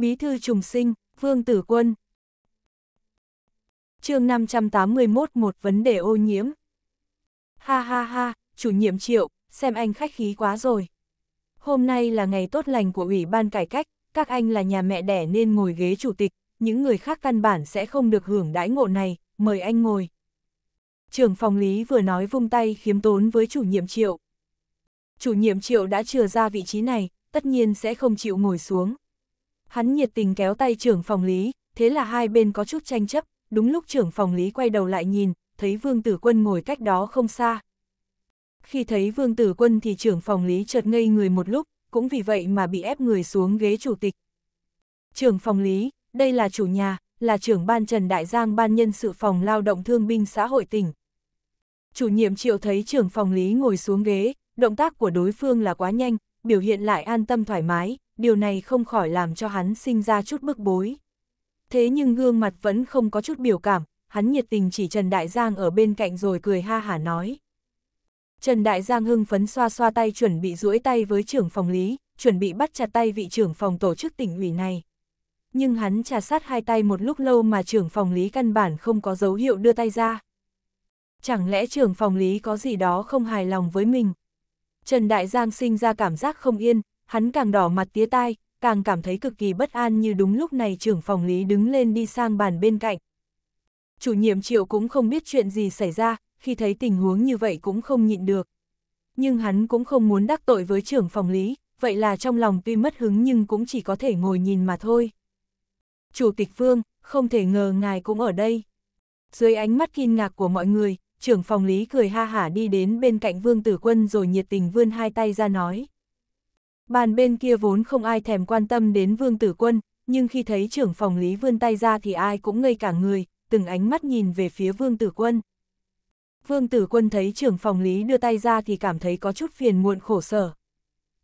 Bí thư trùng sinh, Vương Tử Quân. chương 581 một vấn đề ô nhiễm. Ha ha ha, chủ nhiệm triệu, xem anh khách khí quá rồi. Hôm nay là ngày tốt lành của Ủy ban Cải cách, các anh là nhà mẹ đẻ nên ngồi ghế chủ tịch, những người khác căn bản sẽ không được hưởng đãi ngộ này, mời anh ngồi. trường phòng lý vừa nói vung tay khiếm tốn với chủ nhiệm triệu. Chủ nhiệm triệu đã chừa ra vị trí này, tất nhiên sẽ không chịu ngồi xuống hắn nhiệt tình kéo tay trưởng phòng lý, thế là hai bên có chút tranh chấp, đúng lúc trưởng phòng lý quay đầu lại nhìn, thấy vương tử quân ngồi cách đó không xa. Khi thấy vương tử quân thì trưởng phòng lý chợt ngây người một lúc, cũng vì vậy mà bị ép người xuống ghế chủ tịch. Trưởng phòng lý, đây là chủ nhà, là trưởng ban Trần Đại Giang ban nhân sự phòng lao động thương binh xã hội tỉnh. Chủ nhiệm triệu thấy trưởng phòng lý ngồi xuống ghế, động tác của đối phương là quá nhanh, biểu hiện lại an tâm thoải mái, điều này không khỏi làm cho hắn sinh ra chút bức bối. Thế nhưng gương mặt vẫn không có chút biểu cảm, hắn nhiệt tình chỉ Trần Đại Giang ở bên cạnh rồi cười ha hả nói. Trần Đại Giang hưng phấn xoa xoa tay chuẩn bị duỗi tay với trưởng phòng lý, chuẩn bị bắt chặt tay vị trưởng phòng tổ chức tỉnh ủy này. Nhưng hắn trà sát hai tay một lúc lâu mà trưởng phòng lý căn bản không có dấu hiệu đưa tay ra. Chẳng lẽ trưởng phòng lý có gì đó không hài lòng với mình? Trần Đại Giang sinh ra cảm giác không yên, hắn càng đỏ mặt tía tai, càng cảm thấy cực kỳ bất an như đúng lúc này trưởng phòng lý đứng lên đi sang bàn bên cạnh. Chủ nhiệm triệu cũng không biết chuyện gì xảy ra, khi thấy tình huống như vậy cũng không nhịn được. Nhưng hắn cũng không muốn đắc tội với trưởng phòng lý, vậy là trong lòng tuy mất hứng nhưng cũng chỉ có thể ngồi nhìn mà thôi. Chủ tịch Vương, không thể ngờ ngài cũng ở đây. Dưới ánh mắt kinh ngạc của mọi người, trưởng phòng lý cười ha hả đi đến bên cạnh Vương Tử Quân rồi nhiệt tình vươn hai tay ra nói. Bàn bên kia vốn không ai thèm quan tâm đến Vương Tử Quân, nhưng khi thấy trưởng phòng lý vươn tay ra thì ai cũng ngây cả người, từng ánh mắt nhìn về phía Vương Tử Quân. Vương Tử Quân thấy trưởng phòng lý đưa tay ra thì cảm thấy có chút phiền muộn khổ sở.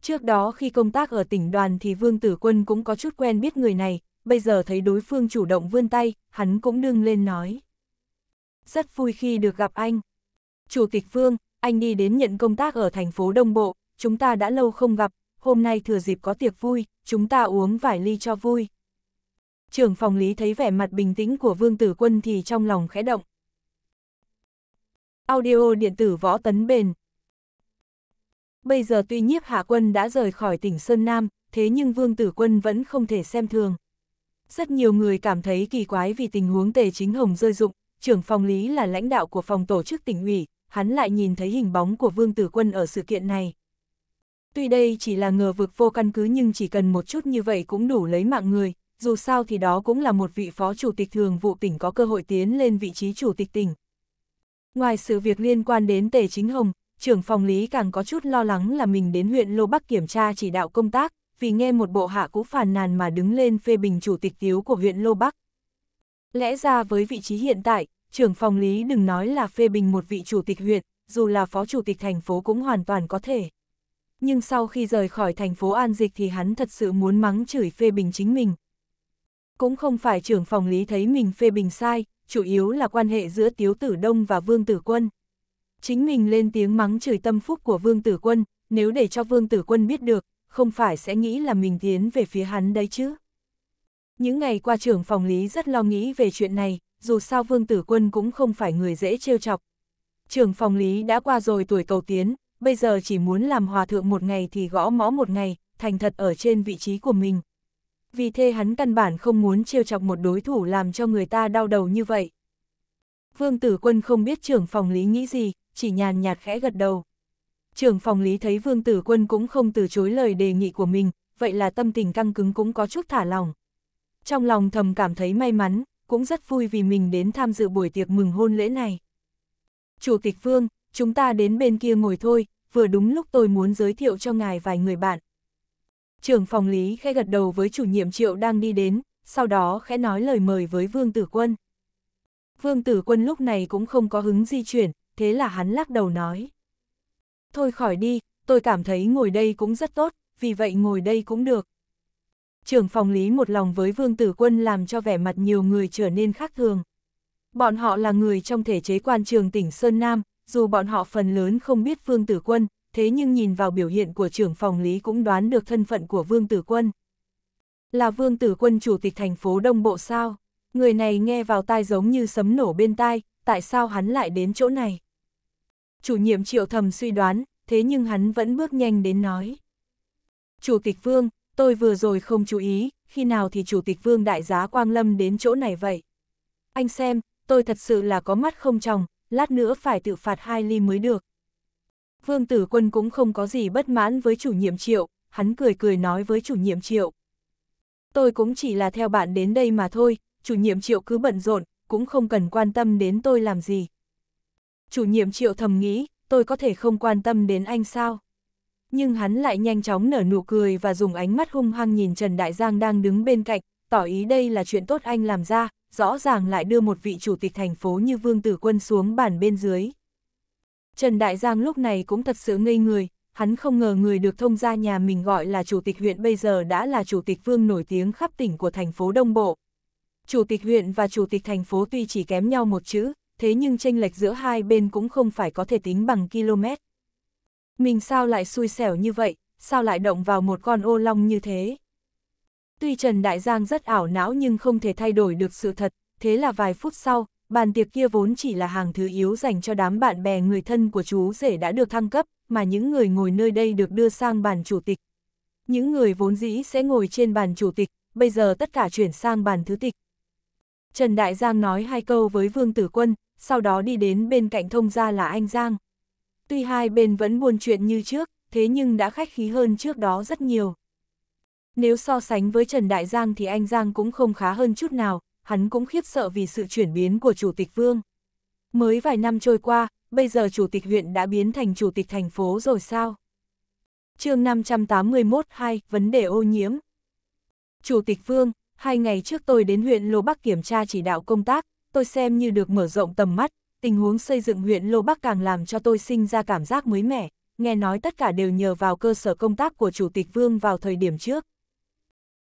Trước đó khi công tác ở tỉnh đoàn thì Vương Tử Quân cũng có chút quen biết người này, bây giờ thấy đối phương chủ động vươn tay, hắn cũng đương lên nói. Rất vui khi được gặp anh. Chủ tịch Vương, anh đi đến nhận công tác ở thành phố Đông Bộ, chúng ta đã lâu không gặp, hôm nay thừa dịp có tiệc vui, chúng ta uống vài ly cho vui. Trưởng phòng lý thấy vẻ mặt bình tĩnh của Vương Tử Quân thì trong lòng khẽ động. Audio điện tử võ tấn bền Bây giờ tuy nhiếp hạ quân đã rời khỏi tỉnh Sơn Nam, thế nhưng Vương Tử Quân vẫn không thể xem thường. Rất nhiều người cảm thấy kỳ quái vì tình huống tề chính hồng rơi dụng, trưởng phòng lý là lãnh đạo của phòng tổ chức tỉnh ủy, hắn lại nhìn thấy hình bóng của Vương Tử Quân ở sự kiện này, Tuy đây chỉ là ngờ vực vô căn cứ nhưng chỉ cần một chút như vậy cũng đủ lấy mạng người, dù sao thì đó cũng là một vị phó chủ tịch thường vụ tỉnh có cơ hội tiến lên vị trí chủ tịch tỉnh. Ngoài sự việc liên quan đến Tề Chính Hồng, trưởng phòng lý càng có chút lo lắng là mình đến huyện Lô Bắc kiểm tra chỉ đạo công tác, vì nghe một bộ hạ cũ phàn nàn mà đứng lên phê bình chủ tịch thiếu của huyện Lô Bắc. Lẽ ra với vị trí hiện tại, trưởng phòng lý đừng nói là phê bình một vị chủ tịch huyện, dù là phó chủ tịch thành phố cũng hoàn toàn có thể nhưng sau khi rời khỏi thành phố An Dịch thì hắn thật sự muốn mắng chửi phê bình chính mình. Cũng không phải trưởng phòng lý thấy mình phê bình sai, chủ yếu là quan hệ giữa Tiếu Tử Đông và Vương Tử Quân. Chính mình lên tiếng mắng chửi tâm phúc của Vương Tử Quân, nếu để cho Vương Tử Quân biết được, không phải sẽ nghĩ là mình tiến về phía hắn đấy chứ. Những ngày qua trưởng phòng lý rất lo nghĩ về chuyện này, dù sao Vương Tử Quân cũng không phải người dễ trêu chọc. Trưởng phòng lý đã qua rồi tuổi cầu tiến, bây giờ chỉ muốn làm hòa thượng một ngày thì gõ mõ một ngày, thành thật ở trên vị trí của mình. Vì thế hắn căn bản không muốn trêu chọc một đối thủ làm cho người ta đau đầu như vậy. Vương Tử Quân không biết trưởng phòng lý nghĩ gì, chỉ nhàn nhạt khẽ gật đầu. Trưởng phòng lý thấy Vương Tử Quân cũng không từ chối lời đề nghị của mình, vậy là tâm tình căng cứng cũng có chút thả lòng. Trong lòng thầm cảm thấy may mắn, cũng rất vui vì mình đến tham dự buổi tiệc mừng hôn lễ này. Chủ tịch Vương, chúng ta đến bên kia ngồi thôi, vừa đúng lúc tôi muốn giới thiệu cho ngài vài người bạn. Trưởng phòng lý khẽ gật đầu với chủ nhiệm triệu đang đi đến, sau đó khẽ nói lời mời với Vương Tử Quân. Vương Tử Quân lúc này cũng không có hứng di chuyển, thế là hắn lắc đầu nói. Thôi khỏi đi, tôi cảm thấy ngồi đây cũng rất tốt, vì vậy ngồi đây cũng được. Trưởng phòng lý một lòng với Vương Tử Quân làm cho vẻ mặt nhiều người trở nên khác thường. Bọn họ là người trong thể chế quan trường tỉnh Sơn Nam, dù bọn họ phần lớn không biết Vương Tử Quân, thế nhưng nhìn vào biểu hiện của trưởng phòng lý cũng đoán được thân phận của Vương Tử Quân. Là Vương Tử Quân chủ tịch thành phố Đông Bộ sao? Người này nghe vào tai giống như sấm nổ bên tai, tại sao hắn lại đến chỗ này? Chủ nhiệm triệu thầm suy đoán, thế nhưng hắn vẫn bước nhanh đến nói. Chủ tịch Vương, tôi vừa rồi không chú ý, khi nào thì Chủ tịch Vương đại giá Quang Lâm đến chỗ này vậy? Anh xem, tôi thật sự là có mắt không tròng, lát nữa phải tự phạt hai ly mới được. Vương tử quân cũng không có gì bất mãn với chủ nhiệm triệu, hắn cười cười nói với chủ nhiệm triệu. Tôi cũng chỉ là theo bạn đến đây mà thôi, chủ nhiệm triệu cứ bận rộn, cũng không cần quan tâm đến tôi làm gì. Chủ nhiệm triệu thầm nghĩ, tôi có thể không quan tâm đến anh sao? Nhưng hắn lại nhanh chóng nở nụ cười và dùng ánh mắt hung hăng nhìn Trần Đại Giang đang đứng bên cạnh, tỏ ý đây là chuyện tốt anh làm ra, rõ ràng lại đưa một vị chủ tịch thành phố như Vương Tử Quân xuống bàn bên dưới. Trần Đại Giang lúc này cũng thật sự ngây người, hắn không ngờ người được thông gia nhà mình gọi là chủ tịch huyện bây giờ đã là chủ tịch vương nổi tiếng khắp tỉnh của thành phố Đông Bộ. Chủ tịch huyện và chủ tịch thành phố tuy chỉ kém nhau một chữ, thế nhưng tranh lệch giữa hai bên cũng không phải có thể tính bằng km. Mình sao lại xui xẻo như vậy, sao lại động vào một con ô long như thế? Tuy Trần Đại Giang rất ảo não nhưng không thể thay đổi được sự thật, thế là vài phút sau, bàn tiệc kia vốn chỉ là hàng thứ yếu dành cho đám bạn bè người thân của chú rể đã được thăng cấp, mà những người ngồi nơi đây được đưa sang bàn chủ tịch. Những người vốn dĩ sẽ ngồi trên bàn chủ tịch, bây giờ tất cả chuyển sang bàn thứ tịch. Trần Đại Giang nói hai câu với Vương Tử Quân, sau đó đi đến bên cạnh thông gia là anh Giang. Tuy hai bên vẫn buồn chuyện như trước, thế nhưng đã khách khí hơn trước đó rất nhiều. Nếu so sánh với Trần Đại Giang thì anh Giang cũng không khá hơn chút nào, hắn cũng khiếp sợ vì sự chuyển biến của Chủ tịch Vương. Mới vài năm trôi qua, bây giờ Chủ tịch huyện đã biến thành Chủ tịch thành phố rồi sao? chương 581-2, vấn đề ô nhiễm. Chủ tịch Vương, hai ngày trước tôi đến huyện Lô Bắc kiểm tra chỉ đạo công tác, tôi xem như được mở rộng tầm mắt, tình huống xây dựng huyện Lô Bắc càng làm cho tôi sinh ra cảm giác mới mẻ, nghe nói tất cả đều nhờ vào cơ sở công tác của Chủ tịch Vương vào thời điểm trước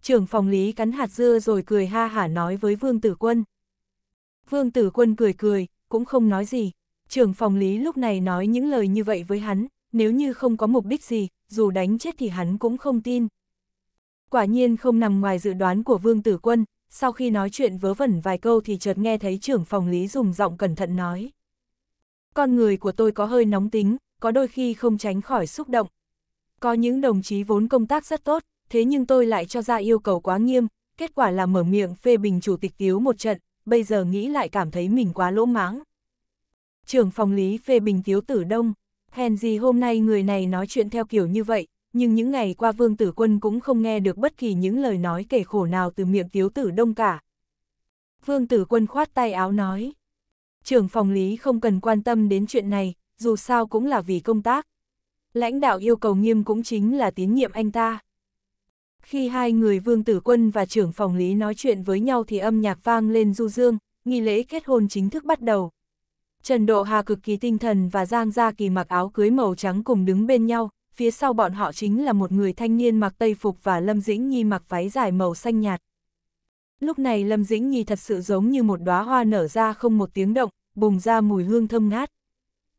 trưởng phòng lý cắn hạt dưa rồi cười ha hả nói với Vương Tử Quân. Vương Tử Quân cười cười, cũng không nói gì. Trưởng phòng lý lúc này nói những lời như vậy với hắn, nếu như không có mục đích gì, dù đánh chết thì hắn cũng không tin. Quả nhiên không nằm ngoài dự đoán của Vương Tử Quân, sau khi nói chuyện vớ vẩn vài câu thì chợt nghe thấy trưởng phòng lý dùng giọng cẩn thận nói. Con người của tôi có hơi nóng tính, có đôi khi không tránh khỏi xúc động. Có những đồng chí vốn công tác rất tốt, thế nhưng tôi lại cho ra yêu cầu quá nghiêm, kết quả là mở miệng phê bình chủ tịch Tiếu một trận, bây giờ nghĩ lại cảm thấy mình quá lỗ mãng. Trưởng phòng lý phê bình Tiếu Tử Đông, hèn gì hôm nay người này nói chuyện theo kiểu như vậy, nhưng những ngày qua Vương Tử Quân cũng không nghe được bất kỳ những lời nói kể khổ nào từ miệng Tiếu Tử Đông cả. Vương Tử Quân khoát tay áo nói, trưởng phòng lý không cần quan tâm đến chuyện này, dù sao cũng là vì công tác. Lãnh đạo yêu cầu nghiêm cũng chính là tín nhiệm anh ta. Khi hai người Vương Tử Quân và trưởng phòng lý nói chuyện với nhau thì âm nhạc vang lên du dương, nghi lễ kết hôn chính thức bắt đầu. Trần Độ Hà cực kỳ tinh thần và Giang Gia Kỳ mặc áo cưới màu trắng cùng đứng bên nhau, phía sau bọn họ chính là một người thanh niên mặc tây phục và Lâm Dĩnh Nhi mặc váy dài màu xanh nhạt. Lúc này Lâm Dĩnh Nhi thật sự giống như một đóa hoa nở ra không một tiếng động, bùng ra mùi hương thơm ngát.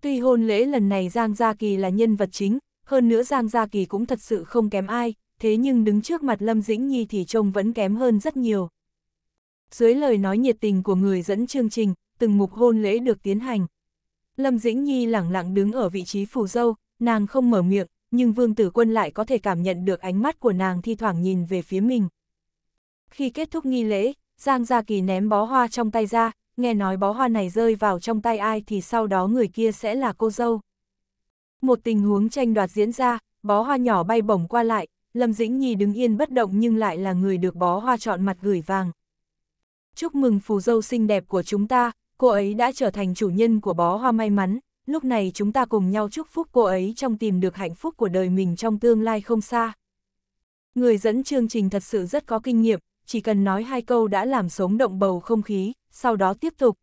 Tuy hôn lễ lần này Giang Gia Kỳ là nhân vật chính, hơn nữa Giang Gia Kỳ cũng thật sự không kém ai, thế nhưng đứng trước mặt Lâm Dĩnh Nhi thì trông vẫn kém hơn rất nhiều. Dưới lời nói nhiệt tình của người dẫn chương trình, từng mục hôn lễ được tiến hành. Lâm Dĩnh Nhi lẳng lặng đứng ở vị trí phù dâu, nàng không mở miệng, nhưng Vương Tử Quân lại có thể cảm nhận được ánh mắt của nàng thi thoảng nhìn về phía mình. Khi kết thúc nghi lễ, Giang Gia Kỳ ném bó hoa trong tay ra, nghe nói bó hoa này rơi vào trong tay ai thì sau đó người kia sẽ là cô dâu. Một tình huống tranh đoạt diễn ra, bó hoa nhỏ bay bổng qua lại, Lâm Dĩnh Nhi đứng yên bất động nhưng lại là người được bó hoa chọn mặt gửi vàng. Chúc mừng phù dâu xinh đẹp của chúng ta, cô ấy đã trở thành chủ nhân của bó hoa may mắn, lúc này chúng ta cùng nhau chúc phúc cô ấy trong tìm được hạnh phúc của đời mình trong tương lai không xa. Người dẫn chương trình thật sự rất có kinh nghiệm, chỉ cần nói hai câu đã làm sống động bầu không khí, sau đó tiếp tục.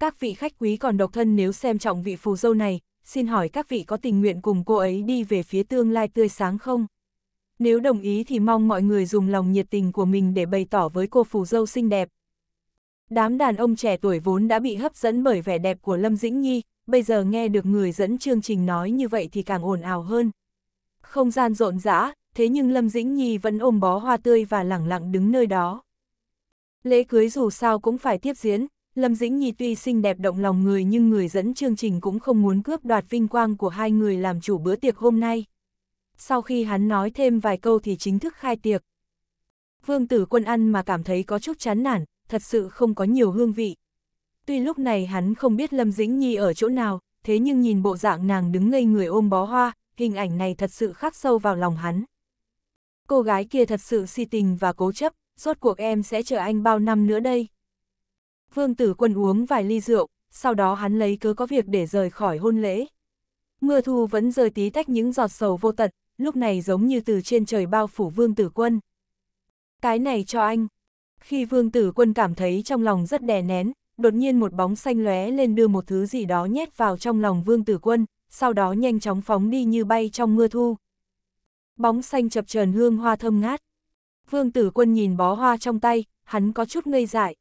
Các vị khách quý còn độc thân nếu xem trọng vị phù dâu này, xin hỏi các vị có tình nguyện cùng cô ấy đi về phía tương lai tươi sáng không? nếu đồng ý thì mong mọi người dùng lòng nhiệt tình của mình để bày tỏ với cô phù dâu xinh đẹp. Đám đàn ông trẻ tuổi vốn đã bị hấp dẫn bởi vẻ đẹp của Lâm Dĩnh Nhi, bây giờ nghe được người dẫn chương trình nói như vậy thì càng ồn ào hơn. Không gian rộn rã, thế nhưng Lâm Dĩnh Nhi vẫn ôm bó hoa tươi và lẳng lặng đứng nơi đó. Lễ cưới dù sao cũng phải tiếp diễn, Lâm Dĩnh Nhi tuy xinh đẹp động lòng người nhưng người dẫn chương trình cũng không muốn cướp đoạt vinh quang của hai người làm chủ bữa tiệc hôm nay sau khi hắn nói thêm vài câu thì chính thức khai tiệc. Vương tử quân ăn mà cảm thấy có chút chán nản, thật sự không có nhiều hương vị. Tuy lúc này hắn không biết Lâm Dĩnh Nhi ở chỗ nào, thế nhưng nhìn bộ dạng nàng đứng ngây người ôm bó hoa, hình ảnh này thật sự khắc sâu vào lòng hắn. Cô gái kia thật sự si tình và cố chấp, rốt cuộc em sẽ chờ anh bao năm nữa đây. Vương tử quân uống vài ly rượu, sau đó hắn lấy cớ có việc để rời khỏi hôn lễ. Mưa thu vẫn rơi tí tách những giọt sầu vô tận, lúc này giống như từ trên trời bao phủ vương tử quân. Cái này cho anh. Khi vương tử quân cảm thấy trong lòng rất đè nén, đột nhiên một bóng xanh lóe lên đưa một thứ gì đó nhét vào trong lòng vương tử quân, sau đó nhanh chóng phóng đi như bay trong mưa thu. Bóng xanh chập trần hương hoa thơm ngát. Vương tử quân nhìn bó hoa trong tay, hắn có chút ngây dại.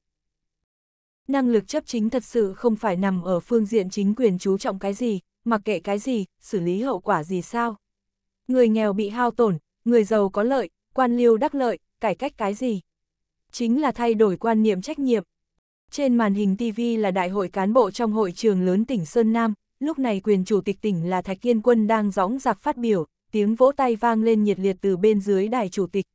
Năng lực chấp chính thật sự không phải nằm ở phương diện chính quyền chú trọng cái gì, mặc kệ cái gì, xử lý hậu quả gì sao. Người nghèo bị hao tổn, người giàu có lợi, quan liêu đắc lợi, cải cách cái gì? Chính là thay đổi quan niệm trách nhiệm. Trên màn hình TV là đại hội cán bộ trong hội trường lớn tỉnh Sơn Nam, lúc này quyền chủ tịch tỉnh là Thạch Kiên Quân đang gióng giặc phát biểu, tiếng vỗ tay vang lên nhiệt liệt từ bên dưới đài chủ tịch.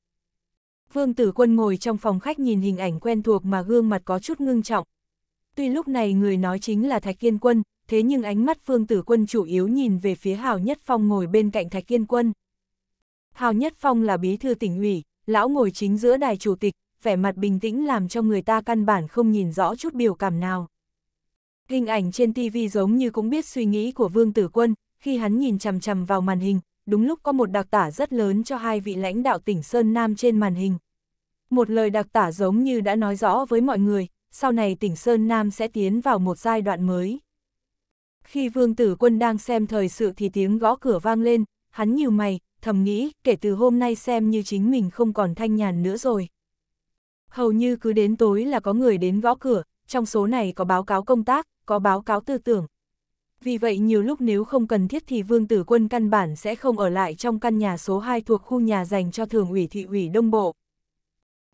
Vương Tử Quân ngồi trong phòng khách nhìn hình ảnh quen thuộc mà gương mặt có chút ngưng trọng. Tuy lúc này người nói chính là Thạch Kiên Quân, thế nhưng ánh mắt Phương Tử Quân chủ yếu nhìn về phía Hào Nhất Phong ngồi bên cạnh Thạch Kiên Quân. Hào Nhất Phong là bí thư tỉnh ủy, lão ngồi chính giữa đài chủ tịch, vẻ mặt bình tĩnh làm cho người ta căn bản không nhìn rõ chút biểu cảm nào. Hình ảnh trên TV giống như cũng biết suy nghĩ của Vương Tử Quân, khi hắn nhìn chằm chằm vào màn hình, đúng lúc có một đặc tả rất lớn cho hai vị lãnh đạo tỉnh Sơn Nam trên màn hình. Một lời đặc tả giống như đã nói rõ với mọi người, sau này tỉnh Sơn Nam sẽ tiến vào một giai đoạn mới. Khi vương tử quân đang xem thời sự thì tiếng gõ cửa vang lên, hắn nhiều mày, thầm nghĩ, kể từ hôm nay xem như chính mình không còn thanh nhàn nữa rồi. Hầu như cứ đến tối là có người đến gõ cửa, trong số này có báo cáo công tác, có báo cáo tư tưởng. Vì vậy nhiều lúc nếu không cần thiết thì vương tử quân căn bản sẽ không ở lại trong căn nhà số 2 thuộc khu nhà dành cho thường ủy thị ủy Đông Bộ.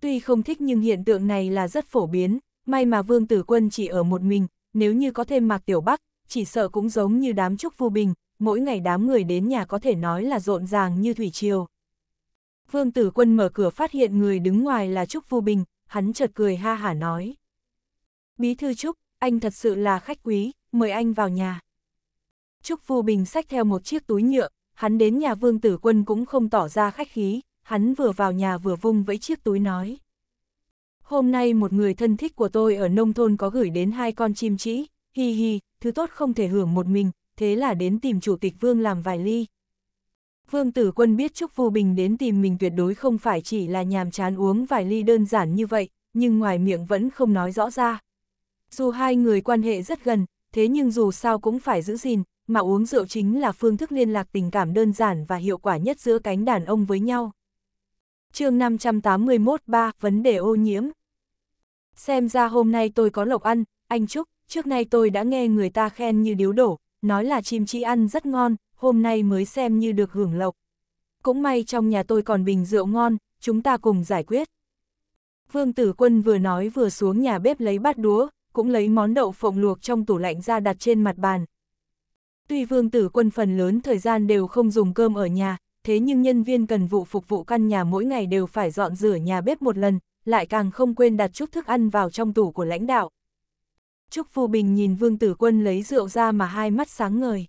Tuy không thích nhưng hiện tượng này là rất phổ biến, may mà vương tử quân chỉ ở một mình, nếu như có thêm mạc tiểu bắc, chỉ sợ cũng giống như đám trúc vô bình, mỗi ngày đám người đến nhà có thể nói là rộn ràng như thủy triều. Vương Tử Quân mở cửa phát hiện người đứng ngoài là Trúc Vu Bình, hắn chợt cười ha hả nói. Bí thư Trúc, anh thật sự là khách quý, mời anh vào nhà. Trúc Vu Bình xách theo một chiếc túi nhựa, hắn đến nhà Vương Tử Quân cũng không tỏ ra khách khí, hắn vừa vào nhà vừa vung với chiếc túi nói. Hôm nay một người thân thích của tôi ở nông thôn có gửi đến hai con chim trĩ, hi hi, thứ tốt không thể hưởng một mình, thế là đến tìm chủ tịch vương làm vài ly. Vương tử quân biết Trúc Vô Bình đến tìm mình tuyệt đối không phải chỉ là nhàm chán uống vài ly đơn giản như vậy, nhưng ngoài miệng vẫn không nói rõ ra. Dù hai người quan hệ rất gần, thế nhưng dù sao cũng phải giữ gìn, mà uống rượu chính là phương thức liên lạc tình cảm đơn giản và hiệu quả nhất giữa cánh đàn ông với nhau. chương 581 3. Vấn đề ô nhiễm Xem ra hôm nay tôi có lộc ăn, anh Trúc trước nay tôi đã nghe người ta khen như điếu đổ, nói là chim chi ăn rất ngon, hôm nay mới xem như được hưởng lộc. Cũng may trong nhà tôi còn bình rượu ngon, chúng ta cùng giải quyết. Vương Tử Quân vừa nói vừa xuống nhà bếp lấy bát đũa, cũng lấy món đậu phộng luộc trong tủ lạnh ra đặt trên mặt bàn. Tuy Vương Tử Quân phần lớn thời gian đều không dùng cơm ở nhà, thế nhưng nhân viên cần vụ phục vụ căn nhà mỗi ngày đều phải dọn rửa nhà bếp một lần, lại càng không quên đặt chút thức ăn vào trong tủ của lãnh đạo. Trúc Phu Bình nhìn Vương Tử Quân lấy rượu ra mà hai mắt sáng ngời.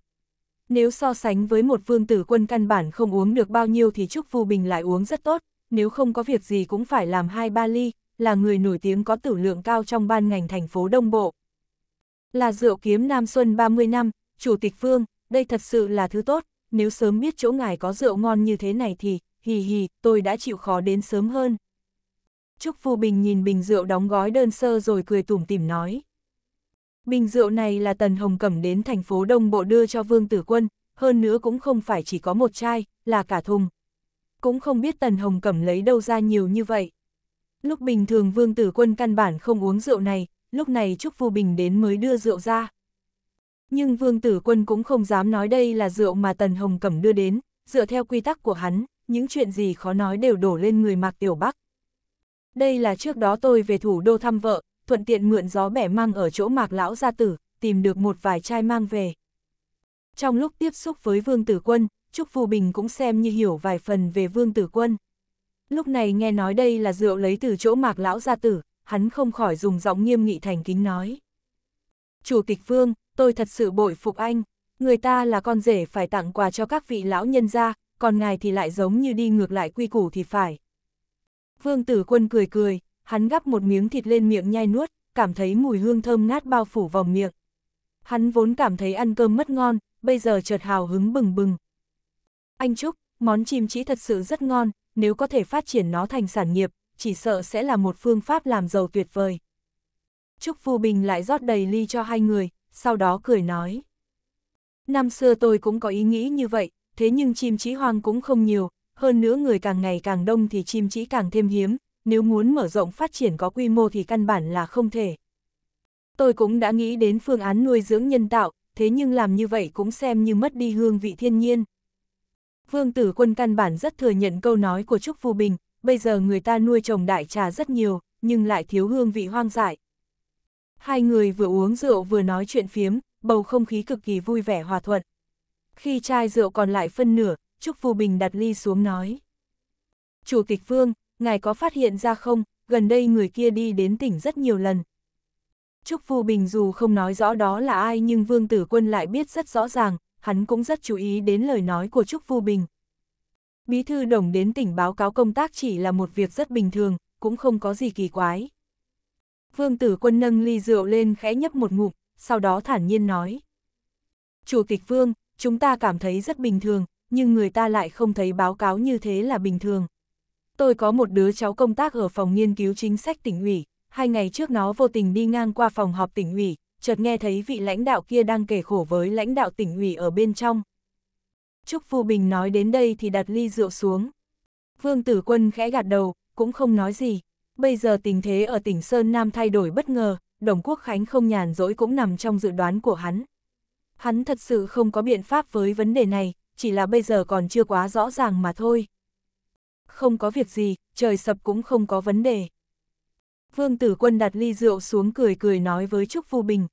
Nếu so sánh với một Vương Tử Quân căn bản không uống được bao nhiêu thì Trúc Phu Bình lại uống rất tốt, nếu không có việc gì cũng phải làm hai ba ly, là người nổi tiếng có tử lượng cao trong ban ngành thành phố Đông Bộ. Là rượu kiếm Nam Xuân 30 năm, Chủ tịch Phương, đây thật sự là thứ tốt, nếu sớm biết chỗ ngài có rượu ngon như thế này thì, hì hì, tôi đã chịu khó đến sớm hơn. Trúc Phu Bình nhìn bình rượu đóng gói đơn sơ rồi cười tủm tỉm nói. Bình rượu này là Tần Hồng Cẩm đến thành phố Đông Bộ đưa cho Vương Tử Quân, hơn nữa cũng không phải chỉ có một chai, là cả thùng. Cũng không biết Tần Hồng Cẩm lấy đâu ra nhiều như vậy. Lúc bình thường Vương Tử Quân căn bản không uống rượu này, lúc này Trúc Phu Bình đến mới đưa rượu ra. Nhưng Vương Tử Quân cũng không dám nói đây là rượu mà Tần Hồng Cẩm đưa đến, dựa theo quy tắc của hắn, những chuyện gì khó nói đều đổ lên người Mạc Tiểu Bắc. Đây là trước đó tôi về thủ đô thăm vợ, thuận tiện mượn gió bẻ mang ở chỗ mạc lão gia tử, tìm được một vài chai mang về. Trong lúc tiếp xúc với Vương Tử Quân, Trúc Phù Bình cũng xem như hiểu vài phần về Vương Tử Quân. Lúc này nghe nói đây là rượu lấy từ chỗ mạc lão gia tử, hắn không khỏi dùng giọng nghiêm nghị thành kính nói. Chủ tịch Vương, tôi thật sự bội phục anh, người ta là con rể phải tặng quà cho các vị lão nhân gia, còn ngài thì lại giống như đi ngược lại quy củ thì phải. Vương Tử Quân cười cười, hắn gắp một miếng thịt lên miệng nhai nuốt, cảm thấy mùi hương thơm ngát bao phủ vòng miệng. Hắn vốn cảm thấy ăn cơm mất ngon, bây giờ chợt hào hứng bừng bừng. Anh Trúc, món chim chỉ thật sự rất ngon, nếu có thể phát triển nó thành sản nghiệp, chỉ sợ sẽ là một phương pháp làm giàu tuyệt vời. Trúc Phu Bình lại rót đầy ly cho hai người, sau đó cười nói. Năm xưa tôi cũng có ý nghĩ như vậy, thế nhưng chim chí hoang cũng không nhiều, hơn nữa người càng ngày càng đông thì chim chí càng thêm hiếm, nếu muốn mở rộng phát triển có quy mô thì căn bản là không thể. Tôi cũng đã nghĩ đến phương án nuôi dưỡng nhân tạo, thế nhưng làm như vậy cũng xem như mất đi hương vị thiên nhiên. Vương tử quân căn bản rất thừa nhận câu nói của Trúc Phu Bình, bây giờ người ta nuôi trồng đại trà rất nhiều, nhưng lại thiếu hương vị hoang dại. Hai người vừa uống rượu vừa nói chuyện phiếm, bầu không khí cực kỳ vui vẻ hòa thuận. Khi chai rượu còn lại phân nửa, Trúc Phu Bình đặt ly xuống nói. Chủ tịch Vương, ngài có phát hiện ra không, gần đây người kia đi đến tỉnh rất nhiều lần. Trúc Phu Bình dù không nói rõ đó là ai nhưng Vương Tử Quân lại biết rất rõ ràng, hắn cũng rất chú ý đến lời nói của Trúc Phu Bình. Bí thư đồng đến tỉnh báo cáo công tác chỉ là một việc rất bình thường, cũng không có gì kỳ quái. Vương Tử Quân nâng ly rượu lên khẽ nhấp một ngụm, sau đó thản nhiên nói. Chủ tịch Vương, chúng ta cảm thấy rất bình thường, nhưng người ta lại không thấy báo cáo như thế là bình thường. Tôi có một đứa cháu công tác ở phòng nghiên cứu chính sách tỉnh ủy, hai ngày trước nó vô tình đi ngang qua phòng họp tỉnh ủy, chợt nghe thấy vị lãnh đạo kia đang kể khổ với lãnh đạo tỉnh ủy ở bên trong. Trúc Phu Bình nói đến đây thì đặt ly rượu xuống. Vương Tử Quân khẽ gạt đầu, cũng không nói gì. Bây giờ tình thế ở tỉnh Sơn Nam thay đổi bất ngờ, Đồng Quốc Khánh không nhàn rỗi cũng nằm trong dự đoán của hắn. Hắn thật sự không có biện pháp với vấn đề này, chỉ là bây giờ còn chưa quá rõ ràng mà thôi không có việc gì, trời sập cũng không có vấn đề. Vương tử quân đặt ly rượu xuống cười cười nói với Trúc Phu Bình.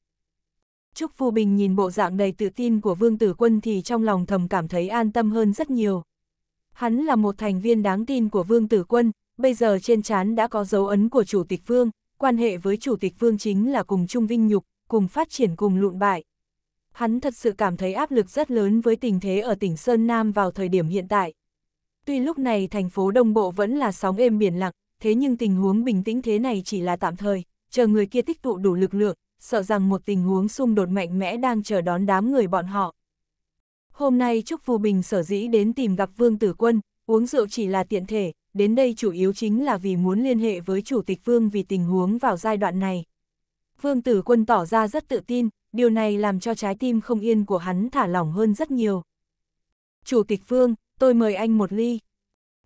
Trúc Phu Bình nhìn bộ dạng đầy tự tin của Vương tử quân thì trong lòng thầm cảm thấy an tâm hơn rất nhiều. Hắn là một thành viên đáng tin của Vương tử quân, bây giờ trên trán đã có dấu ấn của Chủ tịch Vương, quan hệ với Chủ tịch Vương chính là cùng chung vinh nhục, cùng phát triển cùng lụn bại. Hắn thật sự cảm thấy áp lực rất lớn với tình thế ở tỉnh Sơn Nam vào thời điểm hiện tại. Tuy lúc này thành phố Đông Bộ vẫn là sóng êm biển lặng, thế nhưng tình huống bình tĩnh thế này chỉ là tạm thời, chờ người kia tích tụ đủ lực lượng, sợ rằng một tình huống xung đột mạnh mẽ đang chờ đón đám người bọn họ. Hôm nay Trúc Phù Bình sở dĩ đến tìm gặp Vương Tử Quân, uống rượu chỉ là tiện thể, đến đây chủ yếu chính là vì muốn liên hệ với Chủ tịch Vương vì tình huống vào giai đoạn này. Vương Tử Quân tỏ ra rất tự tin, điều này làm cho trái tim không yên của hắn thả lỏng hơn rất nhiều. Chủ tịch Vương, tôi mời anh một ly.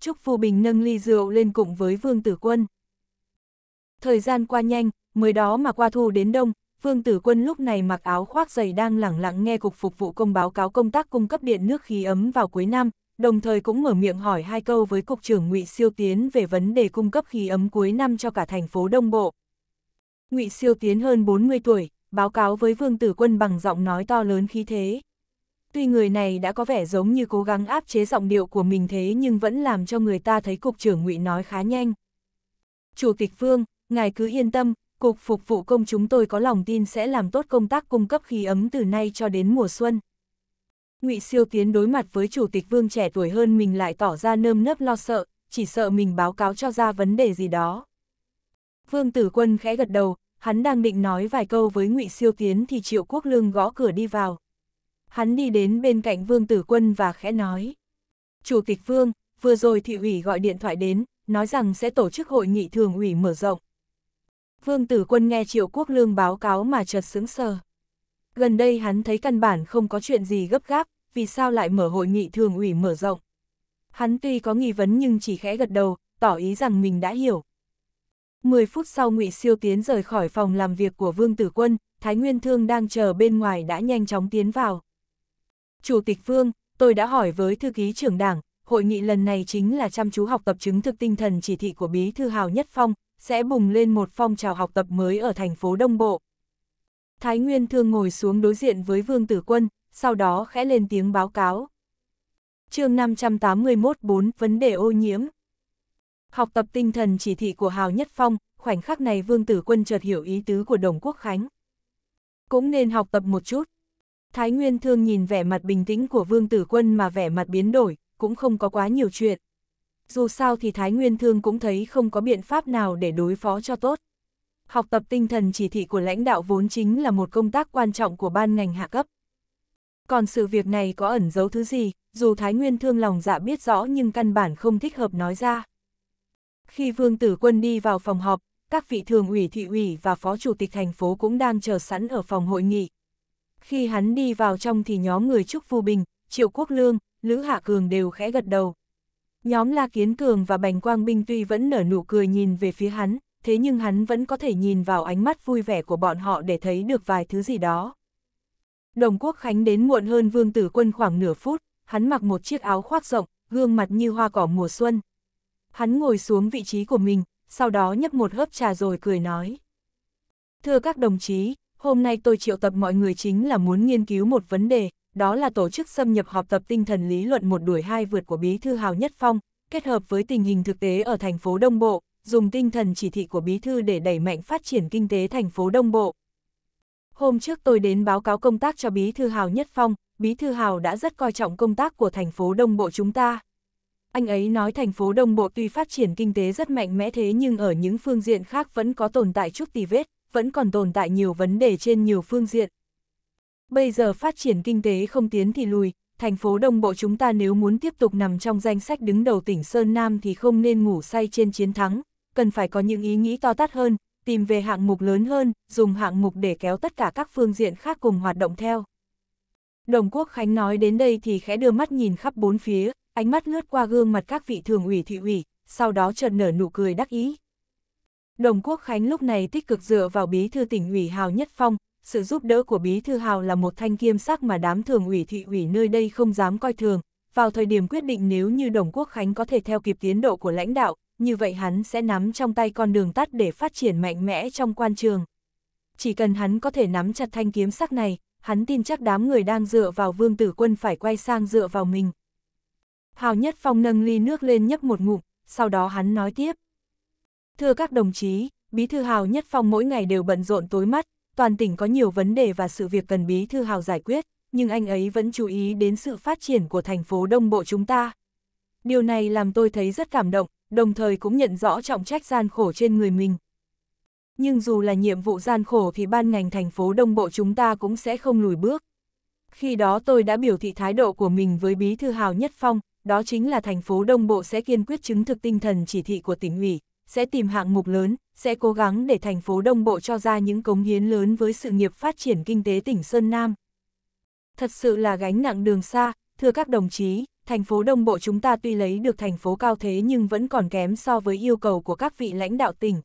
Trúc Phu Bình nâng ly rượu lên cùng với Vương Tử Quân. Thời gian qua nhanh, mới đó mà qua thu đến đông, Vương Tử Quân lúc này mặc áo khoác dày đang lẳng lặng nghe Cục Phục vụ Công báo cáo công tác cung cấp điện nước khí ấm vào cuối năm, đồng thời cũng mở miệng hỏi hai câu với Cục trưởng ngụy Siêu Tiến về vấn đề cung cấp khí ấm cuối năm cho cả thành phố Đông Bộ. ngụy Siêu Tiến hơn 40 tuổi, báo cáo với Vương Tử Quân bằng giọng nói to lớn khí thế. Tuy người này đã có vẻ giống như cố gắng áp chế giọng điệu của mình thế nhưng vẫn làm cho người ta thấy cục trưởng ngụy nói khá nhanh. Chủ tịch Vương, ngài cứ yên tâm, cục phục vụ công chúng tôi có lòng tin sẽ làm tốt công tác cung cấp khí ấm từ nay cho đến mùa xuân. Ngụy Siêu Tiến đối mặt với chủ tịch Vương trẻ tuổi hơn mình lại tỏ ra nơm nớp lo sợ, chỉ sợ mình báo cáo cho ra vấn đề gì đó. Vương Tử Quân khẽ gật đầu, hắn đang định nói vài câu với Ngụy Siêu Tiến thì Triệu Quốc Lương gõ cửa đi vào hắn đi đến bên cạnh Vương Tử Quân và khẽ nói. Chủ tịch Vương, vừa rồi thị ủy gọi điện thoại đến, nói rằng sẽ tổ chức hội nghị thường ủy mở rộng. Vương Tử Quân nghe Triệu Quốc Lương báo cáo mà chợt sững sờ. Gần đây hắn thấy căn bản không có chuyện gì gấp gáp, vì sao lại mở hội nghị thường ủy mở rộng. Hắn tuy có nghi vấn nhưng chỉ khẽ gật đầu, tỏ ý rằng mình đã hiểu. mười phút sau ngụy Siêu Tiến rời khỏi phòng làm việc của Vương Tử Quân, Thái Nguyên Thương đang chờ bên ngoài đã nhanh chóng tiến vào. Chủ tịch Vương, tôi đã hỏi với thư ký trưởng đảng, hội nghị lần này chính là chăm chú học tập chứng thực tinh thần chỉ thị của Bí Thư Hào Nhất Phong, sẽ bùng lên một phong trào học tập mới ở thành phố Đông Bộ. Thái Nguyên Thương ngồi xuống đối diện với Vương Tử Quân, sau đó khẽ lên tiếng báo cáo. chương 581-4 Vấn đề ô nhiễm Học tập tinh thần chỉ thị của Hào Nhất Phong, khoảnh khắc này Vương Tử Quân chợt hiểu ý tứ của Đồng Quốc Khánh. Cũng nên học tập một chút, Thái Nguyên Thương nhìn vẻ mặt bình tĩnh của Vương Tử Quân mà vẻ mặt biến đổi, cũng không có quá nhiều chuyện. Dù sao thì Thái Nguyên Thương cũng thấy không có biện pháp nào để đối phó cho tốt. Học tập tinh thần chỉ thị của lãnh đạo vốn chính là một công tác quan trọng của ban ngành hạ cấp. Còn sự việc này có ẩn giấu thứ gì, dù Thái Nguyên Thương lòng dạ biết rõ nhưng căn bản không thích hợp nói ra. Khi Vương Tử Quân đi vào phòng họp, các vị thường ủy thị ủy và phó chủ tịch thành phố cũng đang chờ sẵn ở phòng hội nghị. Khi hắn đi vào trong thì nhóm người Trúc Phu Bình, Triệu Quốc Lương, Lữ Hạ Cường đều khẽ gật đầu. Nhóm La Kiến Cường và Bành Quang Binh tuy vẫn nở nụ cười nhìn về phía hắn, thế nhưng hắn vẫn có thể nhìn vào ánh mắt vui vẻ của bọn họ để thấy được vài thứ gì đó. Đồng Quốc Khánh đến muộn hơn Vương Tử Quân khoảng nửa phút, hắn mặc một chiếc áo khoác rộng, gương mặt như hoa cỏ mùa xuân. Hắn ngồi xuống vị trí của mình, sau đó nhấp một hớp trà rồi cười nói. Thưa các đồng chí, hôm nay tôi triệu tập mọi người chính là muốn nghiên cứu một vấn đề, đó là tổ chức xâm nhập học tập tinh thần lý luận một đuổi hai vượt của Bí Thư Hào Nhất Phong, kết hợp với tình hình thực tế ở thành phố Đông Bộ, dùng tinh thần chỉ thị của Bí Thư để đẩy mạnh phát triển kinh tế thành phố Đông Bộ. Hôm trước tôi đến báo cáo công tác cho Bí Thư Hào Nhất Phong, Bí Thư Hào đã rất coi trọng công tác của thành phố Đông Bộ chúng ta. Anh ấy nói thành phố Đông Bộ tuy phát triển kinh tế rất mạnh mẽ thế nhưng ở những phương diện khác vẫn có tồn tại chút tì vết, vẫn còn tồn tại nhiều vấn đề trên nhiều phương diện. Bây giờ phát triển kinh tế không tiến thì lùi, thành phố Đông Bộ chúng ta nếu muốn tiếp tục nằm trong danh sách đứng đầu tỉnh Sơn Nam thì không nên ngủ say trên chiến thắng, cần phải có những ý nghĩ to tát hơn, tìm về hạng mục lớn hơn, dùng hạng mục để kéo tất cả các phương diện khác cùng hoạt động theo. Đồng Quốc Khánh nói đến đây thì khẽ đưa mắt nhìn khắp bốn phía, ánh mắt lướt qua gương mặt các vị thường ủy thị ủy, sau đó chợt nở nụ cười đắc ý. Đồng Quốc Khánh lúc này tích cực dựa vào bí thư tỉnh ủy Hào Nhất Phong, sự giúp đỡ của bí thư Hào là một thanh kiêm sắc mà đám thường ủy thị ủy nơi đây không dám coi thường. Vào thời điểm quyết định nếu như Đồng Quốc Khánh có thể theo kịp tiến độ của lãnh đạo, như vậy hắn sẽ nắm trong tay con đường tắt để phát triển mạnh mẽ trong quan trường. Chỉ cần hắn có thể nắm chặt thanh kiếm sắc này, hắn tin chắc đám người đang dựa vào vương tử quân phải quay sang dựa vào mình. Hào Nhất Phong nâng ly nước lên nhấp một ngụm, sau đó hắn nói tiếp, Thưa các đồng chí, Bí thư Hào Nhất Phong mỗi ngày đều bận rộn tối mắt, toàn tỉnh có nhiều vấn đề và sự việc cần Bí thư Hào giải quyết, nhưng anh ấy vẫn chú ý đến sự phát triển của thành phố Đông Bộ chúng ta. Điều này làm tôi thấy rất cảm động, đồng thời cũng nhận rõ trọng trách gian khổ trên người mình. Nhưng dù là nhiệm vụ gian khổ thì ban ngành thành phố Đông Bộ chúng ta cũng sẽ không lùi bước. Khi đó tôi đã biểu thị thái độ của mình với Bí Thư Hào Nhất Phong, đó chính là thành phố Đông Bộ sẽ kiên quyết chứng thực tinh thần chỉ thị của tỉnh ủy, sẽ tìm hạng mục lớn, sẽ cố gắng để thành phố Đông Bộ cho ra những cống hiến lớn với sự nghiệp phát triển kinh tế tỉnh Sơn Nam. Thật sự là gánh nặng đường xa, thưa các đồng chí, thành phố Đông Bộ chúng ta tuy lấy được thành phố cao thế nhưng vẫn còn kém so với yêu cầu của các vị lãnh đạo tỉnh.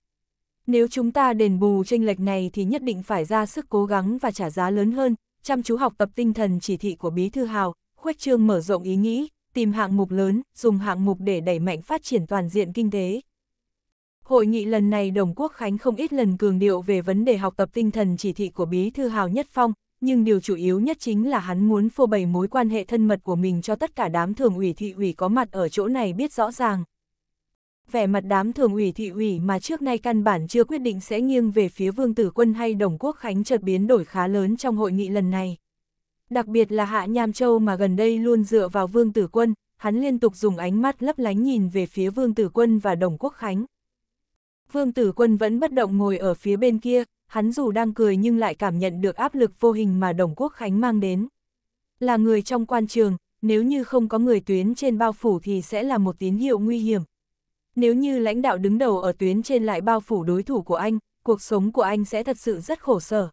Nếu chúng ta đền bù tranh lệch này thì nhất định phải ra sức cố gắng và trả giá lớn hơn, chăm chú học tập tinh thần chỉ thị của Bí Thư Hào, khuếch trương mở rộng ý nghĩ, tìm hạng mục lớn, dùng hạng mục để đẩy mạnh phát triển toàn diện kinh tế, Hội nghị lần này Đồng Quốc Khánh không ít lần cường điệu về vấn đề học tập tinh thần chỉ thị của Bí Thư Hào Nhất Phong, nhưng điều chủ yếu nhất chính là hắn muốn phô bày mối quan hệ thân mật của mình cho tất cả đám thường ủy thị ủy có mặt ở chỗ này biết rõ ràng. Vẻ mặt đám thường ủy thị ủy mà trước nay căn bản chưa quyết định sẽ nghiêng về phía Vương Tử Quân hay Đồng Quốc Khánh chợt biến đổi khá lớn trong hội nghị lần này. Đặc biệt là Hạ Nham Châu mà gần đây luôn dựa vào Vương Tử Quân, hắn liên tục dùng ánh mắt lấp lánh nhìn về phía Vương Tử Quân và Đồng Quốc Khánh. Vương Tử Quân vẫn bất động ngồi ở phía bên kia, hắn dù đang cười nhưng lại cảm nhận được áp lực vô hình mà Đồng Quốc Khánh mang đến. Là người trong quan trường, nếu như không có người tuyến trên bao phủ thì sẽ là một tín hiệu nguy hiểm. Nếu như lãnh đạo đứng đầu ở tuyến trên lại bao phủ đối thủ của anh, cuộc sống của anh sẽ thật sự rất khổ sở.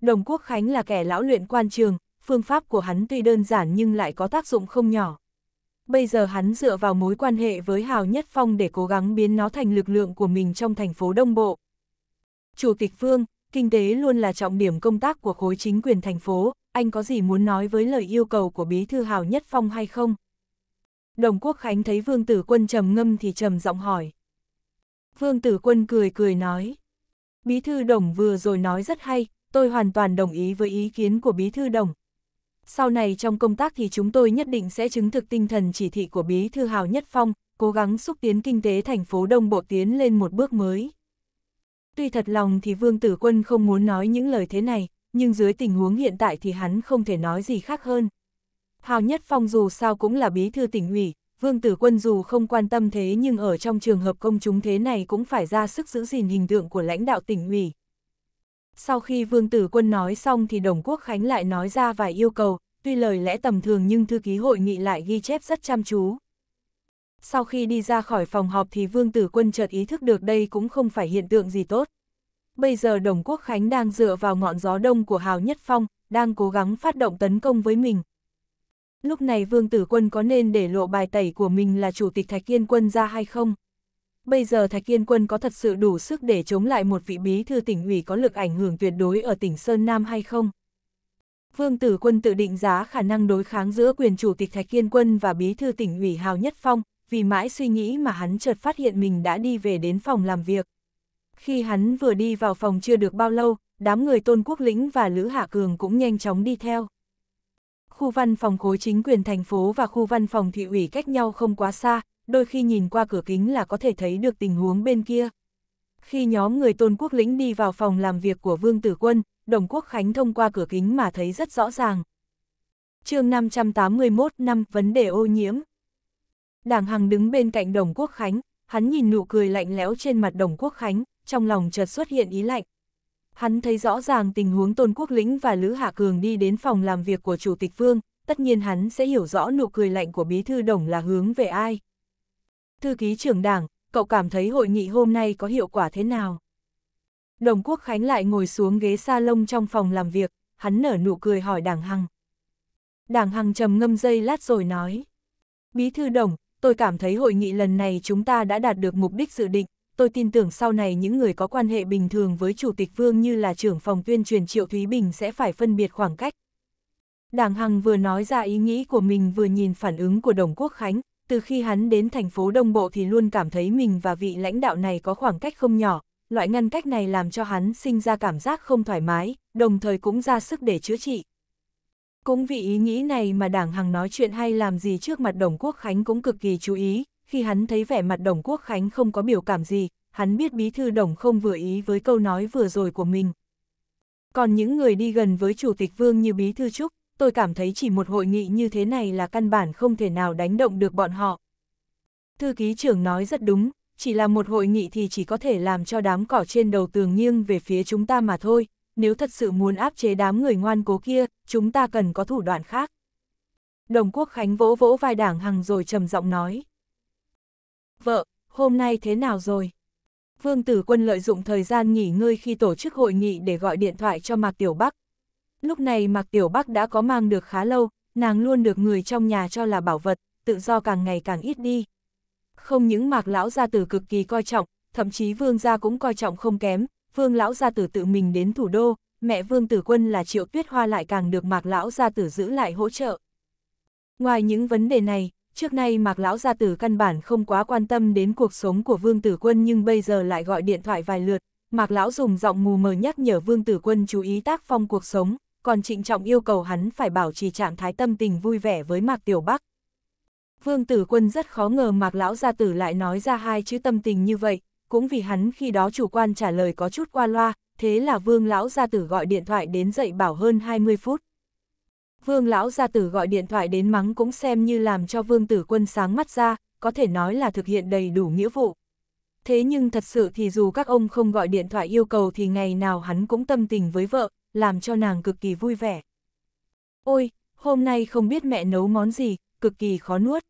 Đồng Quốc Khánh là kẻ lão luyện quan trường, phương pháp của hắn tuy đơn giản nhưng lại có tác dụng không nhỏ. Bây giờ hắn dựa vào mối quan hệ với Hào Nhất Phong để cố gắng biến nó thành lực lượng của mình trong thành phố Đông Bộ. Chủ tịch Vương, kinh tế luôn là trọng điểm công tác của khối chính quyền thành phố, anh có gì muốn nói với lời yêu cầu của bí thư Hào Nhất Phong hay không? Đồng Quốc Khánh thấy Vương Tử Quân trầm ngâm thì trầm giọng hỏi. Vương Tử Quân cười cười nói. Bí thư Đồng vừa rồi nói rất hay, tôi hoàn toàn đồng ý với ý kiến của Bí thư Đồng, sau này trong công tác thì chúng tôi nhất định sẽ chứng thực tinh thần chỉ thị của Bí Thư Hào Nhất Phong, cố gắng xúc tiến kinh tế thành phố Đông Bộ tiến lên một bước mới. Tuy thật lòng thì Vương Tử Quân không muốn nói những lời thế này, nhưng dưới tình huống hiện tại thì hắn không thể nói gì khác hơn. Hào Nhất Phong dù sao cũng là bí thư tỉnh ủy, Vương Tử Quân dù không quan tâm thế nhưng ở trong trường hợp công chúng thế này cũng phải ra sức giữ gìn hình tượng của lãnh đạo tỉnh ủy. Sau khi Vương Tử Quân nói xong thì Đồng Quốc Khánh lại nói ra vài yêu cầu, tuy lời lẽ tầm thường nhưng thư ký hội nghị lại ghi chép rất chăm chú. Sau khi đi ra khỏi phòng họp thì Vương Tử Quân chợt ý thức được đây cũng không phải hiện tượng gì tốt. Bây giờ Đồng Quốc Khánh đang dựa vào ngọn gió đông của Hào Nhất Phong, đang cố gắng phát động tấn công với mình. Lúc này Vương Tử Quân có nên để lộ bài tẩy của mình là Chủ tịch Thạch Kiên Quân ra hay không? bây giờ Thạch Kiên Quân có thật sự đủ sức để chống lại một vị bí thư tỉnh ủy có lực ảnh hưởng tuyệt đối ở tỉnh Sơn Nam hay không? Vương Tử Quân tự định giá khả năng đối kháng giữa quyền chủ tịch Thạch Kiên Quân và bí thư tỉnh ủy Hào Nhất Phong, vì mãi suy nghĩ mà hắn chợt phát hiện mình đã đi về đến phòng làm việc. Khi hắn vừa đi vào phòng chưa được bao lâu, đám người Tôn Quốc Lĩnh và Lữ Hạ Cường cũng nhanh chóng đi theo. Khu văn phòng khối chính quyền thành phố và khu văn phòng thị ủy cách nhau không quá xa, đôi khi nhìn qua cửa kính là có thể thấy được tình huống bên kia. Khi nhóm người Tôn Quốc Lĩnh đi vào phòng làm việc của Vương Tử Quân, Đồng Quốc Khánh thông qua cửa kính mà thấy rất rõ ràng. chương 581 năm Vấn đề ô nhiễm Đảng Hằng đứng bên cạnh Đồng Quốc Khánh, hắn nhìn nụ cười lạnh lẽo trên mặt Đồng Quốc Khánh, trong lòng chợt xuất hiện ý lạnh. Hắn thấy rõ ràng tình huống Tôn Quốc Lĩnh và Lữ Hạ Cường đi đến phòng làm việc của Chủ tịch Vương, tất nhiên hắn sẽ hiểu rõ nụ cười lạnh của Bí Thư Đồng là hướng về ai thư ký trưởng đảng, cậu cảm thấy hội nghị hôm nay có hiệu quả thế nào? Đồng Quốc Khánh lại ngồi xuống ghế salon trong phòng làm việc, hắn nở nụ cười hỏi đảng Hằng. Đảng Hằng trầm ngâm dây lát rồi nói. Bí thư đồng, tôi cảm thấy hội nghị lần này chúng ta đã đạt được mục đích dự định, tôi tin tưởng sau này những người có quan hệ bình thường với Chủ tịch Vương như là trưởng phòng tuyên truyền Triệu Thúy Bình sẽ phải phân biệt khoảng cách. Đảng Hằng vừa nói ra ý nghĩ của mình vừa nhìn phản ứng của Đồng Quốc Khánh, từ khi hắn đến thành phố Đông Bộ thì luôn cảm thấy mình và vị lãnh đạo này có khoảng cách không nhỏ, loại ngăn cách này làm cho hắn sinh ra cảm giác không thoải mái, đồng thời cũng ra sức để chữa trị. Cũng vì ý nghĩ này mà đảng Hằng nói chuyện hay làm gì trước mặt Đồng Quốc Khánh cũng cực kỳ chú ý, khi hắn thấy vẻ mặt Đồng Quốc Khánh không có biểu cảm gì, hắn biết bí thư Đồng không vừa ý với câu nói vừa rồi của mình. Còn những người đi gần với Chủ tịch Vương như bí thư Trúc, tôi cảm thấy chỉ một hội nghị như thế này là căn bản không thể nào đánh động được bọn họ. Thư ký trưởng nói rất đúng, chỉ là một hội nghị thì chỉ có thể làm cho đám cỏ trên đầu tường nghiêng về phía chúng ta mà thôi, nếu thật sự muốn áp chế đám người ngoan cố kia, chúng ta cần có thủ đoạn khác. Đồng Quốc Khánh vỗ vỗ vai đảng Hằng rồi trầm giọng nói. Vợ, hôm nay thế nào rồi? Vương Tử Quân lợi dụng thời gian nghỉ ngơi khi tổ chức hội nghị để gọi điện thoại cho Mạc Tiểu Bắc, Lúc này Mạc Tiểu Bắc đã có mang được khá lâu, nàng luôn được người trong nhà cho là bảo vật, tự do càng ngày càng ít đi. Không những Mạc Lão Gia Tử cực kỳ coi trọng, thậm chí Vương Gia cũng coi trọng không kém, Vương Lão Gia Tử tự mình đến thủ đô, mẹ Vương Tử Quân là Triệu Tuyết Hoa lại càng được Mạc Lão Gia Tử giữ lại hỗ trợ. Ngoài những vấn đề này, trước nay Mạc Lão Gia Tử căn bản không quá quan tâm đến cuộc sống của Vương Tử Quân nhưng bây giờ lại gọi điện thoại vài lượt, Mạc Lão dùng giọng mù mờ nhắc nhở Vương Tử Quân chú ý tác phong cuộc sống, còn trịnh trọng yêu cầu hắn phải bảo trì trạng thái tâm tình vui vẻ với Mạc Tiểu Bắc. Vương Tử Quân rất khó ngờ Mạc Lão Gia Tử lại nói ra hai chữ tâm tình như vậy, cũng vì hắn khi đó chủ quan trả lời có chút qua loa, thế là Vương Lão Gia Tử gọi điện thoại đến dậy bảo hơn 20 phút. Vương Lão Gia Tử gọi điện thoại đến mắng cũng xem như làm cho Vương Tử Quân sáng mắt ra, có thể nói là thực hiện đầy đủ nghĩa vụ. Thế nhưng thật sự thì dù các ông không gọi điện thoại yêu cầu thì ngày nào hắn cũng tâm tình với vợ, làm cho nàng cực kỳ vui vẻ. Ôi, hôm nay không biết mẹ nấu món gì, cực kỳ khó nuốt.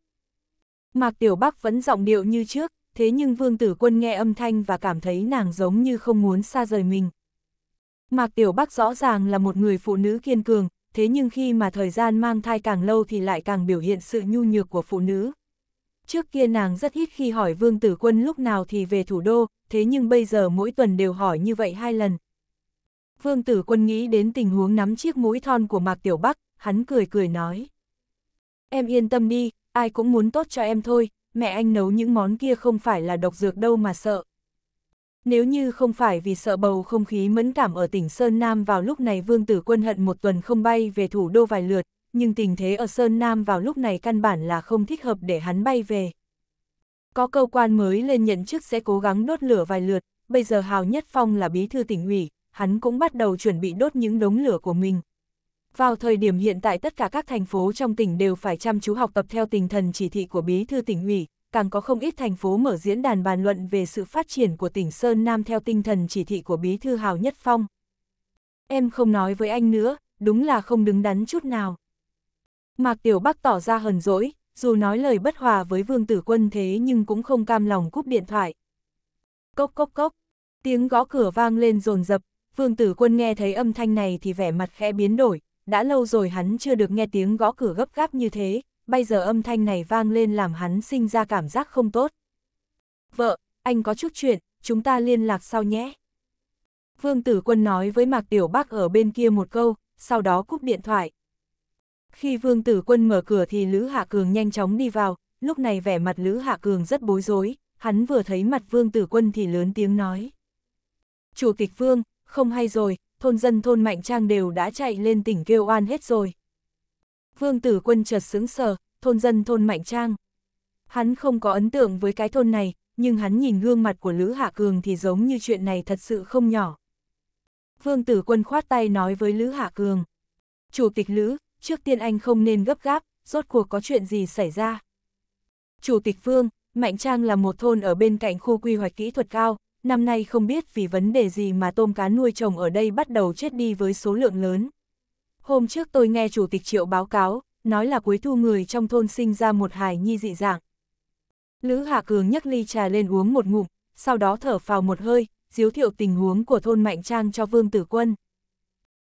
Mạc Tiểu Bắc vẫn giọng điệu như trước, thế nhưng Vương Tử Quân nghe âm thanh và cảm thấy nàng giống như không muốn xa rời mình. Mạc Tiểu Bắc rõ ràng là một người phụ nữ kiên cường, thế nhưng khi mà thời gian mang thai càng lâu thì lại càng biểu hiện sự nhu nhược của phụ nữ. Trước kia nàng rất ít khi hỏi Vương Tử Quân lúc nào thì về thủ đô, thế nhưng bây giờ mỗi tuần đều hỏi như vậy hai lần, Vương tử quân nghĩ đến tình huống nắm chiếc mũi thon của Mạc Tiểu Bắc, hắn cười cười nói. Em yên tâm đi, ai cũng muốn tốt cho em thôi, mẹ anh nấu những món kia không phải là độc dược đâu mà sợ. Nếu như không phải vì sợ bầu không khí mẫn cảm ở tỉnh Sơn Nam vào lúc này Vương Tử Quân hận một tuần không bay về thủ đô vài lượt, nhưng tình thế ở Sơn Nam vào lúc này căn bản là không thích hợp để hắn bay về. Có câu quan mới lên nhận chức sẽ cố gắng đốt lửa vài lượt, bây giờ Hào Nhất Phong là bí thư tỉnh ủy, hắn cũng bắt đầu chuẩn bị đốt những đống lửa của mình. Vào thời điểm hiện tại tất cả các thành phố trong tỉnh đều phải chăm chú học tập theo tinh thần chỉ thị của bí thư tỉnh ủy, càng có không ít thành phố mở diễn đàn bàn luận về sự phát triển của tỉnh Sơn Nam theo tinh thần chỉ thị của bí thư Hào Nhất Phong. Em không nói với anh nữa, đúng là không đứng đắn chút nào. Mạc Tiểu Bắc tỏ ra hờn dỗi, dù nói lời bất hòa với Vương Tử Quân thế nhưng cũng không cam lòng cúp điện thoại. Cốc cốc cốc, tiếng gõ cửa vang lên rồn rập, Vương tử quân nghe thấy âm thanh này thì vẻ mặt khẽ biến đổi, đã lâu rồi hắn chưa được nghe tiếng gõ cửa gấp gáp như thế, bây giờ âm thanh này vang lên làm hắn sinh ra cảm giác không tốt. Vợ, anh có chút chuyện, chúng ta liên lạc sau nhé. Vương tử quân nói với Mạc Tiểu Bắc ở bên kia một câu, sau đó cúp điện thoại. Khi vương tử quân mở cửa thì Lữ Hạ Cường nhanh chóng đi vào, lúc này vẻ mặt Lữ Hạ Cường rất bối rối, hắn vừa thấy mặt vương tử quân thì lớn tiếng nói. Chủ tịch vương, không hay rồi, thôn dân thôn Mạnh Trang đều đã chạy lên tỉnh kêu oan hết rồi. Vương Tử Quân chợt sững sờ, thôn dân thôn Mạnh Trang. Hắn không có ấn tượng với cái thôn này, nhưng hắn nhìn gương mặt của Lữ Hạ Cường thì giống như chuyện này thật sự không nhỏ. Vương Tử Quân khoát tay nói với Lữ Hạ Cường. Chủ tịch Lữ, trước tiên anh không nên gấp gáp, rốt cuộc có chuyện gì xảy ra. Chủ tịch Vương, Mạnh Trang là một thôn ở bên cạnh khu quy hoạch kỹ thuật cao, năm nay không biết vì vấn đề gì mà tôm cá nuôi trồng ở đây bắt đầu chết đi với số lượng lớn. Hôm trước tôi nghe Chủ tịch Triệu báo cáo, nói là cuối thu người trong thôn sinh ra một hài nhi dị dạng. Lữ Hạ Cường nhấc ly trà lên uống một ngụm, sau đó thở phào một hơi, giới thiệu tình huống của thôn Mạnh Trang cho Vương Tử Quân.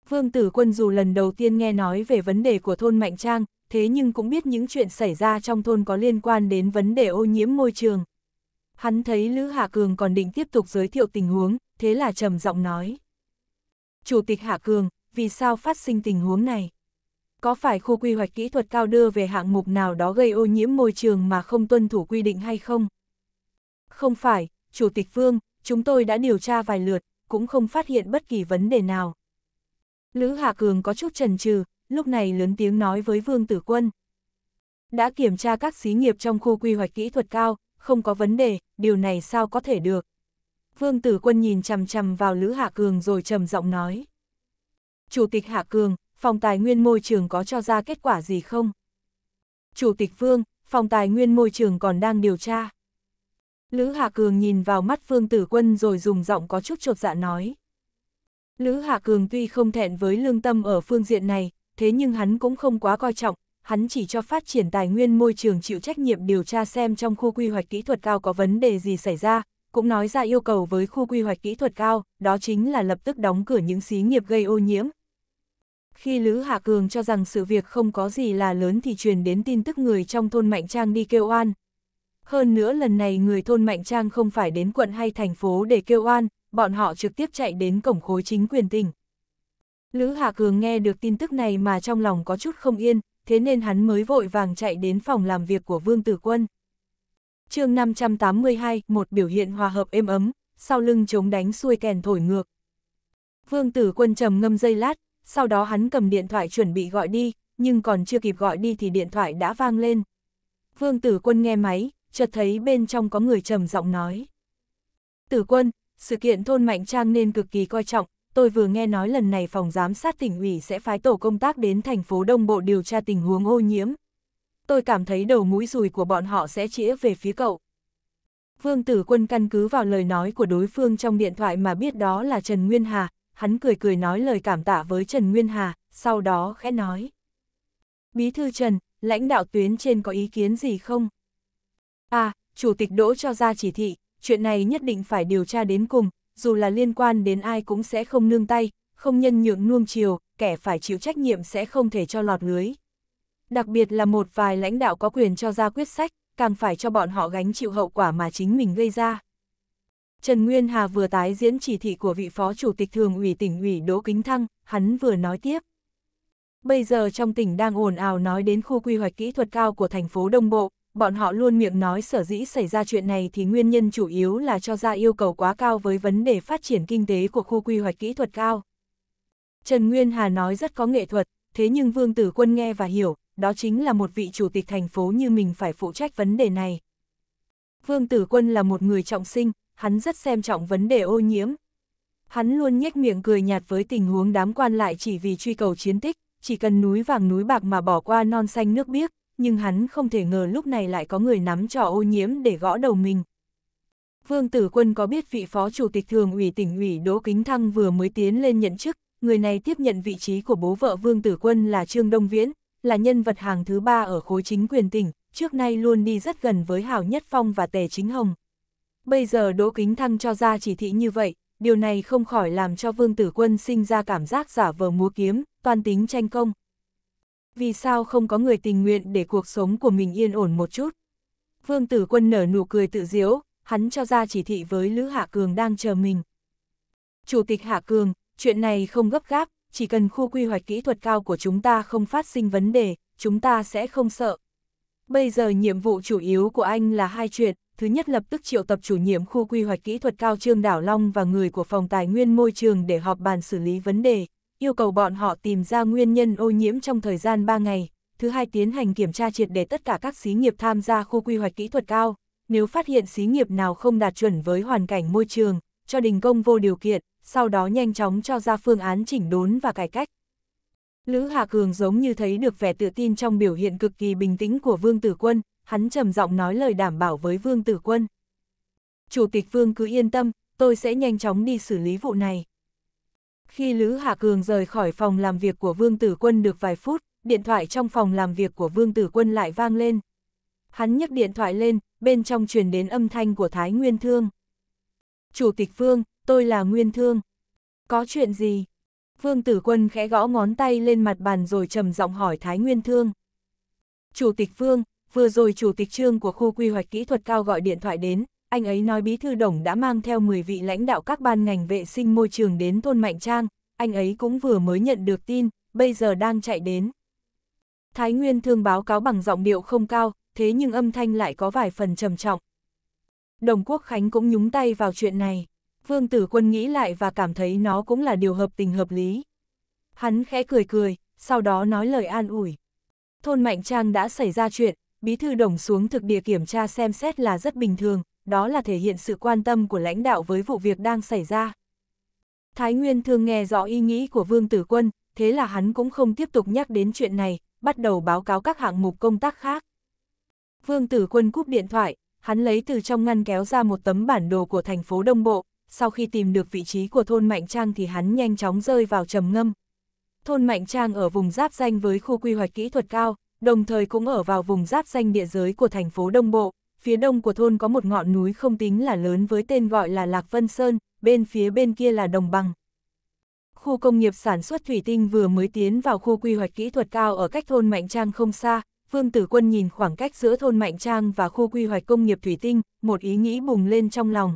Vương Tử Quân dù lần đầu tiên nghe nói về vấn đề của thôn Mạnh Trang, thế nhưng cũng biết những chuyện xảy ra trong thôn có liên quan đến vấn đề ô nhiễm môi trường. Hắn thấy Lữ Hạ Cường còn định tiếp tục giới thiệu tình huống, thế là trầm giọng nói. Chủ tịch Hạ Cường, vì sao phát sinh tình huống này? Có phải khu quy hoạch kỹ thuật cao đưa về hạng mục nào đó gây ô nhiễm môi trường mà không tuân thủ quy định hay không? Không phải, Chủ tịch Vương, chúng tôi đã điều tra vài lượt, cũng không phát hiện bất kỳ vấn đề nào. Lữ Hạ Cường có chút trần trừ, lúc này lớn tiếng nói với Vương Tử Quân. Đã kiểm tra các xí nghiệp trong khu quy hoạch kỹ thuật cao, không có vấn đề, điều này sao có thể được. Vương Tử Quân nhìn chằm chằm vào Lữ Hạ Cường rồi trầm giọng nói. Chủ tịch Hạ Cường, phòng tài nguyên môi trường có cho ra kết quả gì không? Chủ tịch Vương, phòng tài nguyên môi trường còn đang điều tra. Lữ Hạ Cường nhìn vào mắt Vương Tử Quân rồi dùng giọng có chút chột dạ nói. Lữ Hạ Cường tuy không thẹn với lương tâm ở phương diện này, thế nhưng hắn cũng không quá coi trọng, hắn chỉ cho phát triển tài nguyên môi trường chịu trách nhiệm điều tra xem trong khu quy hoạch kỹ thuật cao có vấn đề gì xảy ra, cũng nói ra yêu cầu với khu quy hoạch kỹ thuật cao, đó chính là lập tức đóng cửa những xí nghiệp gây ô nhiễm. Khi Lữ Hạ Cường cho rằng sự việc không có gì là lớn thì truyền đến tin tức người trong thôn Mạnh Trang đi kêu oan. Hơn nữa lần này người thôn Mạnh Trang không phải đến quận hay thành phố để kêu oan, bọn họ trực tiếp chạy đến cổng khối chính quyền tỉnh. Lữ Hạ Cường nghe được tin tức này mà trong lòng có chút không yên, thế nên hắn mới vội vàng chạy đến phòng làm việc của Vương Tử Quân. chương 582, một biểu hiện hòa hợp êm ấm, sau lưng chống đánh xuôi kèn thổi ngược. Vương Tử Quân trầm ngâm dây lát, sau đó hắn cầm điện thoại chuẩn bị gọi đi, nhưng còn chưa kịp gọi đi thì điện thoại đã vang lên. Vương Tử Quân nghe máy, chợt thấy bên trong có người trầm giọng nói. Tử Quân, sự kiện thôn Mạnh Trang nên cực kỳ coi trọng, tôi vừa nghe nói lần này phòng giám sát tỉnh ủy sẽ phái tổ công tác đến thành phố Đông Bộ điều tra tình huống ô nhiễm. Tôi cảm thấy đầu mũi rùi của bọn họ sẽ chĩa về phía cậu. Vương Tử Quân căn cứ vào lời nói của đối phương trong điện thoại mà biết đó là Trần Nguyên Hà, hắn cười cười nói lời cảm tạ với Trần Nguyên Hà, sau đó khẽ nói. Bí thư Trần, lãnh đạo tuyến trên có ý kiến gì không? À, Chủ tịch Đỗ cho ra chỉ thị, chuyện này nhất định phải điều tra đến cùng, dù là liên quan đến ai cũng sẽ không nương tay, không nhân nhượng nuông chiều, kẻ phải chịu trách nhiệm sẽ không thể cho lọt lưới. Đặc biệt là một vài lãnh đạo có quyền cho ra quyết sách, càng phải cho bọn họ gánh chịu hậu quả mà chính mình gây ra. Trần Nguyên Hà vừa tái diễn chỉ thị của vị phó chủ tịch thường ủy tỉnh ủy Đỗ Kính Thăng, hắn vừa nói tiếp. Bây giờ trong tỉnh đang ồn ào nói đến khu quy hoạch kỹ thuật cao của thành phố Đông Bộ, bọn họ luôn miệng nói sở dĩ xảy ra chuyện này thì nguyên nhân chủ yếu là cho ra yêu cầu quá cao với vấn đề phát triển kinh tế của khu quy hoạch kỹ thuật cao. Trần Nguyên Hà nói rất có nghệ thuật, thế nhưng Vương Tử Quân nghe và hiểu, đó chính là một vị chủ tịch thành phố như mình phải phụ trách vấn đề này. Vương Tử Quân là một người trọng sinh, hắn rất xem trọng vấn đề ô nhiễm. Hắn luôn nhếch miệng cười nhạt với tình huống đám quan lại chỉ vì truy cầu chiến tích, chỉ cần núi vàng núi bạc mà bỏ qua non xanh nước biếc, nhưng hắn không thể ngờ lúc này lại có người nắm trò ô nhiễm để gõ đầu mình. Vương Tử Quân có biết vị phó chủ tịch thường ủy tỉnh ủy Đỗ Kính Thăng vừa mới tiến lên nhận chức, người này tiếp nhận vị trí của bố vợ Vương Tử Quân là Trương Đông Viễn, là nhân vật hàng thứ ba ở khối chính quyền tỉnh, trước nay luôn đi rất gần với Hảo Nhất Phong và Tề Chính Hồng. Bây giờ Đỗ Kính Thăng cho ra chỉ thị như vậy, điều này không khỏi làm cho Vương Tử Quân sinh ra cảm giác giả vờ múa kiếm, toàn tính tranh công vì sao không có người tình nguyện để cuộc sống của mình yên ổn một chút. Vương Tử Quân nở nụ cười tự diễu, hắn cho ra chỉ thị với Lữ Hạ Cường đang chờ mình. Chủ tịch Hạ Cường, chuyện này không gấp gáp, chỉ cần khu quy hoạch kỹ thuật cao của chúng ta không phát sinh vấn đề, chúng ta sẽ không sợ. Bây giờ nhiệm vụ chủ yếu của anh là hai chuyện, thứ nhất lập tức triệu tập chủ nhiệm khu quy hoạch kỹ thuật cao Trương Đảo Long và người của phòng tài nguyên môi trường để họp bàn xử lý vấn đề, yêu cầu bọn họ tìm ra nguyên nhân ô nhiễm trong thời gian 3 ngày, thứ hai tiến hành kiểm tra triệt để tất cả các xí nghiệp tham gia khu quy hoạch kỹ thuật cao, nếu phát hiện xí nghiệp nào không đạt chuẩn với hoàn cảnh môi trường, cho đình công vô điều kiện, sau đó nhanh chóng cho ra phương án chỉnh đốn và cải cách. Lữ Hà Cường giống như thấy được vẻ tự tin trong biểu hiện cực kỳ bình tĩnh của Vương Tử Quân, hắn trầm giọng nói lời đảm bảo với Vương Tử Quân. Chủ tịch Vương cứ yên tâm, tôi sẽ nhanh chóng đi xử lý vụ này. Khi Lữ Hà Cường rời khỏi phòng làm việc của Vương Tử Quân được vài phút, điện thoại trong phòng làm việc của Vương Tử Quân lại vang lên. Hắn nhấc điện thoại lên, bên trong truyền đến âm thanh của Thái Nguyên Thương. Chủ tịch Vương, tôi là Nguyên Thương. Có chuyện gì? Vương Tử Quân khẽ gõ ngón tay lên mặt bàn rồi trầm giọng hỏi Thái Nguyên Thương. Chủ tịch Vương, vừa rồi Chủ tịch Trương của khu quy hoạch kỹ thuật cao gọi điện thoại đến, anh ấy nói bí thư đồng đã mang theo 10 vị lãnh đạo các ban ngành vệ sinh môi trường đến thôn Mạnh Trang, anh ấy cũng vừa mới nhận được tin, bây giờ đang chạy đến. Thái Nguyên thương báo cáo bằng giọng điệu không cao, thế nhưng âm thanh lại có vài phần trầm trọng. Đồng Quốc Khánh cũng nhúng tay vào chuyện này. Vương Tử Quân nghĩ lại và cảm thấy nó cũng là điều hợp tình hợp lý. Hắn khẽ cười cười, sau đó nói lời an ủi. Thôn Mạnh Trang đã xảy ra chuyện, bí thư đồng xuống thực địa kiểm tra xem xét là rất bình thường, đó là thể hiện sự quan tâm của lãnh đạo với vụ việc đang xảy ra. Thái Nguyên thường nghe rõ ý nghĩ của Vương Tử Quân, thế là hắn cũng không tiếp tục nhắc đến chuyện này, bắt đầu báo cáo các hạng mục công tác khác. Vương Tử Quân cúp điện thoại, hắn lấy từ trong ngăn kéo ra một tấm bản đồ của thành phố Đông Bộ, sau khi tìm được vị trí của thôn Mạnh Trang thì hắn nhanh chóng rơi vào trầm ngâm. Thôn Mạnh Trang ở vùng giáp danh với khu quy hoạch kỹ thuật cao, đồng thời cũng ở vào vùng giáp danh địa giới của thành phố Đông Bộ phía đông của thôn có một ngọn núi không tính là lớn với tên gọi là Lạc Vân Sơn, bên phía bên kia là đồng bằng. Khu công nghiệp sản xuất thủy tinh vừa mới tiến vào khu quy hoạch kỹ thuật cao ở cách thôn Mạnh Trang không xa, Vương Tử Quân nhìn khoảng cách giữa thôn Mạnh Trang và khu quy hoạch công nghiệp thủy tinh, một ý nghĩ bùng lên trong lòng.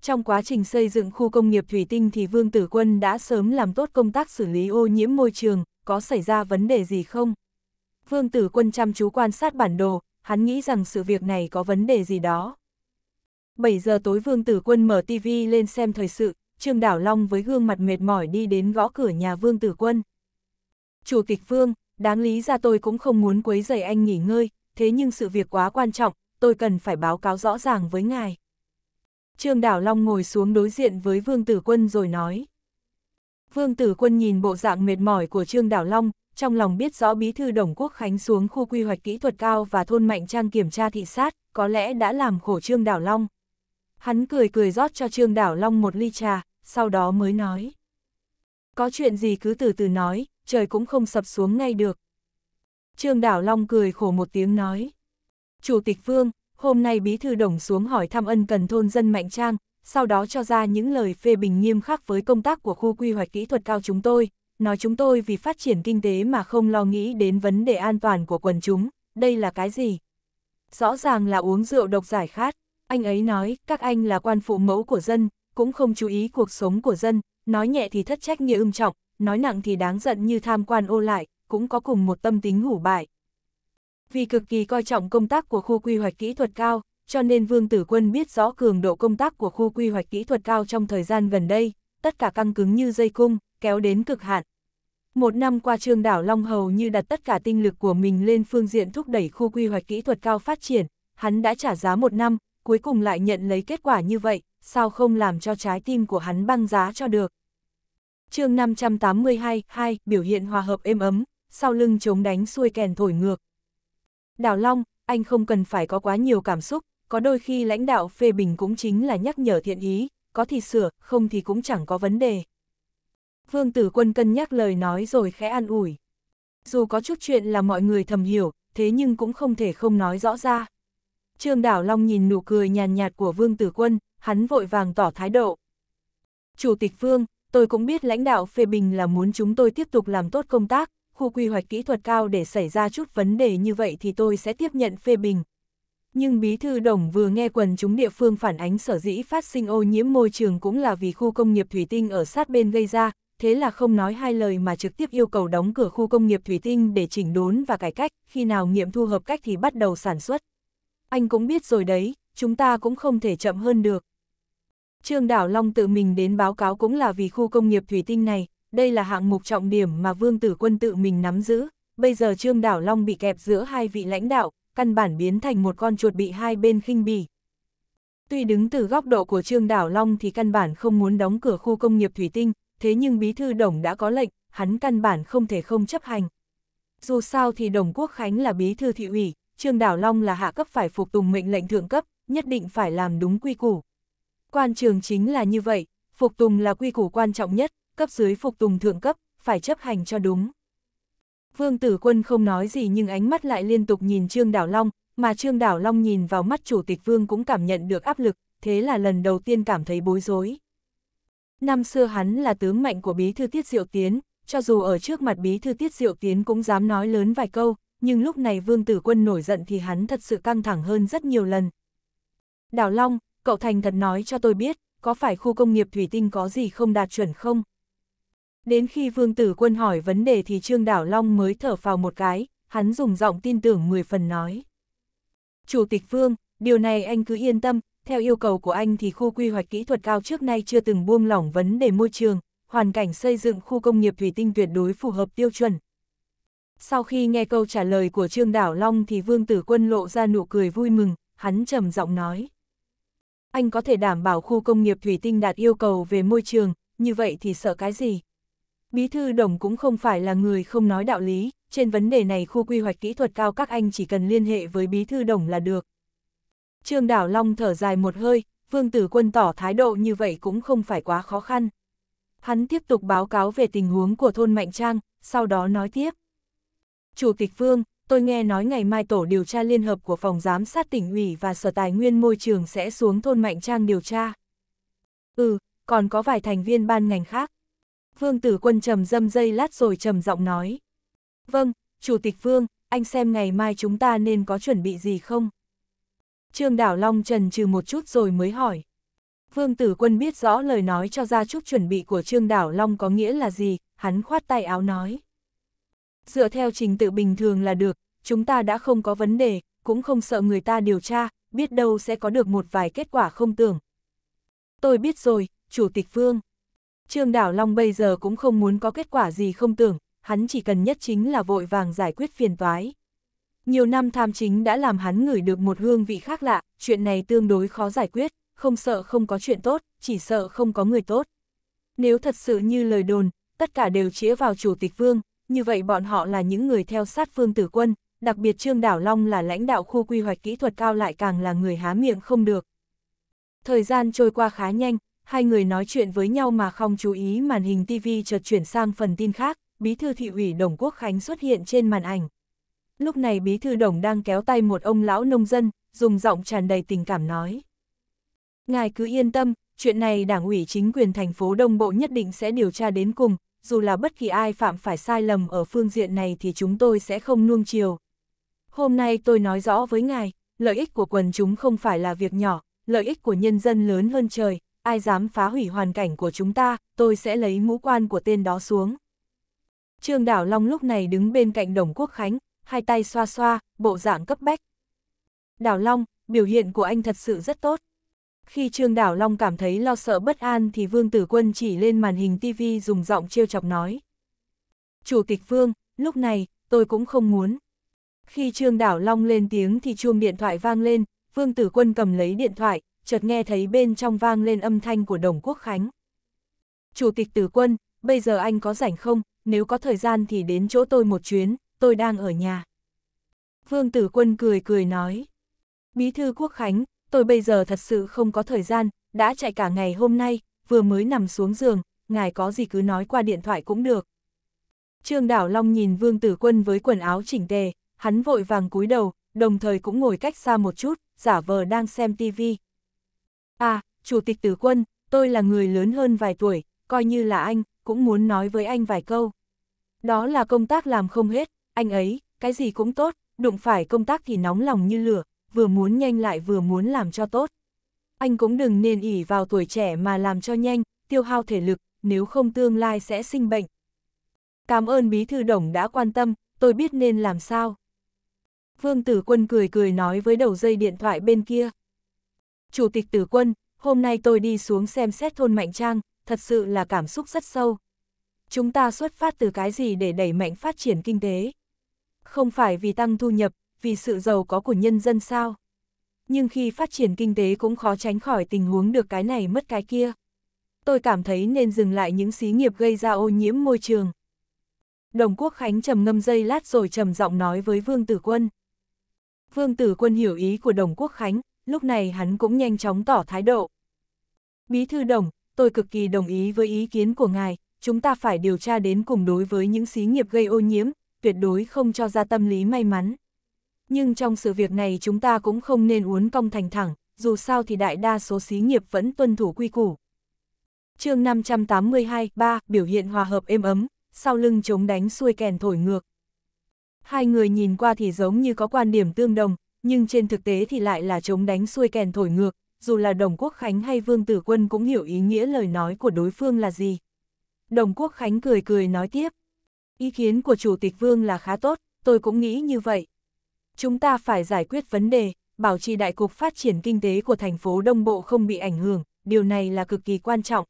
Trong quá trình xây dựng khu công nghiệp thủy tinh thì Vương Tử Quân đã sớm làm tốt công tác xử lý ô nhiễm môi trường, có xảy ra vấn đề gì không? Vương Tử Quân chăm chú quan sát bản đồ, hắn nghĩ rằng sự việc này có vấn đề gì đó. 7 giờ tối Vương Tử Quân mở TV lên xem thời sự, Trương Đảo Long với gương mặt mệt mỏi đi đến gõ cửa nhà Vương Tử Quân. Chủ tịch Vương, đáng lý ra tôi cũng không muốn quấy rầy anh nghỉ ngơi, thế nhưng sự việc quá quan trọng, tôi cần phải báo cáo rõ ràng với ngài. Trương Đảo Long ngồi xuống đối diện với Vương Tử Quân rồi nói. Vương Tử Quân nhìn bộ dạng mệt mỏi của Trương Đảo Long, trong lòng biết rõ bí thư Đồng Quốc Khánh xuống khu quy hoạch kỹ thuật cao và thôn Mạnh Trang kiểm tra thị sát, có lẽ đã làm khổ Trương Đảo Long. Hắn cười cười rót cho Trương Đảo Long một ly trà, sau đó mới nói. Có chuyện gì cứ từ từ nói, trời cũng không sập xuống ngay được. Trương Đảo Long cười khổ một tiếng nói. Chủ tịch Vương, hôm nay bí thư đồng xuống hỏi thăm ân cần thôn dân Mạnh Trang, sau đó cho ra những lời phê bình nghiêm khắc với công tác của khu quy hoạch kỹ thuật cao chúng tôi, nói chúng tôi vì phát triển kinh tế mà không lo nghĩ đến vấn đề an toàn của quần chúng, đây là cái gì? Rõ ràng là uống rượu độc giải khát, anh ấy nói các anh là quan phụ mẫu của dân, cũng không chú ý cuộc sống của dân, nói nhẹ thì thất trách như ưm trọng, nói nặng thì đáng giận như tham quan ô lại, cũng có cùng một tâm tính hủ bại. Vì cực kỳ coi trọng công tác của khu quy hoạch kỹ thuật cao, cho nên Vương Tử Quân biết rõ cường độ công tác của khu quy hoạch kỹ thuật cao trong thời gian gần đây, tất cả căng cứng như dây cung, kéo đến cực hạn. Một năm qua Trương Đảo Long hầu như đặt tất cả tinh lực của mình lên phương diện thúc đẩy khu quy hoạch kỹ thuật cao phát triển, hắn đã trả giá một năm, cuối cùng lại nhận lấy kết quả như vậy, sao không làm cho trái tim của hắn băng giá cho được. chương 582, 2, biểu hiện hòa hợp êm ấm, sau lưng chống đánh xuôi kèn thổi ngược. Đảo Long, anh không cần phải có quá nhiều cảm xúc, có đôi khi lãnh đạo phê bình cũng chính là nhắc nhở thiện ý, có thì sửa, không thì cũng chẳng có vấn đề. Vương tử quân cân nhắc lời nói rồi khẽ an ủi. Dù có chút chuyện là mọi người thầm hiểu, thế nhưng cũng không thể không nói rõ ra. Trương Đảo Long nhìn nụ cười nhàn nhạt của Vương Tử Quân, hắn vội vàng tỏ thái độ. Chủ tịch Vương, tôi cũng biết lãnh đạo phê bình là muốn chúng tôi tiếp tục làm tốt công tác, khu quy hoạch kỹ thuật cao để xảy ra chút vấn đề như vậy thì tôi sẽ tiếp nhận phê bình. Nhưng Bí Thư Đồng vừa nghe quần chúng địa phương phản ánh sở dĩ phát sinh ô nhiễm môi trường cũng là vì khu công nghiệp thủy tinh ở sát bên gây ra, thế là không nói hai lời mà trực tiếp yêu cầu đóng cửa khu công nghiệp thủy tinh để chỉnh đốn và cải cách, khi nào nghiệm thu hợp cách thì bắt đầu sản xuất. Anh cũng biết rồi đấy, chúng ta cũng không thể chậm hơn được. Trương Đảo Long tự mình đến báo cáo cũng là vì khu công nghiệp thủy tinh này, đây là hạng mục trọng điểm mà Vương Tử Quân tự mình nắm giữ, bây giờ Trương Đảo Long bị kẹp giữa hai vị lãnh đạo, căn bản biến thành một con chuột bị hai bên khinh bỉ. Tuy đứng từ góc độ của Trương Đảo Long thì căn bản không muốn đóng cửa khu công nghiệp thủy tinh, thế nhưng bí thư đồng đã có lệnh, hắn căn bản không thể không chấp hành. Dù sao thì đồng quốc khánh là bí thư thị ủy, Trương Đảo Long là hạ cấp phải phục tùng mệnh lệnh thượng cấp, nhất định phải làm đúng quy củ. Quan trường chính là như vậy, phục tùng là quy củ quan trọng nhất, cấp dưới phục tùng thượng cấp, phải chấp hành cho đúng. Vương Tử Quân không nói gì nhưng ánh mắt lại liên tục nhìn Trương Đảo Long, mà Trương Đảo Long nhìn vào mắt Chủ tịch Vương cũng cảm nhận được áp lực, thế là lần đầu tiên cảm thấy bối rối. Năm xưa hắn là tướng mạnh của bí thư tiết diệu tiến, cho dù ở trước mặt bí thư tiết diệu tiến cũng dám nói lớn vài câu, nhưng lúc này vương tử quân nổi giận thì hắn thật sự căng thẳng hơn rất nhiều lần. Đào Long, cậu thành thật nói cho tôi biết, có phải khu công nghiệp thủy tinh có gì không đạt chuẩn không? Đến khi vương tử quân hỏi vấn đề thì Trương Đảo Long mới thở phào một cái, hắn dùng giọng tin tưởng 10 phần nói. Chủ tịch vương, điều này anh cứ yên tâm, theo yêu cầu của anh thì khu quy hoạch kỹ thuật cao trước nay chưa từng buông lỏng vấn đề môi trường, hoàn cảnh xây dựng khu công nghiệp thủy tinh tuyệt đối phù hợp tiêu chuẩn. Sau khi nghe câu trả lời của Trương Đảo Long thì Vương Tử Quân lộ ra nụ cười vui mừng, hắn trầm giọng nói. Anh có thể đảm bảo khu công nghiệp thủy tinh đạt yêu cầu về môi trường, như vậy thì sợ cái gì? Bí thư đồng cũng không phải là người không nói đạo lý, trên vấn đề này khu quy hoạch kỹ thuật cao các anh chỉ cần liên hệ với bí thư đồng là được. Trương Đảo Long thở dài một hơi, Vương Tử Quân tỏ thái độ như vậy cũng không phải quá khó khăn. Hắn tiếp tục báo cáo về tình huống của thôn Mạnh Trang, sau đó nói tiếp. Chủ tịch Vương, tôi nghe nói ngày mai tổ điều tra liên hợp của phòng giám sát tỉnh ủy và sở tài nguyên môi trường sẽ xuống thôn Mạnh Trang điều tra. Ừ, còn có vài thành viên ban ngành khác. Vương Tử Quân trầm dâm dây lát rồi trầm giọng nói. Vâng, Chủ tịch Vương, anh xem ngày mai chúng ta nên có chuẩn bị gì không? Trương Đảo Long trần trừ một chút rồi mới hỏi. Vương Tử Quân biết rõ lời nói cho ra chút chuẩn bị của Trương Đảo Long có nghĩa là gì, hắn khoát tay áo nói. Dựa theo trình tự bình thường là được, chúng ta đã không có vấn đề, cũng không sợ người ta điều tra, biết đâu sẽ có được một vài kết quả không tưởng. Tôi biết rồi, Chủ tịch Vương. Trương Đảo Long bây giờ cũng không muốn có kết quả gì không tưởng, hắn chỉ cần nhất chính là vội vàng giải quyết phiền toái. Nhiều năm tham chính đã làm hắn ngửi được một hương vị khác lạ, chuyện này tương đối khó giải quyết, không sợ không có chuyện tốt, chỉ sợ không có người tốt. Nếu thật sự như lời đồn, tất cả đều chĩa vào chủ tịch vương, như vậy bọn họ là những người theo sát phương tử quân, đặc biệt Trương Đảo Long là lãnh đạo khu quy hoạch kỹ thuật cao lại càng là người há miệng không được. Thời gian trôi qua khá nhanh, hai người nói chuyện với nhau mà không chú ý màn hình TV chợt chuyển sang phần tin khác, bí thư thị ủy Đồng Quốc Khánh xuất hiện trên màn ảnh. Lúc này bí thư đồng đang kéo tay một ông lão nông dân, dùng giọng tràn đầy tình cảm nói. Ngài cứ yên tâm, chuyện này đảng ủy chính quyền thành phố Đông Bộ nhất định sẽ điều tra đến cùng, dù là bất kỳ ai phạm phải sai lầm ở phương diện này thì chúng tôi sẽ không nuông chiều. Hôm nay tôi nói rõ với ngài, lợi ích của quần chúng không phải là việc nhỏ, lợi ích của nhân dân lớn hơn trời, ai dám phá hủy hoàn cảnh của chúng ta, tôi sẽ lấy mũ quan của tên đó xuống. Trương Đảo Long lúc này đứng bên cạnh Đồng Quốc Khánh, hai tay xoa xoa, bộ dạng cấp bách. Đảo Long, biểu hiện của anh thật sự rất tốt. Khi Trương Đảo Long cảm thấy lo sợ bất an thì Vương Tử Quân chỉ lên màn hình TV dùng giọng trêu chọc nói. Chủ tịch Vương, lúc này, tôi cũng không muốn. Khi Trương Đảo Long lên tiếng thì chuông điện thoại vang lên, Vương Tử Quân cầm lấy điện thoại, chợt nghe thấy bên trong vang lên âm thanh của Đồng Quốc Khánh. Chủ tịch Tử Quân, bây giờ anh có rảnh không, nếu có thời gian thì đến chỗ tôi một chuyến, tôi đang ở nhà. Vương Tử Quân cười cười nói. Bí thư Quốc Khánh, tôi bây giờ thật sự không có thời gian, đã chạy cả ngày hôm nay, vừa mới nằm xuống giường, ngài có gì cứ nói qua điện thoại cũng được. Trương Đảo Long nhìn Vương Tử Quân với quần áo chỉnh tề, hắn vội vàng cúi đầu, đồng thời cũng ngồi cách xa một chút, giả vờ đang xem tivi. À, Chủ tịch Tử Quân, tôi là người lớn hơn vài tuổi, coi như là anh, cũng muốn nói với anh vài câu. Đó là công tác làm không hết, anh ấy, cái gì cũng tốt, đụng phải công tác thì nóng lòng như lửa, vừa muốn nhanh lại vừa muốn làm cho tốt. Anh cũng đừng nên ỉ vào tuổi trẻ mà làm cho nhanh, tiêu hao thể lực, nếu không tương lai sẽ sinh bệnh. Cảm ơn Bí Thư Đồng đã quan tâm, tôi biết nên làm sao. Vương Tử Quân cười cười nói với đầu dây điện thoại bên kia. Chủ tịch Tử Quân, hôm nay tôi đi xuống xem xét thôn Mạnh Trang, thật sự là cảm xúc rất sâu. Chúng ta xuất phát từ cái gì để đẩy mạnh phát triển kinh tế? Không phải vì tăng thu nhập, vì sự giàu có của nhân dân sao? Nhưng khi phát triển kinh tế cũng khó tránh khỏi tình huống được cái này mất cái kia. Tôi cảm thấy nên dừng lại những xí nghiệp gây ra ô nhiễm môi trường. Đồng Quốc Khánh trầm ngâm dây lát rồi trầm giọng nói với Vương Tử Quân. Vương Tử Quân hiểu ý của Đồng Quốc Khánh, lúc này hắn cũng nhanh chóng tỏ thái độ. Bí thư Đồng, tôi cực kỳ đồng ý với ý kiến của ngài, chúng ta phải điều tra đến cùng đối với những xí nghiệp gây ô nhiễm, tuyệt đối không cho ra tâm lý may mắn. Nhưng trong sự việc này chúng ta cũng không nên uốn cong thành thẳng, dù sao thì đại đa số xí nghiệp vẫn tuân thủ quy củ. chương 582, 3, biểu hiện hòa hợp êm ấm, sau lưng chống đánh xuôi kèn thổi ngược. Hai người nhìn qua thì giống như có quan điểm tương đồng, nhưng trên thực tế thì lại là chống đánh xuôi kèn thổi ngược, dù là Đồng Quốc Khánh hay Vương Tử Quân cũng hiểu ý nghĩa lời nói của đối phương là gì. Đồng Quốc Khánh cười cười nói tiếp, ý kiến của Chủ tịch Vương là khá tốt, tôi cũng nghĩ như vậy. Chúng ta phải giải quyết vấn đề, bảo trì đại cục phát triển kinh tế của thành phố Đông Bộ không bị ảnh hưởng, điều này là cực kỳ quan trọng.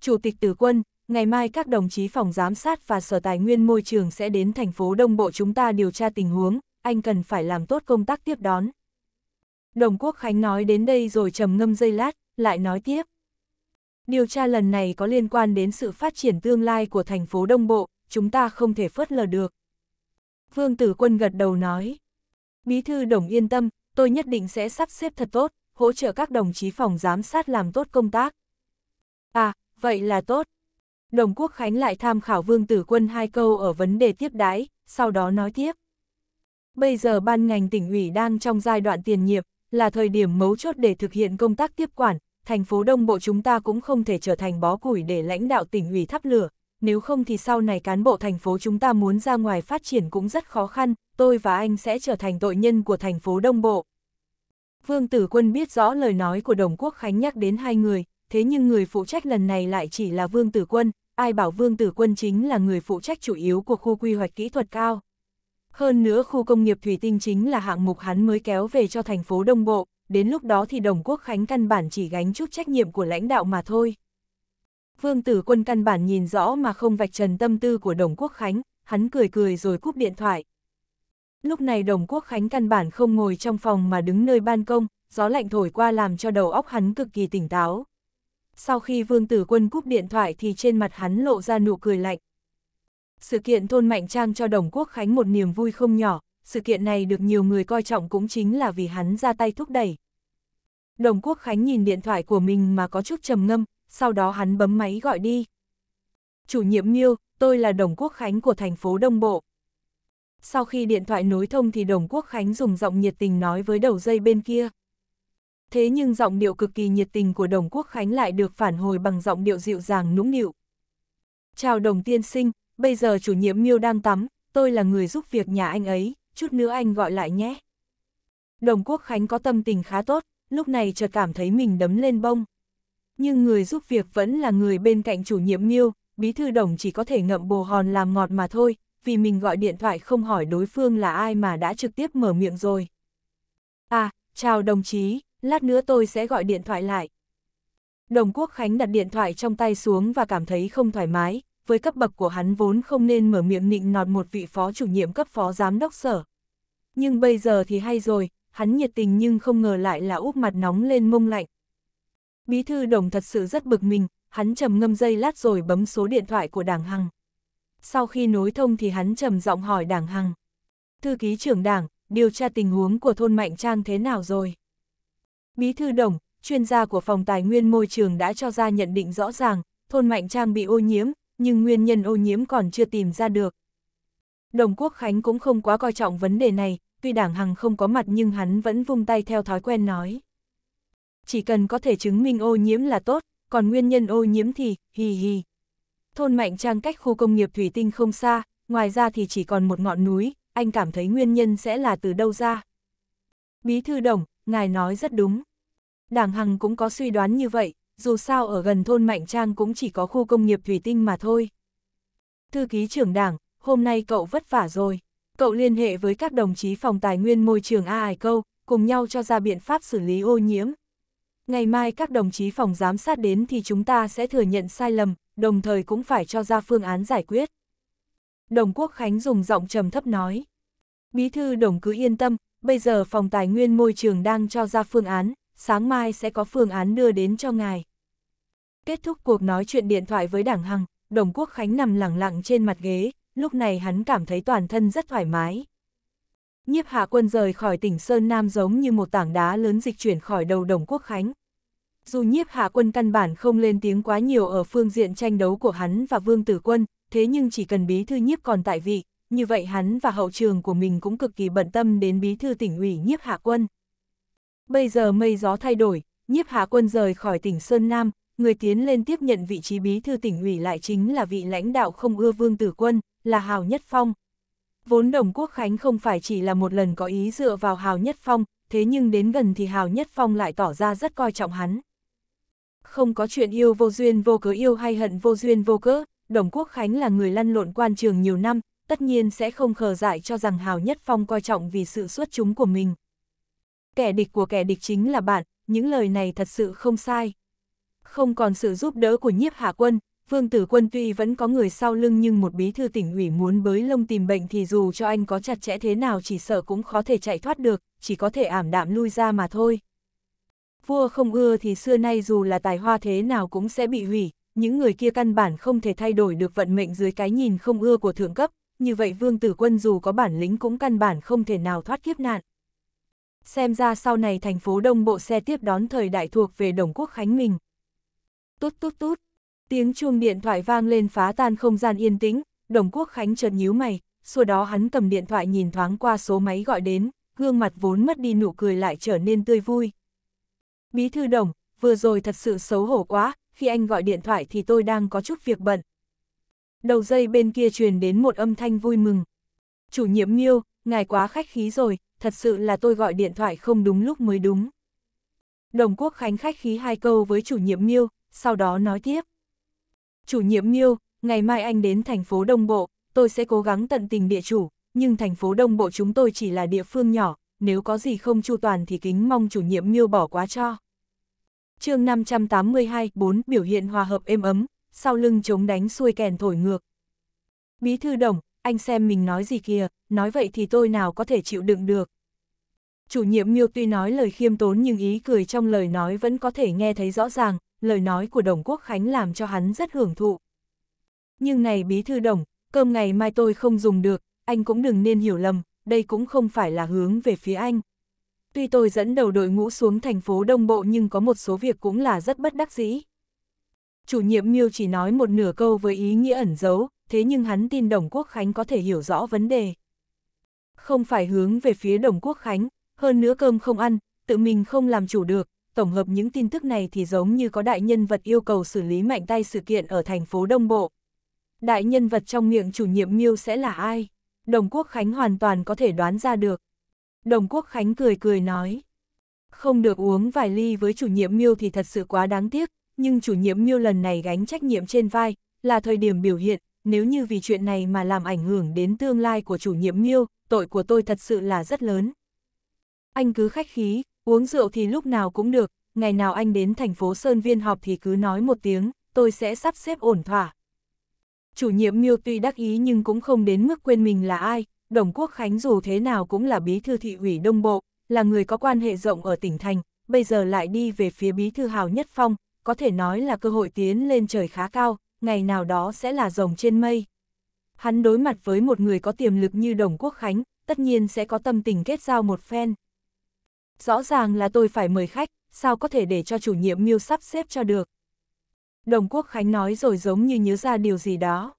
Chủ tịch Tử Quân, ngày mai các đồng chí phòng giám sát và sở tài nguyên môi trường sẽ đến thành phố Đông Bộ chúng ta điều tra tình huống, anh cần phải làm tốt công tác tiếp đón. Đồng Quốc Khánh nói đến đây rồi trầm ngâm giây lát, lại nói tiếp. Điều tra lần này có liên quan đến sự phát triển tương lai của thành phố Đông Bộ, chúng ta không thể phớt lờ được. Vương Tử Quân gật đầu nói. Bí thư đồng yên tâm, tôi nhất định sẽ sắp xếp thật tốt, hỗ trợ các đồng chí phòng giám sát làm tốt công tác. À, vậy là tốt. Đồng Quốc Khánh lại tham khảo Vương Tử Quân hai câu ở vấn đề tiếp đái, sau đó nói tiếp. Bây giờ ban ngành tỉnh ủy đang trong giai đoạn tiền nhiệm, là thời điểm mấu chốt để thực hiện công tác tiếp quản, thành phố Đông Bộ chúng ta cũng không thể trở thành bó củi để lãnh đạo tỉnh ủy thắp lửa, nếu không thì sau này cán bộ thành phố chúng ta muốn ra ngoài phát triển cũng rất khó khăn, tôi và anh sẽ trở thành tội nhân của thành phố Đông Bộ. Vương Tử Quân biết rõ lời nói của Đồng Quốc Khánh nhắc đến hai người, thế nhưng người phụ trách lần này lại chỉ là Vương Tử Quân, ai bảo Vương Tử Quân chính là người phụ trách chủ yếu của khu quy hoạch kỹ thuật cao. Hơn nữa khu công nghiệp thủy tinh chính là hạng mục hắn mới kéo về cho thành phố Đông Bộ, đến lúc đó thì Đồng Quốc Khánh căn bản chỉ gánh chút trách nhiệm của lãnh đạo mà thôi. Vương tử quân căn bản nhìn rõ mà không vạch trần tâm tư của Đồng Quốc Khánh, hắn cười cười rồi cúp điện thoại. Lúc này Đồng Quốc Khánh căn bản không ngồi trong phòng mà đứng nơi ban công, gió lạnh thổi qua làm cho đầu óc hắn cực kỳ tỉnh táo. Sau khi Vương Tử Quân cúp điện thoại thì trên mặt hắn lộ ra nụ cười lạnh. Sự kiện thôn Mạnh Trang cho Đồng Quốc Khánh một niềm vui không nhỏ, sự kiện này được nhiều người coi trọng cũng chính là vì hắn ra tay thúc đẩy. Đồng Quốc Khánh nhìn điện thoại của mình mà có chút trầm ngâm, sau đó hắn bấm máy gọi đi. Chủ nhiệm Miêu, tôi là Đồng Quốc Khánh của thành phố Đông Bộ. Sau khi điện thoại nối thông thì Đồng Quốc Khánh dùng giọng nhiệt tình nói với đầu dây bên kia. Thế nhưng giọng điệu cực kỳ nhiệt tình của Đồng Quốc Khánh lại được phản hồi bằng giọng điệu dịu dàng nũng nịu. Chào Đồng Tiên Sinh, bây giờ chủ nhiệm Miêu đang tắm, tôi là người giúp việc nhà anh ấy, chút nữa anh gọi lại nhé. Đồng Quốc Khánh có tâm tình khá tốt, lúc này chợt cảm thấy mình đấm lên bông nhưng người giúp việc vẫn là người bên cạnh chủ nhiệm Miêu, bí thư đồng chỉ có thể ngậm bồ hòn làm ngọt mà thôi, vì mình gọi điện thoại không hỏi đối phương là ai mà đã trực tiếp mở miệng rồi. À, chào đồng chí, lát nữa tôi sẽ gọi điện thoại lại. Đồng Quốc Khánh đặt điện thoại trong tay xuống và cảm thấy không thoải mái, với cấp bậc của hắn vốn không nên mở miệng nịnh nọt một vị phó chủ nhiệm cấp phó giám đốc sở. Nhưng bây giờ thì hay rồi, hắn nhiệt tình nhưng không ngờ lại là úp mặt nóng lên mông lạnh, Bí thư đồng thật sự rất bực mình, hắn trầm ngâm dây lát rồi bấm số điện thoại của đảng Hằng. Sau khi nối thông thì hắn trầm giọng hỏi đảng Hằng. Thư ký trưởng đảng, điều tra tình huống của thôn Mạnh Trang thế nào rồi? Bí thư đồng, chuyên gia của phòng tài nguyên môi trường đã cho ra nhận định rõ ràng, thôn Mạnh Trang bị ô nhiễm, nhưng nguyên nhân ô nhiễm còn chưa tìm ra được. Đồng Quốc Khánh cũng không quá coi trọng vấn đề này, tuy đảng Hằng không có mặt nhưng hắn vẫn vung tay theo thói quen nói chỉ cần có thể chứng minh ô nhiễm là tốt, còn nguyên nhân ô nhiễm thì, hì hì. Thôn Mạnh Trang cách khu công nghiệp thủy tinh không xa, ngoài ra thì chỉ còn một ngọn núi, anh cảm thấy nguyên nhân sẽ là từ đâu ra. Bí thư đồng, ngài nói rất đúng. Đảng Hằng cũng có suy đoán như vậy, dù sao ở gần thôn Mạnh Trang cũng chỉ có khu công nghiệp thủy tinh mà thôi. Thư ký trưởng đảng, hôm nay cậu vất vả rồi. Cậu liên hệ với các đồng chí phòng tài nguyên môi trường A Ải Câu, cùng nhau cho ra biện pháp xử lý ô nhiễm, ngày mai các đồng chí phòng giám sát đến thì chúng ta sẽ thừa nhận sai lầm, đồng thời cũng phải cho ra phương án giải quyết. Đồng Quốc Khánh dùng giọng trầm thấp nói. Bí thư đồng cứ yên tâm, bây giờ phòng tài nguyên môi trường đang cho ra phương án, sáng mai sẽ có phương án đưa đến cho ngài. Kết thúc cuộc nói chuyện điện thoại với Đảng Hằng, Đồng Quốc Khánh nằm lẳng lặng trên mặt ghế, lúc này hắn cảm thấy toàn thân rất thoải mái, nhiếp Hà quân rời khỏi tỉnh Sơn Nam giống như một tảng đá lớn dịch chuyển khỏi đầu đồng quốc khánh. Dù nhiếp Hà quân căn bản không lên tiếng quá nhiều ở phương diện tranh đấu của hắn và vương tử quân, thế nhưng chỉ cần bí thư nhiếp còn tại vị, như vậy hắn và hậu trường của mình cũng cực kỳ bận tâm đến bí thư tỉnh ủy nhiếp Hà quân. Bây giờ mây gió thay đổi, nhiếp Hà quân rời khỏi tỉnh Sơn Nam, người tiến lên tiếp nhận vị trí bí thư tỉnh ủy lại chính là vị lãnh đạo không ưa vương tử quân, là Hào Nhất Phong. Vốn Đồng Quốc Khánh không phải chỉ là một lần có ý dựa vào Hào Nhất Phong, thế nhưng đến gần thì Hào Nhất Phong lại tỏ ra rất coi trọng hắn. Không có chuyện yêu vô duyên vô cớ yêu hay hận vô duyên vô cớ, Đồng Quốc Khánh là người lăn lộn quan trường nhiều năm, tất nhiên sẽ không khờ dại cho rằng Hào Nhất Phong coi trọng vì sự xuất chúng của mình. Kẻ địch của kẻ địch chính là bạn, những lời này thật sự không sai. Không còn sự giúp đỡ của nhiếp hạ quân, Vương Tử Quân tuy vẫn có người sau lưng nhưng một bí thư tỉnh ủy muốn bới lông tìm bệnh thì dù cho anh có chặt chẽ thế nào chỉ sợ cũng khó thể chạy thoát được, chỉ có thể ảm đạm lui ra mà thôi. Vua không ưa thì xưa nay dù là tài hoa thế nào cũng sẽ bị hủy, những người kia căn bản không thể thay đổi được vận mệnh dưới cái nhìn không ưa của thượng cấp, như vậy Vương Tử Quân dù có bản lĩnh cũng căn bản không thể nào thoát kiếp nạn. Xem ra sau này thành phố Đông Bộ xe tiếp đón thời đại thuộc về Đồng Quốc Khánh mình. Tút tút tút. Tiếng chuông điện thoại vang lên phá tan không gian yên tĩnh, Đồng Quốc Khánh chợt nhíu mày, sau đó hắn cầm điện thoại nhìn thoáng qua số máy gọi đến, gương mặt vốn mất đi nụ cười lại trở nên tươi vui. Bí thư Đồng, vừa rồi thật sự xấu hổ quá, khi anh gọi điện thoại thì tôi đang có chút việc bận. Đầu dây bên kia truyền đến một âm thanh vui mừng. Chủ nhiệm Miêu, ngài quá khách khí rồi, thật sự là tôi gọi điện thoại không đúng lúc mới đúng. Đồng Quốc Khánh khách khí hai câu với chủ nhiệm Miêu, sau đó nói tiếp chủ nhiệm Miêu, ngày mai anh đến thành phố Đông Bộ, tôi sẽ cố gắng tận tình địa chủ, nhưng thành phố Đông Bộ chúng tôi chỉ là địa phương nhỏ, nếu có gì không chu toàn thì kính mong chủ nhiệm Miêu bỏ quá cho. chương 582, 4, biểu hiện hòa hợp êm ấm, sau lưng chống đánh xuôi kèn thổi ngược. Bí thư đồng, anh xem mình nói gì kìa, nói vậy thì tôi nào có thể chịu đựng được. Chủ nhiệm Miêu tuy nói lời khiêm tốn nhưng ý cười trong lời nói vẫn có thể nghe thấy rõ ràng, lời nói của Đồng Quốc Khánh làm cho hắn rất hưởng thụ. Nhưng này bí thư Đồng, cơm ngày mai tôi không dùng được, anh cũng đừng nên hiểu lầm, đây cũng không phải là hướng về phía anh. Tuy tôi dẫn đầu đội ngũ xuống thành phố Đông Bộ nhưng có một số việc cũng là rất bất đắc dĩ. Chủ nhiệm Miêu chỉ nói một nửa câu với ý nghĩa ẩn giấu, thế nhưng hắn tin Đồng Quốc Khánh có thể hiểu rõ vấn đề. Không phải hướng về phía Đồng Quốc Khánh, hơn nữa cơm không ăn, tự mình không làm chủ được, tổng hợp những tin tức này thì giống như có đại nhân vật yêu cầu xử lý mạnh tay sự kiện ở thành phố Đông Bộ. Đại nhân vật trong miệng chủ nhiệm Miêu sẽ là ai? Đồng Quốc Khánh hoàn toàn có thể đoán ra được. Đồng Quốc Khánh cười cười nói. Không được uống vài ly với chủ nhiệm Miêu thì thật sự quá đáng tiếc, nhưng chủ nhiệm Miêu lần này gánh trách nhiệm trên vai, là thời điểm biểu hiện, nếu như vì chuyện này mà làm ảnh hưởng đến tương lai của chủ nhiệm Miêu, tội của tôi thật sự là rất lớn. Anh cứ khách khí, Uống rượu thì lúc nào cũng được, ngày nào anh đến thành phố Sơn Viên họp thì cứ nói một tiếng, tôi sẽ sắp xếp ổn thỏa. Chủ nhiệm Miêu tuy đắc ý nhưng cũng không đến mức quên mình là ai, Đồng Quốc Khánh dù thế nào cũng là bí thư thị ủy Đông Bộ, là người có quan hệ rộng ở tỉnh thành, bây giờ lại đi về phía bí thư Hào Nhất Phong, có thể nói là cơ hội tiến lên trời khá cao, ngày nào đó sẽ là rồng trên mây. Hắn đối mặt với một người có tiềm lực như Đồng Quốc Khánh, tất nhiên sẽ có tâm tình kết giao một phen rõ ràng là tôi phải mời khách, sao có thể để cho chủ nhiệm Miêu sắp xếp cho được. Đồng Quốc Khánh nói rồi giống như nhớ ra điều gì đó.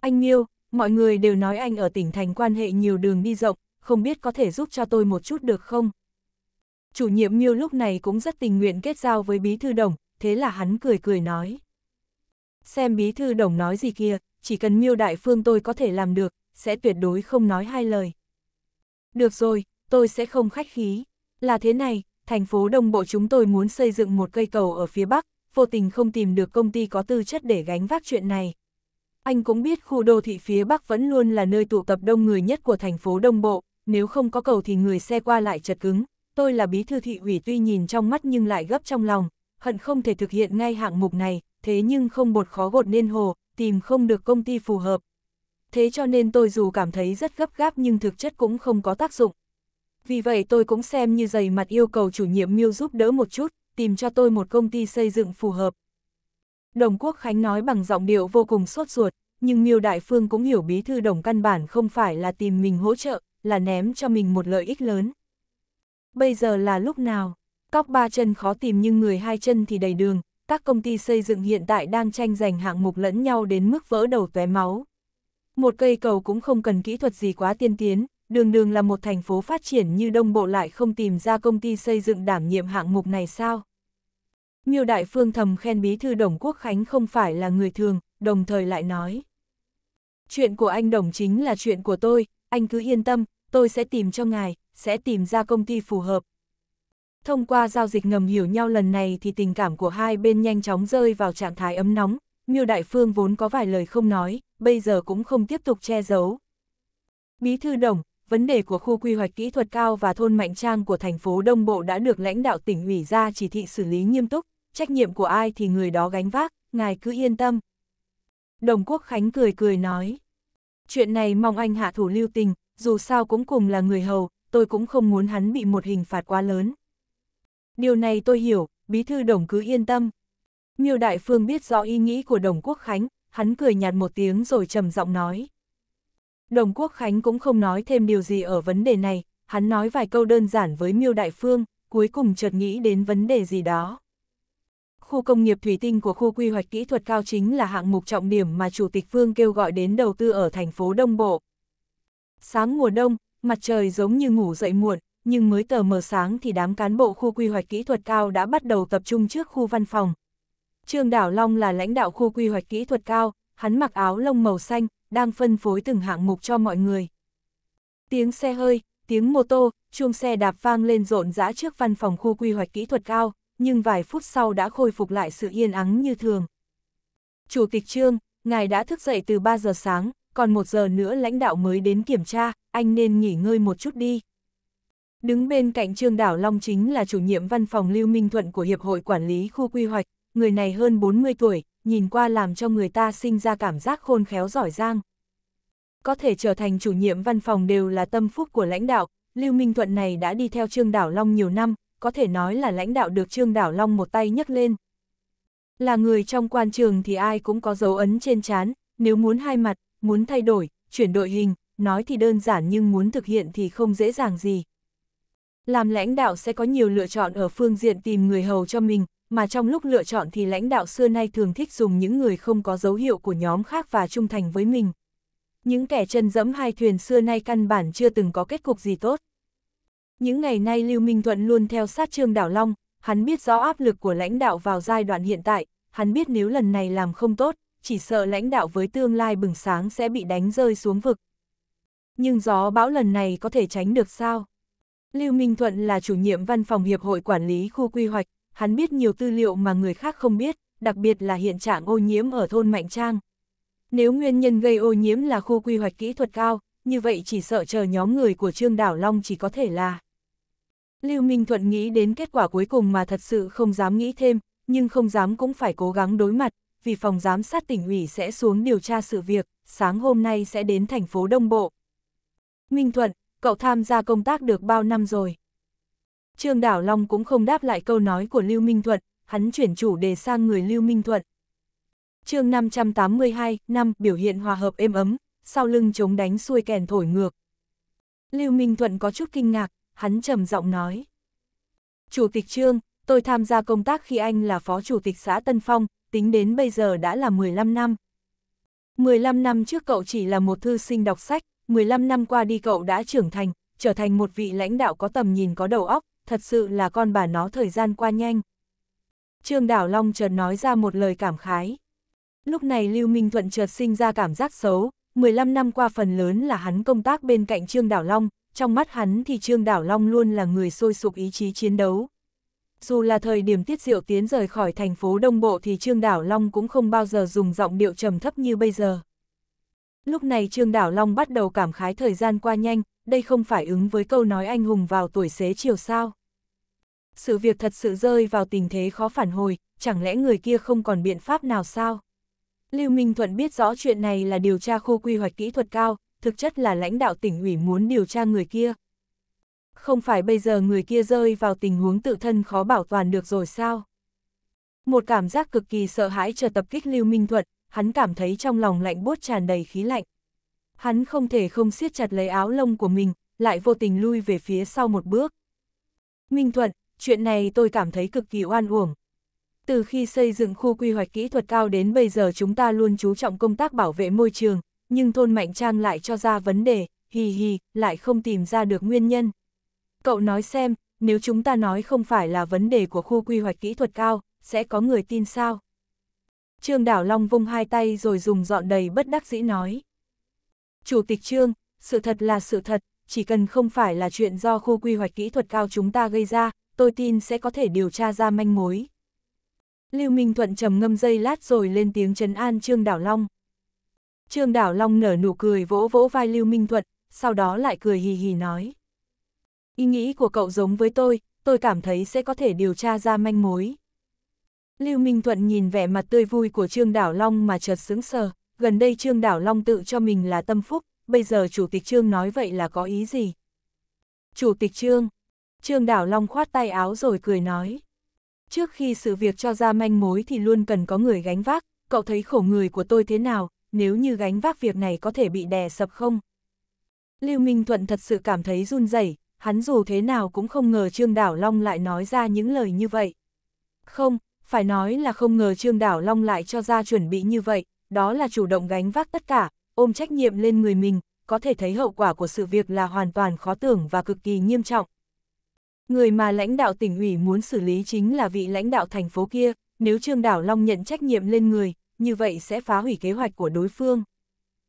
Anh Miêu, mọi người đều nói anh ở tỉnh thành quan hệ nhiều đường đi rộng, không biết có thể giúp cho tôi một chút được không? Chủ nhiệm Miêu lúc này cũng rất tình nguyện kết giao với bí thư đồng, thế là hắn cười cười nói. Xem bí thư đồng nói gì kia, chỉ cần Miêu đại phương tôi có thể làm được, sẽ tuyệt đối không nói hai lời. Được rồi, tôi sẽ không khách khí. Là thế này, thành phố đồng bộ chúng tôi muốn xây dựng một cây cầu ở phía Bắc, vô tình không tìm được công ty có tư chất để gánh vác chuyện này. Anh cũng biết khu đô thị phía Bắc vẫn luôn là nơi tụ tập đông người nhất của thành phố Đông Bộ, nếu không có cầu thì người xe qua lại chật cứng. Tôi là bí thư thị ủy tuy nhìn trong mắt nhưng lại gấp trong lòng, hận không thể thực hiện ngay hạng mục này, thế nhưng không bột khó gột nên hồ, tìm không được công ty phù hợp. Thế cho nên tôi dù cảm thấy rất gấp gáp nhưng thực chất cũng không có tác dụng. Vì vậy tôi cũng xem như dày mặt yêu cầu chủ nhiệm Miêu giúp đỡ một chút, tìm cho tôi một công ty xây dựng phù hợp. Đồng Quốc Khánh nói bằng giọng điệu vô cùng sốt ruột, nhưng Miêu Đại Phương cũng hiểu bí thư đồng căn bản không phải là tìm mình hỗ trợ, là ném cho mình một lợi ích lớn. Bây giờ là lúc nào? Cóc ba chân khó tìm nhưng người hai chân thì đầy đường, các công ty xây dựng hiện tại đang tranh giành hạng mục lẫn nhau đến mức vỡ đầu tóe máu. Một cây cầu cũng không cần kỹ thuật gì quá tiên tiến, đường đường là một thành phố phát triển như Đông Bộ lại không tìm ra công ty xây dựng đảm nhiệm hạng mục này sao? Miêu Đại Phương thầm khen bí thư Đồng Quốc Khánh không phải là người thường, đồng thời lại nói. Chuyện của anh Đồng chính là chuyện của tôi, anh cứ yên tâm, tôi sẽ tìm cho ngài, sẽ tìm ra công ty phù hợp. Thông qua giao dịch ngầm hiểu nhau lần này thì tình cảm của hai bên nhanh chóng rơi vào trạng thái ấm nóng, Miêu Đại Phương vốn có vài lời không nói, bây giờ cũng không tiếp tục che giấu. Bí thư Đồng, vấn đề của khu quy hoạch kỹ thuật cao và thôn Mạnh Trang của thành phố Đông Bộ đã được lãnh đạo tỉnh ủy ra chỉ thị xử lý nghiêm túc, trách nhiệm của ai thì người đó gánh vác, ngài cứ yên tâm. Đồng Quốc Khánh cười cười nói, chuyện này mong anh hạ thủ lưu tình, dù sao cũng cùng là người hầu, tôi cũng không muốn hắn bị một hình phạt quá lớn. Điều này tôi hiểu, bí thư đồng cứ yên tâm. Miêu Đại Phương biết rõ ý nghĩ của đồng quốc khánh, hắn cười nhạt một tiếng rồi trầm giọng nói. Đồng Quốc Khánh cũng không nói thêm điều gì ở vấn đề này, hắn nói vài câu đơn giản với Miêu Đại Phương, cuối cùng chợt nghĩ đến vấn đề gì đó. Khu công nghiệp thủy tinh của khu quy hoạch kỹ thuật cao chính là hạng mục trọng điểm mà Chủ tịch Phương kêu gọi đến đầu tư ở thành phố Đông Bộ. Sáng mùa đông, mặt trời giống như ngủ dậy muộn, nhưng mới tờ mờ sáng thì đám cán bộ khu quy hoạch kỹ thuật cao đã bắt đầu tập trung trước khu văn phòng. Trương Đảo Long là lãnh đạo khu quy hoạch kỹ thuật cao, hắn mặc áo lông màu xanh, đang phân phối từng hạng mục cho mọi người. Tiếng xe hơi, tiếng mô tô, chuông xe đạp vang lên rộn rã trước văn phòng khu quy hoạch kỹ thuật cao, nhưng vài phút sau đã khôi phục lại sự yên ắng như thường. Chủ tịch Trương, ngài đã thức dậy từ 3 giờ sáng, còn một giờ nữa lãnh đạo mới đến kiểm tra, anh nên nghỉ ngơi một chút đi. Đứng bên cạnh Trương Đảo Long chính là chủ nhiệm văn phòng Lưu Minh Thuận của Hiệp hội Quản lý Khu Quy hoạch, người này hơn 40 tuổi, nhìn qua làm cho người ta sinh ra cảm giác khôn khéo giỏi giang. Có thể trở thành chủ nhiệm văn phòng đều là tâm phúc của lãnh đạo, Lưu Minh Thuận này đã đi theo Trương Đảo Long nhiều năm, có thể nói là lãnh đạo được Trương Đảo Long một tay nhấc lên. Là người trong quan trường thì ai cũng có dấu ấn trên chán, nếu muốn hai mặt, muốn thay đổi, chuyển đội hình, nói thì đơn giản nhưng muốn thực hiện thì không dễ dàng gì. Làm lãnh đạo sẽ có nhiều lựa chọn ở phương diện tìm người hầu cho mình, mà trong lúc lựa chọn thì lãnh đạo xưa nay thường thích dùng những người không có dấu hiệu của nhóm khác và trung thành với mình. Những kẻ chân dẫm hai thuyền xưa nay căn bản chưa từng có kết cục gì tốt. Những ngày nay Lưu Minh Thuận luôn theo sát Trương Đảo Long, hắn biết rõ áp lực của lãnh đạo vào giai đoạn hiện tại, hắn biết nếu lần này làm không tốt, chỉ sợ lãnh đạo với tương lai bừng sáng sẽ bị đánh rơi xuống vực. Nhưng gió bão lần này có thể tránh được sao? Lưu Minh Thuận là chủ nhiệm văn phòng Hiệp hội Quản lý Khu Quy hoạch, hắn biết nhiều tư liệu mà người khác không biết, đặc biệt là hiện trạng ô nhiễm ở thôn Mạnh Trang. Nếu nguyên nhân gây ô nhiễm là khu quy hoạch kỹ thuật cao, như vậy chỉ sợ chờ nhóm người của Trương Đảo Long chỉ có thể là. Lưu Minh Thuận nghĩ đến kết quả cuối cùng mà thật sự không dám nghĩ thêm, nhưng không dám cũng phải cố gắng đối mặt, vì phòng giám sát tỉnh ủy sẽ xuống điều tra sự việc, sáng hôm nay sẽ đến thành phố Đông Bộ. Minh Thuận, cậu tham gia công tác được bao năm rồi? Trương Đảo Long cũng không đáp lại câu nói của Lưu Minh Thuận, hắn chuyển chủ đề sang người Lưu Minh Thuận. chương 582, năm biểu hiện hòa hợp êm ấm, sau lưng chống đánh xuôi kèn thổi ngược. Lưu Minh Thuận có chút kinh ngạc, hắn trầm giọng nói. Chủ tịch Trương, tôi tham gia công tác khi anh là phó chủ tịch xã Tân Phong, tính đến bây giờ đã là 15 năm. 15 năm trước cậu chỉ là một thư sinh đọc sách, 15 năm qua đi cậu đã trưởng thành, trở thành một vị lãnh đạo có tầm nhìn có đầu óc, thật sự là con bà nó thời gian qua nhanh. Trương Đảo Long chợt nói ra một lời cảm khái. Lúc này Lưu Minh Thuận chợt sinh ra cảm giác xấu, 15 năm qua phần lớn là hắn công tác bên cạnh Trương Đảo Long, trong mắt hắn thì Trương Đảo Long luôn là người sôi sục ý chí chiến đấu. Dù là thời điểm Tiết Diệu Tiến rời khỏi thành phố Đông Bộ thì Trương Đảo Long cũng không bao giờ dùng giọng điệu trầm thấp như bây giờ. Lúc này Trương Đảo Long bắt đầu cảm khái thời gian qua nhanh, đây không phải ứng với câu nói anh hùng vào tuổi xế chiều sao. Sự việc thật sự rơi vào tình thế khó phản hồi, chẳng lẽ người kia không còn biện pháp nào sao? Lưu Minh Thuận biết rõ chuyện này là điều tra khu quy hoạch kỹ thuật cao, thực chất là lãnh đạo tỉnh ủy muốn điều tra người kia. Không phải bây giờ người kia rơi vào tình huống tự thân khó bảo toàn được rồi sao? Một cảm giác cực kỳ sợ hãi chờ tập kích Lưu Minh Thuận, hắn cảm thấy trong lòng lạnh buốt tràn đầy khí lạnh hắn không thể không siết chặt lấy áo lông của mình, lại vô tình lui về phía sau một bước. Minh Thuận, chuyện này tôi cảm thấy cực kỳ oan uổng. Từ khi xây dựng khu quy hoạch kỹ thuật cao đến bây giờ chúng ta luôn chú trọng công tác bảo vệ môi trường, nhưng thôn Mạnh Trang lại cho ra vấn đề, hì hì, lại không tìm ra được nguyên nhân. Cậu nói xem, nếu chúng ta nói không phải là vấn đề của khu quy hoạch kỹ thuật cao, sẽ có người tin sao? Trương Đảo Long vung hai tay rồi dùng dọn đầy bất đắc dĩ nói. Chủ tịch Trương, sự thật là sự thật, chỉ cần không phải là chuyện do khu quy hoạch kỹ thuật cao chúng ta gây ra, tôi tin sẽ có thể điều tra ra manh mối. Lưu Minh Thuận trầm ngâm dây lát rồi lên tiếng trấn an Trương Đảo Long. Trương Đảo Long nở nụ cười vỗ vỗ vai Lưu Minh Thuận, sau đó lại cười hì hì nói. Ý nghĩ của cậu giống với tôi, tôi cảm thấy sẽ có thể điều tra ra manh mối. Lưu Minh Thuận nhìn vẻ mặt tươi vui của Trương Đảo Long mà chợt sững sờ, gần đây Trương Đảo Long tự cho mình là tâm phúc, bây giờ Chủ tịch Trương nói vậy là có ý gì? Chủ tịch Trương, Trương Đảo Long khoát tay áo rồi cười nói. Trước khi sự việc cho ra manh mối thì luôn cần có người gánh vác, cậu thấy khổ người của tôi thế nào, nếu như gánh vác việc này có thể bị đè sập không? Lưu Minh Thuận thật sự cảm thấy run rẩy, hắn dù thế nào cũng không ngờ Trương Đảo Long lại nói ra những lời như vậy. Không, phải nói là không ngờ Trương Đảo Long lại cho ra chuẩn bị như vậy, đó là chủ động gánh vác tất cả, ôm trách nhiệm lên người mình, có thể thấy hậu quả của sự việc là hoàn toàn khó tưởng và cực kỳ nghiêm trọng. Người mà lãnh đạo tỉnh ủy muốn xử lý chính là vị lãnh đạo thành phố kia, nếu Trương Đảo Long nhận trách nhiệm lên người, như vậy sẽ phá hủy kế hoạch của đối phương.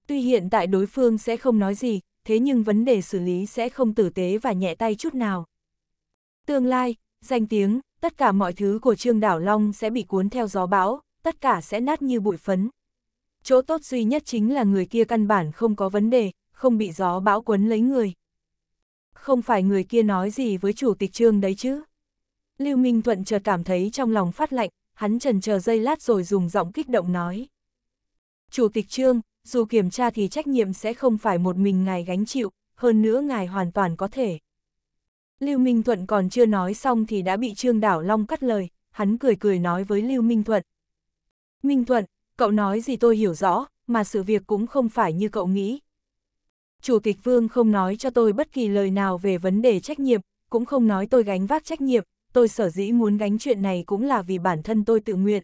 Tuy hiện tại đối phương sẽ không nói gì, thế nhưng vấn đề xử lý sẽ không tử tế và nhẹ tay chút nào. Tương lai, danh tiếng, tất cả mọi thứ của Trương Đảo Long sẽ bị cuốn theo gió bão, tất cả sẽ nát như bụi phấn chỗ tốt duy nhất chính là người kia căn bản không có vấn đề, không bị gió bão quấn lấy người. Không phải người kia nói gì với chủ tịch trương đấy chứ. Lưu Minh Thuận chợt cảm thấy trong lòng phát lạnh, hắn trần chờ giây lát rồi dùng giọng kích động nói. Chủ tịch trương, dù kiểm tra thì trách nhiệm sẽ không phải một mình ngài gánh chịu, hơn nữa ngài hoàn toàn có thể. Lưu Minh Thuận còn chưa nói xong thì đã bị Trương Đảo Long cắt lời, hắn cười cười nói với Lưu Minh Thuận. Minh Thuận, cậu nói gì tôi hiểu rõ, mà sự việc cũng không phải như cậu nghĩ. Chủ tịch Vương không nói cho tôi bất kỳ lời nào về vấn đề trách nhiệm, cũng không nói tôi gánh vác trách nhiệm, tôi sở dĩ muốn gánh chuyện này cũng là vì bản thân tôi tự nguyện.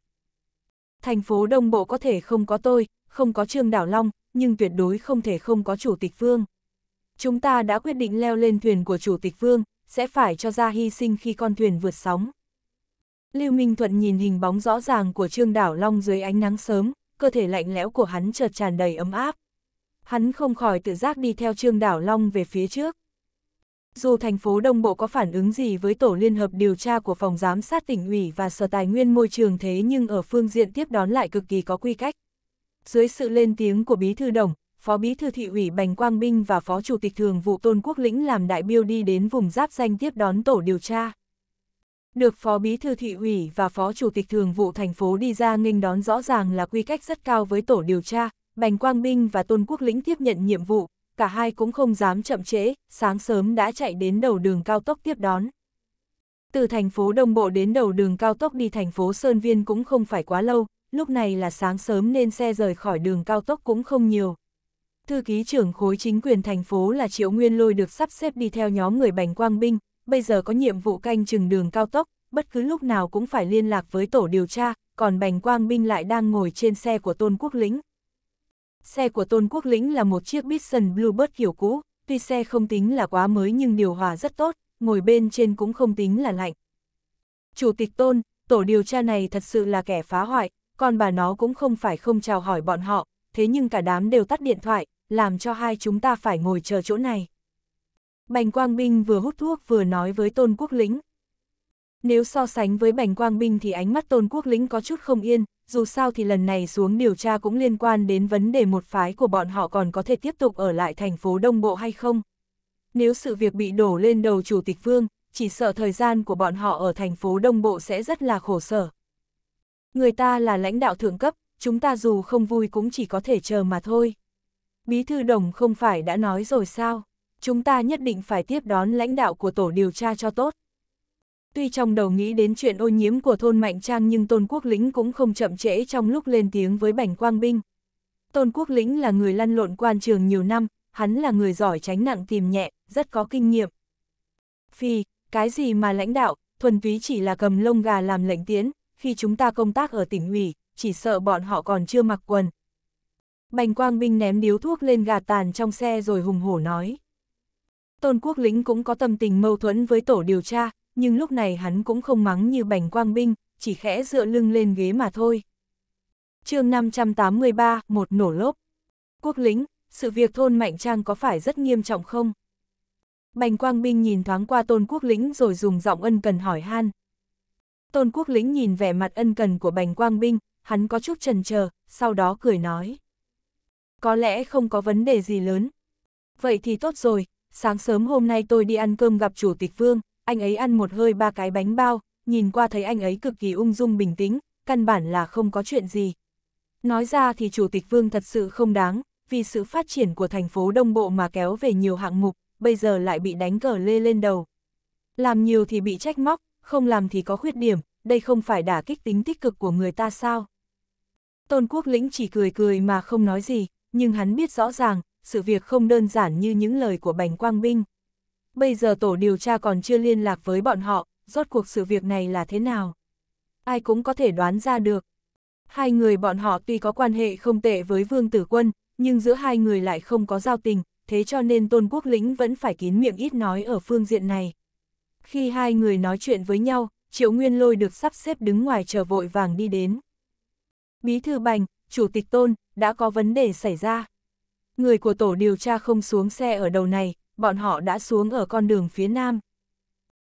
Thành phố Đông Bộ có thể không có tôi, không có Trương Đảo Long, nhưng tuyệt đối không thể không có Chủ tịch Vương. Chúng ta đã quyết định leo lên thuyền của Chủ tịch Vương, sẽ phải cho ra hy sinh khi con thuyền vượt sóng. Lưu Minh Thuận nhìn hình bóng rõ ràng của Trương Đảo Long dưới ánh nắng sớm, cơ thể lạnh lẽo của hắn chợt tràn đầy ấm áp. Hắn không khỏi tự giác đi theo Trương Đảo Long về phía trước. Dù thành phố Đông Bộ có phản ứng gì với tổ liên hợp điều tra của phòng giám sát tỉnh ủy và sở tài nguyên môi trường thế nhưng ở phương diện tiếp đón lại cực kỳ có quy cách. Dưới sự lên tiếng của bí thư đồng, phó bí thư thị ủy Bành Quang Binh và phó chủ tịch thường vụ Tôn Quốc Lĩnh làm đại biêu đi đến vùng giáp danh tiếp đón tổ điều tra. Được Phó Bí Thư Thị ủy và Phó Chủ tịch Thường vụ thành phố đi ra nghênh đón rõ ràng là quy cách rất cao với tổ điều tra, Bành Quang binh và Tôn Quốc Lĩnh tiếp nhận nhiệm vụ, cả hai cũng không dám chậm trễ, sáng sớm đã chạy đến đầu đường cao tốc tiếp đón. Từ thành phố Đông Bộ đến đầu đường cao tốc đi thành phố Sơn Viên cũng không phải quá lâu, lúc này là sáng sớm nên xe rời khỏi đường cao tốc cũng không nhiều. Thư ký trưởng khối chính quyền thành phố là Triệu Nguyên Lôi được sắp xếp đi theo nhóm người Bành Quang Binh, bây giờ có nhiệm vụ canh chừng đường cao tốc, bất cứ lúc nào cũng phải liên lạc với tổ điều tra, còn Bành Quang Binh lại đang ngồi trên xe của Tôn Quốc Lĩnh. Xe của Tôn Quốc Lĩnh là một chiếc Bison Bluebird kiểu cũ, tuy xe không tính là quá mới nhưng điều hòa rất tốt, ngồi bên trên cũng không tính là lạnh. Chủ tịch Tôn, tổ điều tra này thật sự là kẻ phá hoại, còn bà nó cũng không phải không chào hỏi bọn họ, thế nhưng cả đám đều tắt điện thoại, làm cho hai chúng ta phải ngồi chờ chỗ này. Bành Quang Binh vừa hút thuốc vừa nói với Tôn Quốc Lĩnh. Nếu so sánh với Bành Quang Binh thì ánh mắt Tôn Quốc Lĩnh có chút không yên, dù sao thì lần này xuống điều tra cũng liên quan đến vấn đề một phái của bọn họ còn có thể tiếp tục ở lại thành phố Đông Bộ hay không. Nếu sự việc bị đổ lên đầu Chủ tịch Vương, chỉ sợ thời gian của bọn họ ở thành phố Đông Bộ sẽ rất là khổ sở. Người ta là lãnh đạo thượng cấp, chúng ta dù không vui cũng chỉ có thể chờ mà thôi. Bí thư đồng không phải đã nói rồi sao? chúng ta nhất định phải tiếp đón lãnh đạo của tổ điều tra cho tốt. Tuy trong đầu nghĩ đến chuyện ô nhiễm của thôn Mạnh Trang nhưng Tôn Quốc Lĩnh cũng không chậm trễ trong lúc lên tiếng với Bành Quang Binh. Tôn Quốc Lĩnh là người lăn lộn quan trường nhiều năm, hắn là người giỏi tránh nặng tìm nhẹ, rất có kinh nghiệm. Phi, cái gì mà lãnh đạo, thuần túy chỉ là cầm lông gà làm lệnh tiến, khi chúng ta công tác ở tỉnh ủy, chỉ sợ bọn họ còn chưa mặc quần. Bành Quang Binh ném điếu thuốc lên gà tàn trong xe rồi hùng hổ nói. Tôn Quốc lính cũng có tâm tình mâu thuẫn với tổ điều tra, nhưng lúc này hắn cũng không mắng như bành quang binh, chỉ khẽ dựa lưng lên ghế mà thôi. chương 583, một nổ lốp. Quốc lính, sự việc thôn Mạnh Trang có phải rất nghiêm trọng không? Bành Quang Binh nhìn thoáng qua Tôn Quốc lính rồi dùng giọng ân cần hỏi han. Tôn Quốc lính nhìn vẻ mặt ân cần của Bành Quang Binh, hắn có chút trần chờ, sau đó cười nói. Có lẽ không có vấn đề gì lớn. Vậy thì tốt rồi, sáng sớm hôm nay tôi đi ăn cơm gặp chủ tịch Vương, anh ấy ăn một hơi ba cái bánh bao, nhìn qua thấy anh ấy cực kỳ ung dung bình tĩnh, căn bản là không có chuyện gì. Nói ra thì chủ tịch Vương thật sự không đáng, vì sự phát triển của thành phố Đông Bộ mà kéo về nhiều hạng mục, bây giờ lại bị đánh cờ lê lên đầu. Làm nhiều thì bị trách móc, không làm thì có khuyết điểm, đây không phải đả kích tính tích cực của người ta sao? Tôn Quốc Lĩnh chỉ cười cười mà không nói gì, nhưng hắn biết rõ ràng, sự việc không đơn giản như những lời của Bành Quang Binh. Bây giờ tổ điều tra còn chưa liên lạc với bọn họ, rốt cuộc sự việc này là thế nào? Ai cũng có thể đoán ra được. Hai người bọn họ tuy có quan hệ không tệ với Vương Tử Quân, nhưng giữa hai người lại không có giao tình, thế cho nên Tôn Quốc Lĩnh vẫn phải kín miệng ít nói ở phương diện này. Khi hai người nói chuyện với nhau, Triệu Nguyên Lôi được sắp xếp đứng ngoài chờ vội vàng đi đến. Bí thư Bành, Chủ tịch Tôn, đã có vấn đề xảy ra người của tổ điều tra không xuống xe ở đầu này, bọn họ đã xuống ở con đường phía nam.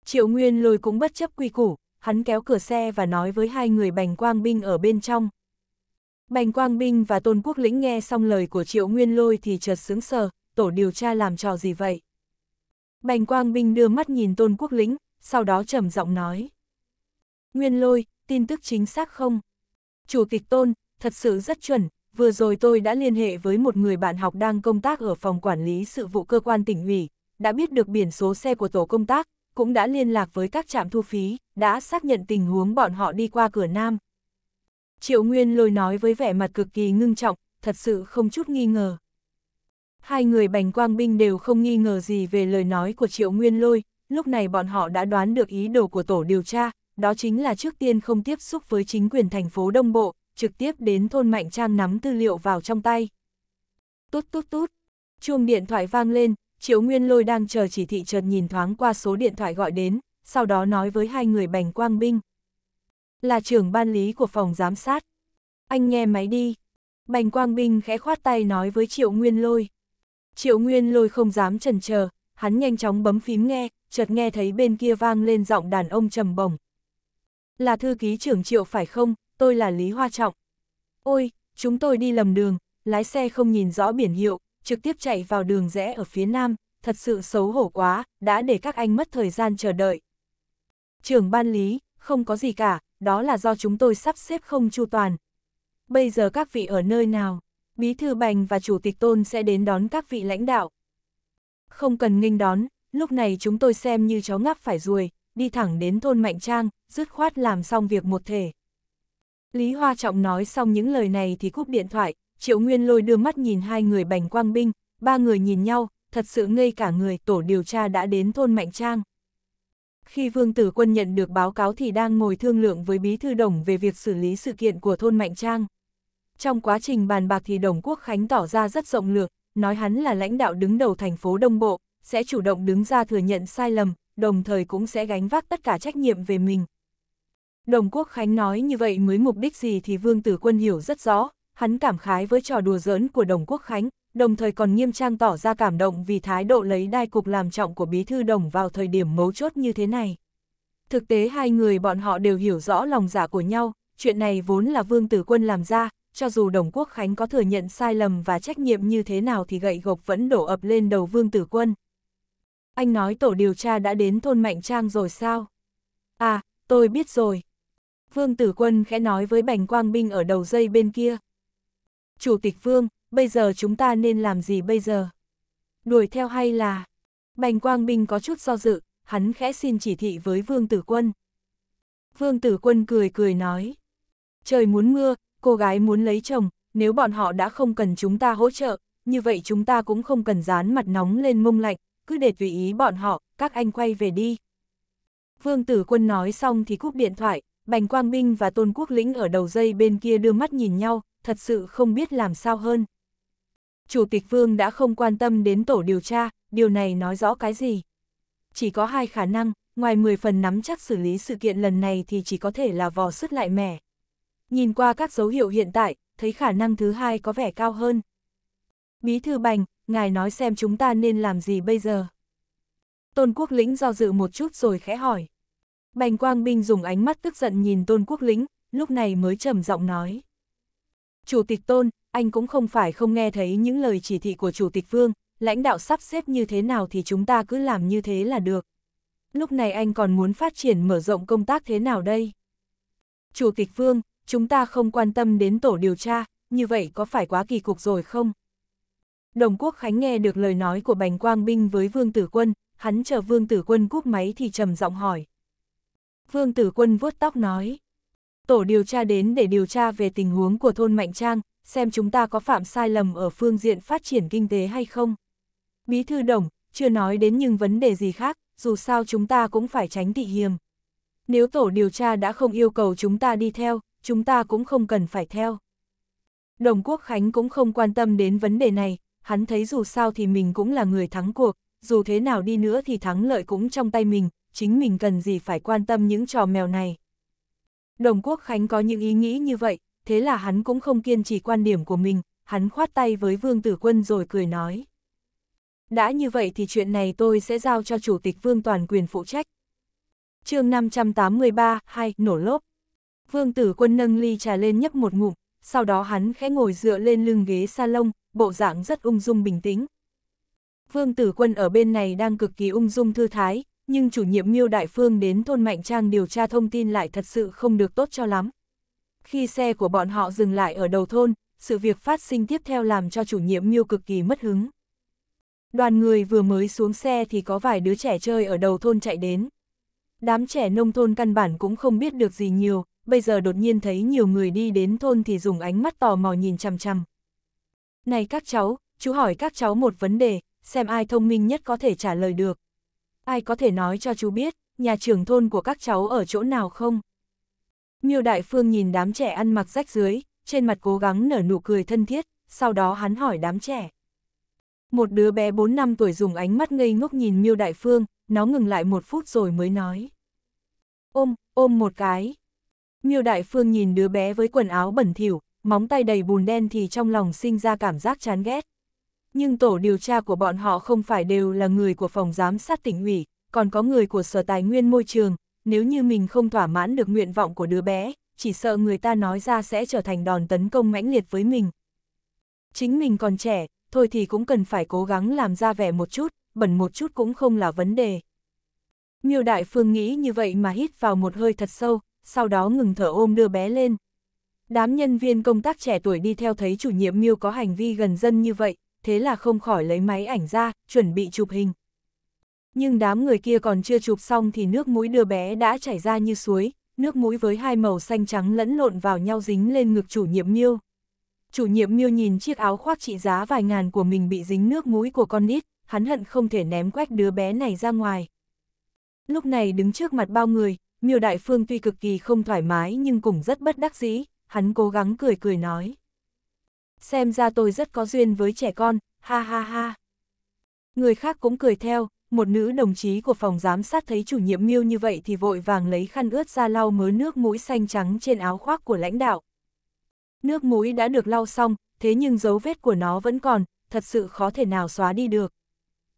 Triệu Nguyên lôi cũng bất chấp quy củ, hắn kéo cửa xe và nói với hai người Bành Quang Binh ở bên trong. Bành Quang Binh và Tôn Quốc Lĩnh nghe xong lời của Triệu Nguyên lôi thì chợt sướng sờ, tổ điều tra làm trò gì vậy? Bành Quang Binh đưa mắt nhìn Tôn Quốc Lĩnh, sau đó trầm giọng nói. Nguyên lôi, tin tức chính xác không? Chủ tịch Tôn, thật sự rất chuẩn, vừa rồi tôi đã liên hệ với một người bạn học đang công tác ở phòng quản lý sự vụ cơ quan tỉnh ủy, đã biết được biển số xe của tổ công tác, cũng đã liên lạc với các trạm thu phí, đã xác nhận tình huống bọn họ đi qua cửa Nam. Triệu Nguyên lôi nói với vẻ mặt cực kỳ ngưng trọng, thật sự không chút nghi ngờ. Hai người bành quang binh đều không nghi ngờ gì về lời nói của Triệu Nguyên lôi, lúc này bọn họ đã đoán được ý đồ của tổ điều tra, đó chính là trước tiên không tiếp xúc với chính quyền thành phố Đông Bộ, trực tiếp đến thôn Mạnh Trang nắm tư liệu vào trong tay. Tút tút tút, chuông điện thoại vang lên, Triệu Nguyên Lôi đang chờ chỉ thị chợt nhìn thoáng qua số điện thoại gọi đến, sau đó nói với hai người Bành Quang Binh. Là trưởng ban lý của phòng giám sát. Anh nghe máy đi. Bành Quang Binh khẽ khoát tay nói với Triệu Nguyên Lôi. Triệu Nguyên Lôi không dám chần chờ, hắn nhanh chóng bấm phím nghe, chợt nghe thấy bên kia vang lên giọng đàn ông trầm bổng. Là thư ký trưởng Triệu phải không, tôi là Lý Hoa Trọng. Ôi, chúng tôi đi lầm đường, lái xe không nhìn rõ biển hiệu, trực tiếp chạy vào đường rẽ ở phía nam, thật sự xấu hổ quá, đã để các anh mất thời gian chờ đợi. Trưởng ban lý, không có gì cả, đó là do chúng tôi sắp xếp không chu toàn. Bây giờ các vị ở nơi nào? Bí thư Bành và Chủ tịch Tôn sẽ đến đón các vị lãnh đạo. Không cần nghênh đón, lúc này chúng tôi xem như chó ngáp phải ruồi, đi thẳng đến thôn Mạnh Trang, dứt khoát làm xong việc một thể. Lý Hoa Trọng nói xong những lời này thì cúp điện thoại, Triệu Nguyên lôi đưa mắt nhìn hai người bành quang binh, ba người nhìn nhau, thật sự ngây cả người, tổ điều tra đã đến thôn Mạnh Trang. Khi Vương Tử Quân nhận được báo cáo thì đang ngồi thương lượng với Bí Thư Đồng về việc xử lý sự kiện của thôn Mạnh Trang. Trong quá trình bàn bạc thì Đồng Quốc Khánh tỏ ra rất rộng lược, nói hắn là lãnh đạo đứng đầu thành phố Đông Bộ, sẽ chủ động đứng ra thừa nhận sai lầm, đồng thời cũng sẽ gánh vác tất cả trách nhiệm về mình, Đồng Quốc Khánh nói như vậy mới mục đích gì thì Vương Tử Quân hiểu rất rõ, hắn cảm khái với trò đùa giỡn của Đồng Quốc Khánh, đồng thời còn nghiêm trang tỏ ra cảm động vì thái độ lấy đai cục làm trọng của Bí Thư Đồng vào thời điểm mấu chốt như thế này. Thực tế hai người bọn họ đều hiểu rõ lòng giả dạ của nhau, chuyện này vốn là Vương Tử Quân làm ra, cho dù Đồng Quốc Khánh có thừa nhận sai lầm và trách nhiệm như thế nào thì gậy gộc vẫn đổ ập lên đầu Vương Tử Quân. Anh nói tổ điều tra đã đến thôn Mạnh Trang rồi sao? À, tôi biết rồi. Vương Tử Quân khẽ nói với Bành Quang Binh ở đầu dây bên kia. Chủ tịch Vương, bây giờ chúng ta nên làm gì bây giờ? Đuổi theo hay là... Bành Quang Binh có chút do dự, hắn khẽ xin chỉ thị với Vương Tử Quân. Vương Tử Quân cười cười nói. Trời muốn mưa, cô gái muốn lấy chồng, nếu bọn họ đã không cần chúng ta hỗ trợ, như vậy chúng ta cũng không cần dán mặt nóng lên mông lạnh, cứ để tùy ý bọn họ, các anh quay về đi. Vương Tử Quân nói xong thì cúp điện thoại, Bành Quang Minh và Tôn Quốc Lĩnh ở đầu dây bên kia đưa mắt nhìn nhau, thật sự không biết làm sao hơn. Chủ tịch Vương đã không quan tâm đến tổ điều tra, điều này nói rõ cái gì? Chỉ có hai khả năng, ngoài 10 phần nắm chắc xử lý sự kiện lần này thì chỉ có thể là vò sứt lại mẻ. Nhìn qua các dấu hiệu hiện tại, thấy khả năng thứ hai có vẻ cao hơn. Bí thư Bành, ngài nói xem chúng ta nên làm gì bây giờ? Tôn Quốc Lĩnh do dự một chút rồi khẽ hỏi. Bành Quang Minh dùng ánh mắt tức giận nhìn Tôn Quốc Lĩnh, lúc này mới trầm giọng nói. Chủ tịch Tôn, anh cũng không phải không nghe thấy những lời chỉ thị của Chủ tịch Vương, lãnh đạo sắp xếp như thế nào thì chúng ta cứ làm như thế là được. Lúc này anh còn muốn phát triển mở rộng công tác thế nào đây? Chủ tịch Vương, chúng ta không quan tâm đến tổ điều tra, như vậy có phải quá kỳ cục rồi không? Đồng Quốc Khánh nghe được lời nói của Bành Quang Binh với Vương Tử Quân, hắn chờ Vương Tử Quân cúp máy thì trầm giọng hỏi. Vương Tử Quân vuốt tóc nói. Tổ điều tra đến để điều tra về tình huống của thôn Mạnh Trang, xem chúng ta có phạm sai lầm ở phương diện phát triển kinh tế hay không. Bí thư đồng, chưa nói đến những vấn đề gì khác, dù sao chúng ta cũng phải tránh thị hiềm. Nếu tổ điều tra đã không yêu cầu chúng ta đi theo, chúng ta cũng không cần phải theo. Đồng Quốc Khánh cũng không quan tâm đến vấn đề này, hắn thấy dù sao thì mình cũng là người thắng cuộc, dù thế nào đi nữa thì thắng lợi cũng trong tay mình, chính mình cần gì phải quan tâm những trò mèo này. Đồng Quốc Khánh có những ý nghĩ như vậy, thế là hắn cũng không kiên trì quan điểm của mình, hắn khoát tay với Vương Tử Quân rồi cười nói. Đã như vậy thì chuyện này tôi sẽ giao cho Chủ tịch Vương Toàn quyền phụ trách. chương 583, 2, nổ lốp. Vương Tử Quân nâng ly trà lên nhấp một ngụm, sau đó hắn khẽ ngồi dựa lên lưng ghế salon, bộ dạng rất ung dung bình tĩnh. Vương Tử Quân ở bên này đang cực kỳ ung dung thư thái, nhưng chủ nhiệm Miêu Đại Phương đến thôn Mạnh Trang điều tra thông tin lại thật sự không được tốt cho lắm. Khi xe của bọn họ dừng lại ở đầu thôn, sự việc phát sinh tiếp theo làm cho chủ nhiệm Miêu cực kỳ mất hứng. Đoàn người vừa mới xuống xe thì có vài đứa trẻ chơi ở đầu thôn chạy đến. Đám trẻ nông thôn căn bản cũng không biết được gì nhiều, bây giờ đột nhiên thấy nhiều người đi đến thôn thì dùng ánh mắt tò mò nhìn chằm chằm. Này các cháu, chú hỏi các cháu một vấn đề, xem ai thông minh nhất có thể trả lời được ai có thể nói cho chú biết, nhà trưởng thôn của các cháu ở chỗ nào không? Miêu Đại Phương nhìn đám trẻ ăn mặc rách dưới, trên mặt cố gắng nở nụ cười thân thiết, sau đó hắn hỏi đám trẻ. Một đứa bé 4 năm tuổi dùng ánh mắt ngây ngốc nhìn Miêu Đại Phương, nó ngừng lại một phút rồi mới nói. Ôm, ôm một cái. Miêu Đại Phương nhìn đứa bé với quần áo bẩn thỉu, móng tay đầy bùn đen thì trong lòng sinh ra cảm giác chán ghét nhưng tổ điều tra của bọn họ không phải đều là người của phòng giám sát tỉnh ủy, còn có người của sở tài nguyên môi trường, nếu như mình không thỏa mãn được nguyện vọng của đứa bé, chỉ sợ người ta nói ra sẽ trở thành đòn tấn công mãnh liệt với mình. Chính mình còn trẻ, thôi thì cũng cần phải cố gắng làm ra vẻ một chút, bẩn một chút cũng không là vấn đề. Miêu Đại Phương nghĩ như vậy mà hít vào một hơi thật sâu, sau đó ngừng thở ôm đưa bé lên. Đám nhân viên công tác trẻ tuổi đi theo thấy chủ nhiệm Miêu có hành vi gần dân như vậy, thế là không khỏi lấy máy ảnh ra, chuẩn bị chụp hình. Nhưng đám người kia còn chưa chụp xong thì nước mũi đứa bé đã chảy ra như suối, nước mũi với hai màu xanh trắng lẫn lộn vào nhau dính lên ngực chủ nhiệm miêu. Chủ nhiệm miêu nhìn chiếc áo khoác trị giá vài ngàn của mình bị dính nước mũi của con nít, hắn hận không thể ném quách đứa bé này ra ngoài. Lúc này đứng trước mặt bao người, miêu đại phương tuy cực kỳ không thoải mái nhưng cũng rất bất đắc dĩ, hắn cố gắng cười cười nói xem ra tôi rất có duyên với trẻ con, ha ha ha. Người khác cũng cười theo, một nữ đồng chí của phòng giám sát thấy chủ nhiệm miêu như vậy thì vội vàng lấy khăn ướt ra lau mớ nước mũi xanh trắng trên áo khoác của lãnh đạo. Nước mũi đã được lau xong, thế nhưng dấu vết của nó vẫn còn, thật sự khó thể nào xóa đi được.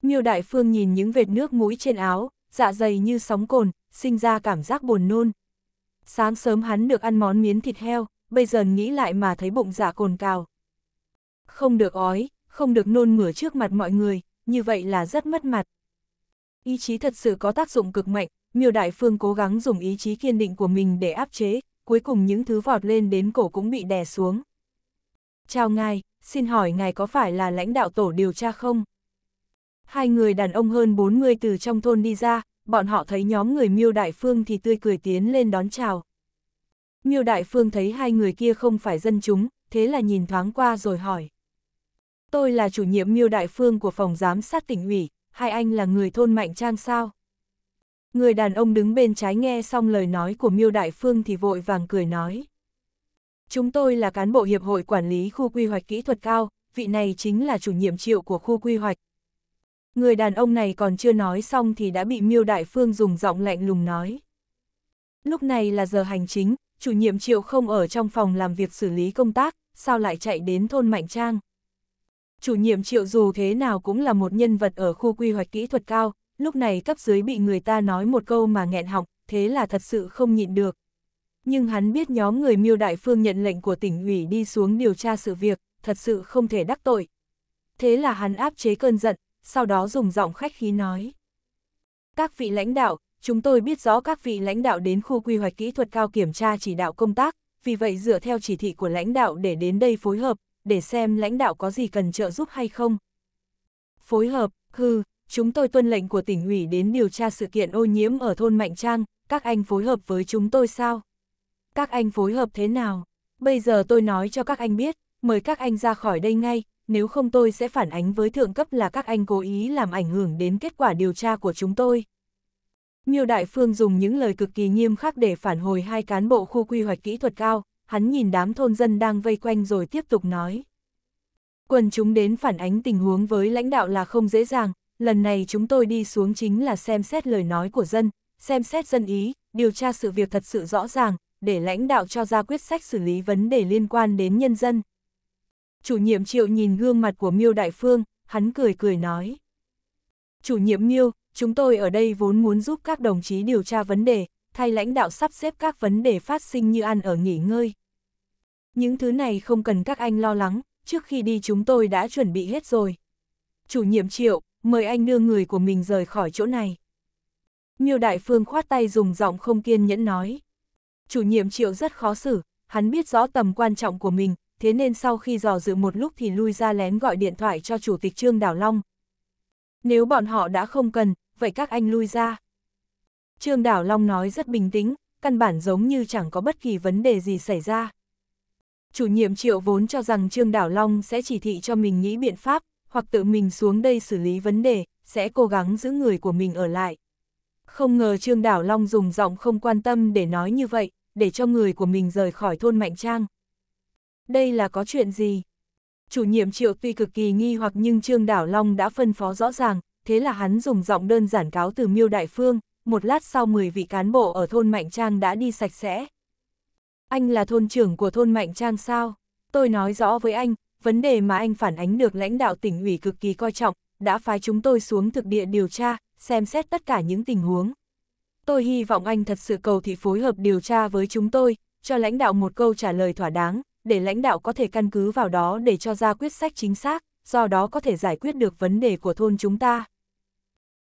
Miêu Đại Phương nhìn những vệt nước mũi trên áo, dạ dày như sóng cồn, sinh ra cảm giác buồn nôn. Sáng sớm hắn được ăn món miến thịt heo, bây giờ nghĩ lại mà thấy bụng dạ cồn cào không được ói, không được nôn mửa trước mặt mọi người, như vậy là rất mất mặt. Ý chí thật sự có tác dụng cực mạnh, miêu đại phương cố gắng dùng ý chí kiên định của mình để áp chế, cuối cùng những thứ vọt lên đến cổ cũng bị đè xuống. Chào ngài, xin hỏi ngài có phải là lãnh đạo tổ điều tra không? Hai người đàn ông hơn 40 từ trong thôn đi ra, bọn họ thấy nhóm người miêu đại phương thì tươi cười tiến lên đón chào. Miêu đại phương thấy hai người kia không phải dân chúng, thế là nhìn thoáng qua rồi hỏi. Tôi là chủ nhiệm miêu đại phương của phòng giám sát tỉnh ủy, hai anh là người thôn Mạnh Trang sao? Người đàn ông đứng bên trái nghe xong lời nói của miêu đại phương thì vội vàng cười nói. Chúng tôi là cán bộ Hiệp hội Quản lý Khu Quy hoạch Kỹ thuật Cao, vị này chính là chủ nhiệm triệu của khu quy hoạch. Người đàn ông này còn chưa nói xong thì đã bị miêu đại phương dùng giọng lạnh lùng nói. Lúc này là giờ hành chính, chủ nhiệm triệu không ở trong phòng làm việc xử lý công tác, sao lại chạy đến thôn Mạnh Trang. Chủ nhiệm triệu dù thế nào cũng là một nhân vật ở khu quy hoạch kỹ thuật cao, lúc này cấp dưới bị người ta nói một câu mà nghẹn họng, thế là thật sự không nhịn được. Nhưng hắn biết nhóm người miêu đại phương nhận lệnh của tỉnh ủy đi xuống điều tra sự việc, thật sự không thể đắc tội. Thế là hắn áp chế cơn giận, sau đó dùng giọng khách khí nói. Các vị lãnh đạo, chúng tôi biết rõ các vị lãnh đạo đến khu quy hoạch kỹ thuật cao kiểm tra chỉ đạo công tác, vì vậy dựa theo chỉ thị của lãnh đạo để đến đây phối hợp, để xem lãnh đạo có gì cần trợ giúp hay không. Phối hợp, hư, chúng tôi tuân lệnh của tỉnh ủy đến điều tra sự kiện ô nhiễm ở thôn Mạnh Trang, các anh phối hợp với chúng tôi sao? Các anh phối hợp thế nào? Bây giờ tôi nói cho các anh biết, mời các anh ra khỏi đây ngay, nếu không tôi sẽ phản ánh với thượng cấp là các anh cố ý làm ảnh hưởng đến kết quả điều tra của chúng tôi. Miêu Đại Phương dùng những lời cực kỳ nghiêm khắc để phản hồi hai cán bộ khu quy hoạch kỹ thuật cao, hắn nhìn đám thôn dân đang vây quanh rồi tiếp tục nói. Quần chúng đến phản ánh tình huống với lãnh đạo là không dễ dàng, lần này chúng tôi đi xuống chính là xem xét lời nói của dân, xem xét dân ý, điều tra sự việc thật sự rõ ràng, để lãnh đạo cho ra quyết sách xử lý vấn đề liên quan đến nhân dân. Chủ nhiệm triệu nhìn gương mặt của Miêu Đại Phương, hắn cười cười nói. Chủ nhiệm Miêu, chúng tôi ở đây vốn muốn giúp các đồng chí điều tra vấn đề, thay lãnh đạo sắp xếp các vấn đề phát sinh như ăn ở nghỉ ngơi. Những thứ này không cần các anh lo lắng, trước khi đi chúng tôi đã chuẩn bị hết rồi. Chủ nhiệm triệu, mời anh đưa người của mình rời khỏi chỗ này. Miêu Đại Phương khoát tay dùng giọng không kiên nhẫn nói. Chủ nhiệm triệu rất khó xử, hắn biết rõ tầm quan trọng của mình, thế nên sau khi dò dự một lúc thì lui ra lén gọi điện thoại cho Chủ tịch Trương Đảo Long. Nếu bọn họ đã không cần, vậy các anh lui ra. Trương Đảo Long nói rất bình tĩnh, căn bản giống như chẳng có bất kỳ vấn đề gì xảy ra. Chủ nhiệm triệu vốn cho rằng Trương Đảo Long sẽ chỉ thị cho mình nghĩ biện pháp, hoặc tự mình xuống đây xử lý vấn đề, sẽ cố gắng giữ người của mình ở lại. Không ngờ Trương Đảo Long dùng giọng không quan tâm để nói như vậy, để cho người của mình rời khỏi thôn Mạnh Trang. Đây là có chuyện gì? Chủ nhiệm triệu tuy cực kỳ nghi hoặc nhưng Trương Đảo Long đã phân phó rõ ràng, thế là hắn dùng giọng đơn giản cáo từ miêu đại phương, một lát sau 10 vị cán bộ ở thôn Mạnh Trang đã đi sạch sẽ. Anh là thôn trưởng của thôn Mạnh Trang sao? Tôi nói rõ với anh, vấn đề mà anh phản ánh được lãnh đạo tỉnh ủy cực kỳ coi trọng, đã phái chúng tôi xuống thực địa điều tra, xem xét tất cả những tình huống. Tôi hy vọng anh thật sự cầu thị phối hợp điều tra với chúng tôi, cho lãnh đạo một câu trả lời thỏa đáng, để lãnh đạo có thể căn cứ vào đó để cho ra quyết sách chính xác, do đó có thể giải quyết được vấn đề của thôn chúng ta.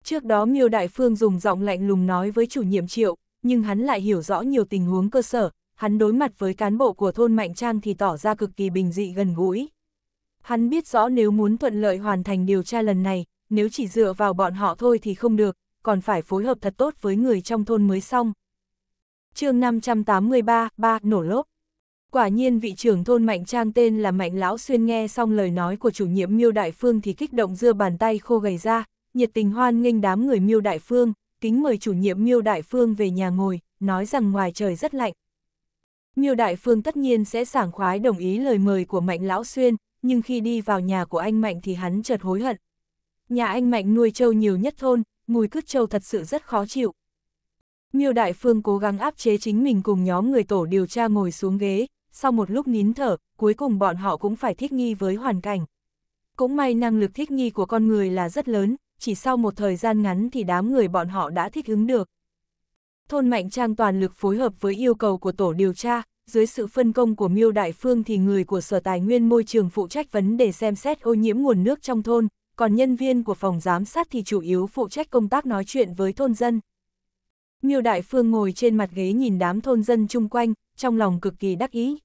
Trước đó Miêu Đại Phương dùng giọng lạnh lùng nói với chủ nhiệm triệu, nhưng hắn lại hiểu rõ nhiều tình huống cơ sở, hắn đối mặt với cán bộ của thôn Mạnh Trang thì tỏ ra cực kỳ bình dị gần gũi. Hắn biết rõ nếu muốn thuận lợi hoàn thành điều tra lần này, nếu chỉ dựa vào bọn họ thôi thì không được, còn phải phối hợp thật tốt với người trong thôn mới xong. chương 583, 3, nổ lốp. Quả nhiên vị trưởng thôn Mạnh Trang tên là Mạnh Lão Xuyên nghe xong lời nói của chủ nhiệm miêu Đại Phương thì kích động dưa bàn tay khô gầy ra, nhiệt tình hoan nghênh đám người miêu đại phương, kính mời chủ nhiệm miêu đại phương về nhà ngồi, nói rằng ngoài trời rất lạnh. Miêu đại phương tất nhiên sẽ sảng khoái đồng ý lời mời của Mạnh Lão Xuyên, nhưng khi đi vào nhà của anh Mạnh thì hắn chợt hối hận. Nhà anh Mạnh nuôi trâu nhiều nhất thôn, mùi cứt trâu thật sự rất khó chịu. Miêu Đại Phương cố gắng áp chế chính mình cùng nhóm người tổ điều tra ngồi xuống ghế, sau một lúc nín thở, cuối cùng bọn họ cũng phải thích nghi với hoàn cảnh. Cũng may năng lực thích nghi của con người là rất lớn, chỉ sau một thời gian ngắn thì đám người bọn họ đã thích ứng được. Thôn Mạnh Trang toàn lực phối hợp với yêu cầu của tổ điều tra, dưới sự phân công của Miêu Đại Phương thì người của Sở Tài nguyên Môi trường phụ trách vấn đề xem xét ô nhiễm nguồn nước trong thôn, còn nhân viên của phòng giám sát thì chủ yếu phụ trách công tác nói chuyện với thôn dân. Miêu Đại Phương ngồi trên mặt ghế nhìn đám thôn dân chung quanh, trong lòng cực kỳ đắc ý.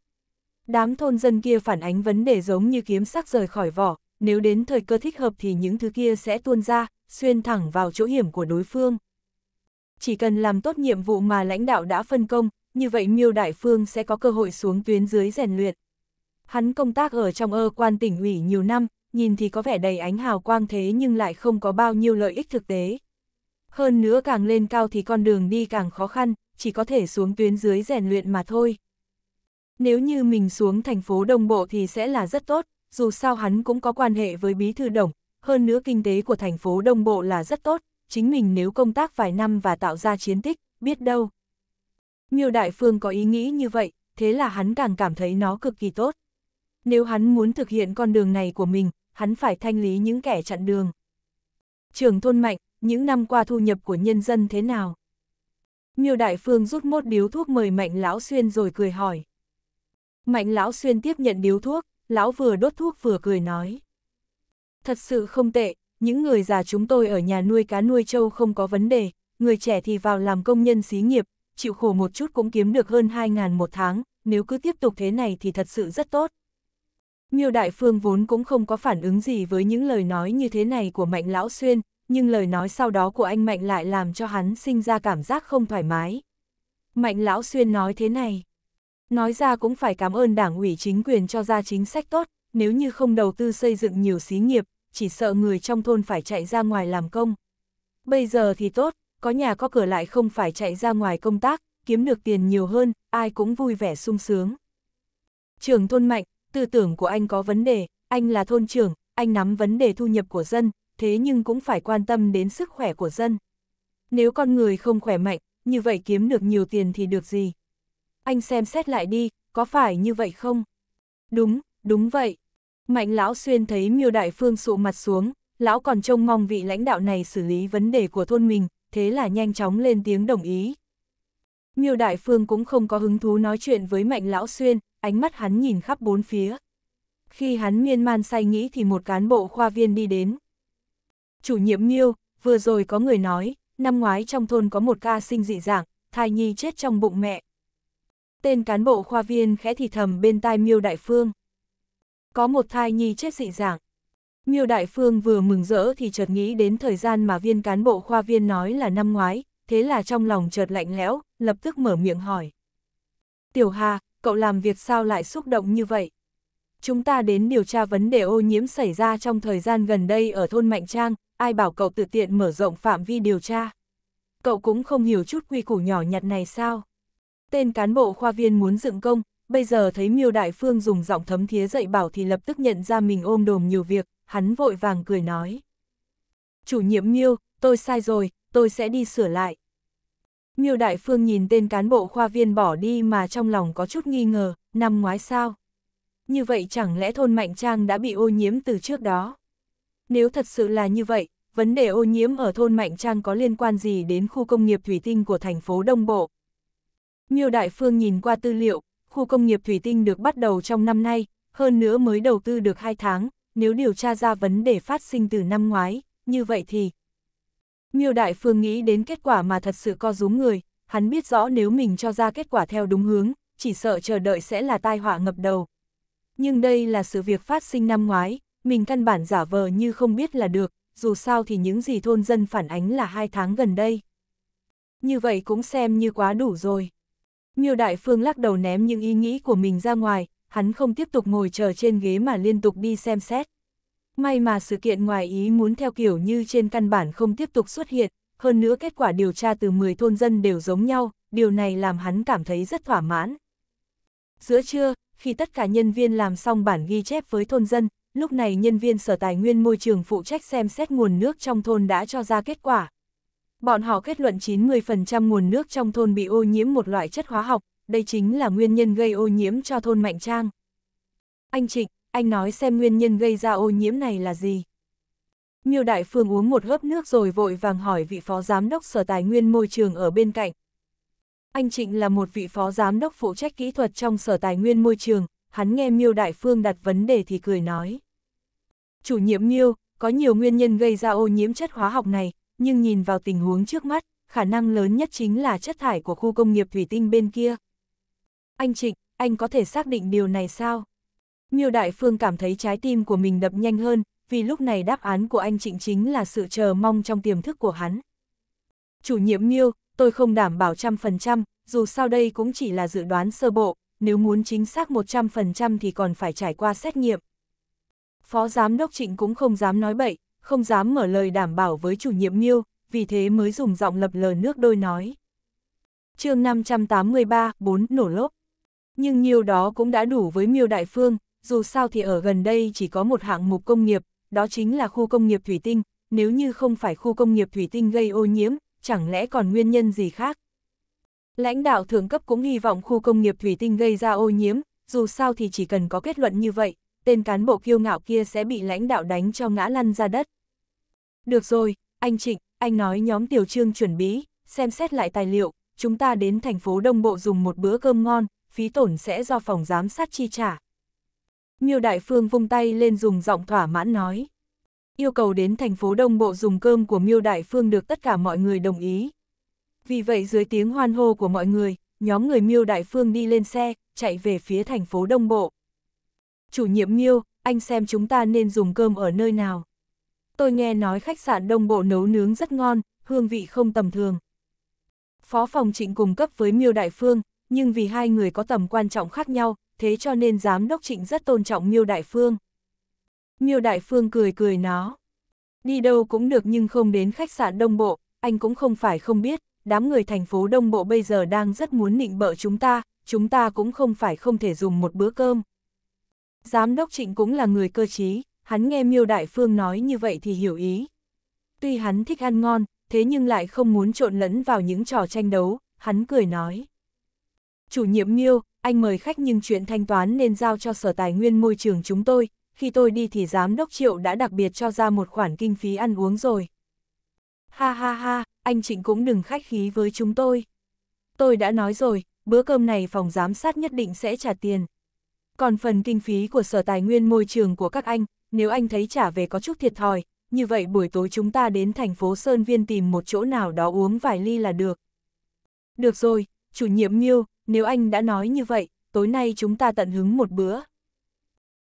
Đám thôn dân kia phản ánh vấn đề giống như kiếm sắc rời khỏi vỏ, nếu đến thời cơ thích hợp thì những thứ kia sẽ tuôn ra, xuyên thẳng vào chỗ hiểm của đối phương. Chỉ cần làm tốt nhiệm vụ mà lãnh đạo đã phân công, như vậy miêu đại phương sẽ có cơ hội xuống tuyến dưới rèn luyện. Hắn công tác ở trong ơ quan tỉnh ủy nhiều năm, nhìn thì có vẻ đầy ánh hào quang thế nhưng lại không có bao nhiêu lợi ích thực tế. Hơn nữa càng lên cao thì con đường đi càng khó khăn, chỉ có thể xuống tuyến dưới rèn luyện mà thôi. Nếu như mình xuống thành phố đồng bộ thì sẽ là rất tốt, dù sao hắn cũng có quan hệ với bí thư đồng, hơn nữa kinh tế của thành phố Đông Bộ là rất tốt, chính mình nếu công tác vài năm và tạo ra chiến tích, biết đâu. Miêu Đại Phương có ý nghĩ như vậy, thế là hắn càng cảm thấy nó cực kỳ tốt. Nếu hắn muốn thực hiện con đường này của mình, hắn phải thanh lý những kẻ chặn đường. Trưởng thôn mạnh, những năm qua thu nhập của nhân dân thế nào? Miêu Đại Phương rút một điếu thuốc mời Mạnh Lão Xuyên rồi cười hỏi. Mạnh Lão Xuyên tiếp nhận điếu thuốc, lão vừa đốt thuốc vừa cười nói. Thật sự không tệ, những người già chúng tôi ở nhà nuôi cá nuôi trâu không có vấn đề, người trẻ thì vào làm công nhân xí nghiệp, chịu khổ một chút cũng kiếm được hơn 2.000 một tháng, nếu cứ tiếp tục thế này thì thật sự rất tốt. Miêu Đại Phương vốn cũng không có phản ứng gì với những lời nói như thế này của Mạnh Lão Xuyên, nhưng lời nói sau đó của anh Mạnh lại làm cho hắn sinh ra cảm giác không thoải mái. Mạnh Lão Xuyên nói thế này. Nói ra cũng phải cảm ơn đảng ủy chính quyền cho ra chính sách tốt, nếu như không đầu tư xây dựng nhiều xí nghiệp, chỉ sợ người trong thôn phải chạy ra ngoài làm công. Bây giờ thì tốt, có nhà có cửa lại không phải chạy ra ngoài công tác, kiếm được tiền nhiều hơn, ai cũng vui vẻ sung sướng. Trưởng thôn mạnh, tư tưởng của anh có vấn đề, anh là thôn trưởng, anh nắm vấn đề thu nhập của dân, thế nhưng cũng phải quan tâm đến sức khỏe của dân. Nếu con người không khỏe mạnh, như vậy kiếm được nhiều tiền thì được gì? anh xem xét lại đi, có phải như vậy không? Đúng, đúng vậy. Mạnh lão xuyên thấy miêu đại phương sụ mặt xuống, lão còn trông mong vị lãnh đạo này xử lý vấn đề của thôn mình, thế là nhanh chóng lên tiếng đồng ý. Miêu đại phương cũng không có hứng thú nói chuyện với mạnh lão xuyên, ánh mắt hắn nhìn khắp bốn phía. Khi hắn miên man say nghĩ thì một cán bộ khoa viên đi đến. Chủ nhiệm miêu, vừa rồi có người nói, năm ngoái trong thôn có một ca sinh dị dạng, thai nhi chết trong bụng mẹ, tên cán bộ khoa viên khẽ thì thầm bên tai Miêu Đại Phương. Có một thai nhi chết dị dạng. Miêu Đại Phương vừa mừng rỡ thì chợt nghĩ đến thời gian mà viên cán bộ khoa viên nói là năm ngoái, thế là trong lòng chợt lạnh lẽo, lập tức mở miệng hỏi. Tiểu Hà, cậu làm việc sao lại xúc động như vậy? Chúng ta đến điều tra vấn đề ô nhiễm xảy ra trong thời gian gần đây ở thôn Mạnh Trang, ai bảo cậu tự tiện mở rộng phạm vi điều tra. Cậu cũng không hiểu chút quy củ nhỏ nhặt này sao? Tên cán bộ khoa viên muốn dựng công, bây giờ thấy miêu đại phương dùng giọng thấm thía dạy bảo thì lập tức nhận ra mình ôm đồm nhiều việc, hắn vội vàng cười nói. Chủ nhiệm miêu, tôi sai rồi, tôi sẽ đi sửa lại. Miêu đại phương nhìn tên cán bộ khoa viên bỏ đi mà trong lòng có chút nghi ngờ, năm ngoái sao? Như vậy chẳng lẽ thôn Mạnh Trang đã bị ô nhiễm từ trước đó? Nếu thật sự là như vậy, vấn đề ô nhiễm ở thôn Mạnh Trang có liên quan gì đến khu công nghiệp thủy tinh của thành phố Đông Bộ, Miêu Đại Phương nhìn qua tư liệu, khu công nghiệp thủy tinh được bắt đầu trong năm nay, hơn nữa mới đầu tư được 2 tháng, nếu điều tra ra vấn đề phát sinh từ năm ngoái, như vậy thì... Miêu Đại Phương nghĩ đến kết quả mà thật sự co rúm người, hắn biết rõ nếu mình cho ra kết quả theo đúng hướng, chỉ sợ chờ đợi sẽ là tai họa ngập đầu. Nhưng đây là sự việc phát sinh năm ngoái, mình căn bản giả vờ như không biết là được, dù sao thì những gì thôn dân phản ánh là hai tháng gần đây. Như vậy cũng xem như quá đủ rồi. Miêu Đại Phương lắc đầu ném những ý nghĩ của mình ra ngoài, hắn không tiếp tục ngồi chờ trên ghế mà liên tục đi xem xét. May mà sự kiện ngoài ý muốn theo kiểu như trên căn bản không tiếp tục xuất hiện, hơn nữa kết quả điều tra từ 10 thôn dân đều giống nhau, điều này làm hắn cảm thấy rất thỏa mãn. Giữa trưa, khi tất cả nhân viên làm xong bản ghi chép với thôn dân, lúc này nhân viên sở tài nguyên môi trường phụ trách xem xét nguồn nước trong thôn đã cho ra kết quả, Bọn họ kết luận 90% nguồn nước trong thôn bị ô nhiễm một loại chất hóa học, đây chính là nguyên nhân gây ô nhiễm cho thôn Mạnh Trang. Anh Trịnh, anh nói xem nguyên nhân gây ra ô nhiễm này là gì? Miêu Đại Phương uống một hớp nước rồi vội vàng hỏi vị phó giám đốc sở tài nguyên môi trường ở bên cạnh. Anh Trịnh là một vị phó giám đốc phụ trách kỹ thuật trong sở tài nguyên môi trường, hắn nghe Miêu Đại Phương đặt vấn đề thì cười nói. Chủ nhiệm Miêu, có nhiều nguyên nhân gây ra ô nhiễm chất hóa học này, nhưng nhìn vào tình huống trước mắt, khả năng lớn nhất chính là chất thải của khu công nghiệp thủy tinh bên kia. Anh Trịnh, anh có thể xác định điều này sao? Miêu Đại Phương cảm thấy trái tim của mình đập nhanh hơn, vì lúc này đáp án của anh Trịnh chính là sự chờ mong trong tiềm thức của hắn. Chủ nhiệm Miêu, tôi không đảm bảo trăm phần trăm, dù sao đây cũng chỉ là dự đoán sơ bộ, nếu muốn chính xác một trăm phần trăm thì còn phải trải qua xét nghiệm. Phó Giám đốc Trịnh cũng không dám nói bậy, không dám mở lời đảm bảo với chủ nhiệm miêu, vì thế mới dùng giọng lập lờ nước đôi nói. chương 583, 4, nổ lốp. Nhưng nhiều đó cũng đã đủ với miêu đại phương, dù sao thì ở gần đây chỉ có một hạng mục công nghiệp, đó chính là khu công nghiệp thủy tinh, nếu như không phải khu công nghiệp thủy tinh gây ô nhiễm, chẳng lẽ còn nguyên nhân gì khác? Lãnh đạo thượng cấp cũng hy vọng khu công nghiệp thủy tinh gây ra ô nhiễm, dù sao thì chỉ cần có kết luận như vậy, tên cán bộ kiêu ngạo kia sẽ bị lãnh đạo đánh cho ngã lăn ra đất. Được rồi, anh Trịnh, anh nói nhóm tiểu trương chuẩn bị, xem xét lại tài liệu, chúng ta đến thành phố Đông Bộ dùng một bữa cơm ngon, phí tổn sẽ do phòng giám sát chi trả. Miêu Đại Phương vung tay lên dùng giọng thỏa mãn nói. Yêu cầu đến thành phố Đông Bộ dùng cơm của Miêu Đại Phương được tất cả mọi người đồng ý. Vì vậy dưới tiếng hoan hô của mọi người, nhóm người Miêu Đại Phương đi lên xe, chạy về phía thành phố Đông Bộ. Chủ nhiệm Miêu, anh xem chúng ta nên dùng cơm ở nơi nào tôi nghe nói khách sạn đông bộ nấu nướng rất ngon, hương vị không tầm thường. Phó phòng trịnh cùng cấp với miêu đại phương, nhưng vì hai người có tầm quan trọng khác nhau, thế cho nên giám đốc trịnh rất tôn trọng miêu đại phương. Miêu đại phương cười cười nó. Đi đâu cũng được nhưng không đến khách sạn đông bộ, anh cũng không phải không biết, đám người thành phố đông bộ bây giờ đang rất muốn nịnh bợ chúng ta, chúng ta cũng không phải không thể dùng một bữa cơm. Giám đốc trịnh cũng là người cơ trí, hắn nghe miêu đại phương nói như vậy thì hiểu ý. Tuy hắn thích ăn ngon, thế nhưng lại không muốn trộn lẫn vào những trò tranh đấu, hắn cười nói. Chủ nhiệm miêu, anh mời khách nhưng chuyện thanh toán nên giao cho sở tài nguyên môi trường chúng tôi, khi tôi đi thì giám đốc triệu đã đặc biệt cho ra một khoản kinh phí ăn uống rồi. Ha ha ha, anh Trịnh cũng đừng khách khí với chúng tôi. Tôi đã nói rồi, bữa cơm này phòng giám sát nhất định sẽ trả tiền. Còn phần kinh phí của sở tài nguyên môi trường của các anh, nếu anh thấy trả về có chút thiệt thòi, như vậy buổi tối chúng ta đến thành phố Sơn Viên tìm một chỗ nào đó uống vài ly là được. Được rồi, chủ nhiệm Miêu, nếu anh đã nói như vậy, tối nay chúng ta tận hứng một bữa.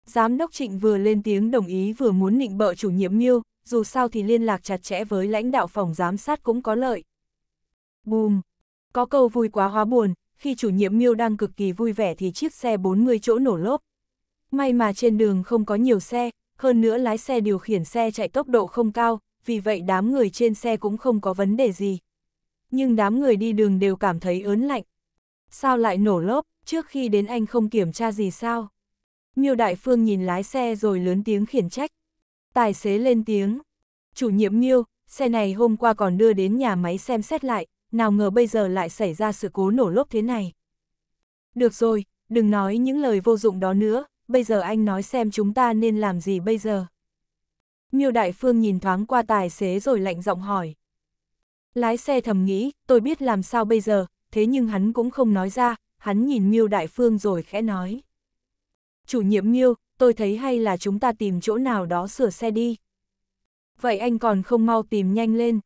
Giám đốc Trịnh vừa lên tiếng đồng ý vừa muốn nịnh bợ chủ nhiệm Miêu, dù sao thì liên lạc chặt chẽ với lãnh đạo phòng giám sát cũng có lợi. Bùm! Có câu vui quá hóa buồn, khi chủ nhiệm Miêu đang cực kỳ vui vẻ thì chiếc xe 40 chỗ nổ lốp. May mà trên đường không có nhiều xe, hơn nữa lái xe điều khiển xe chạy tốc độ không cao, vì vậy đám người trên xe cũng không có vấn đề gì. Nhưng đám người đi đường đều cảm thấy ớn lạnh. Sao lại nổ lốp, trước khi đến anh không kiểm tra gì sao? Miêu Đại Phương nhìn lái xe rồi lớn tiếng khiển trách. Tài xế lên tiếng. Chủ nhiệm Miêu, xe này hôm qua còn đưa đến nhà máy xem xét lại, nào ngờ bây giờ lại xảy ra sự cố nổ lốp thế này. Được rồi, đừng nói những lời vô dụng đó nữa, bây giờ anh nói xem chúng ta nên làm gì bây giờ. Miêu Đại Phương nhìn thoáng qua tài xế rồi lạnh giọng hỏi. Lái xe thầm nghĩ, tôi biết làm sao bây giờ, thế nhưng hắn cũng không nói ra, hắn nhìn Miêu Đại Phương rồi khẽ nói. Chủ nhiệm Miêu, tôi thấy hay là chúng ta tìm chỗ nào đó sửa xe đi. Vậy anh còn không mau tìm nhanh lên.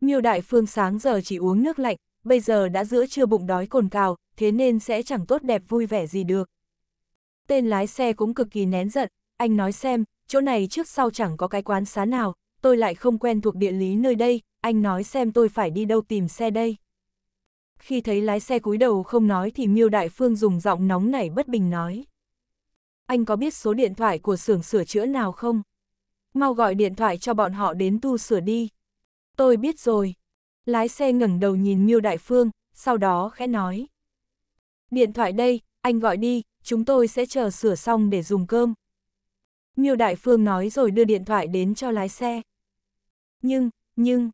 Miêu Đại Phương sáng giờ chỉ uống nước lạnh, bây giờ đã giữa trưa bụng đói cồn cào, thế nên sẽ chẳng tốt đẹp vui vẻ gì được. Tên lái xe cũng cực kỳ nén giận, anh nói xem, chỗ này trước sau chẳng có cái quán xá nào, tôi lại không quen thuộc địa lý nơi đây, anh nói xem tôi phải đi đâu tìm xe đây. Khi thấy lái xe cúi đầu không nói thì Miêu Đại Phương dùng giọng nóng nảy bất bình nói. Anh có biết số điện thoại của xưởng sửa chữa nào không? Mau gọi điện thoại cho bọn họ đến tu sửa đi. Tôi biết rồi. Lái xe ngẩng đầu nhìn Miêu Đại Phương, sau đó khẽ nói. Điện thoại đây, anh gọi đi, chúng tôi sẽ chờ sửa xong để dùng cơm. Miêu Đại Phương nói rồi đưa điện thoại đến cho lái xe. Nhưng, nhưng,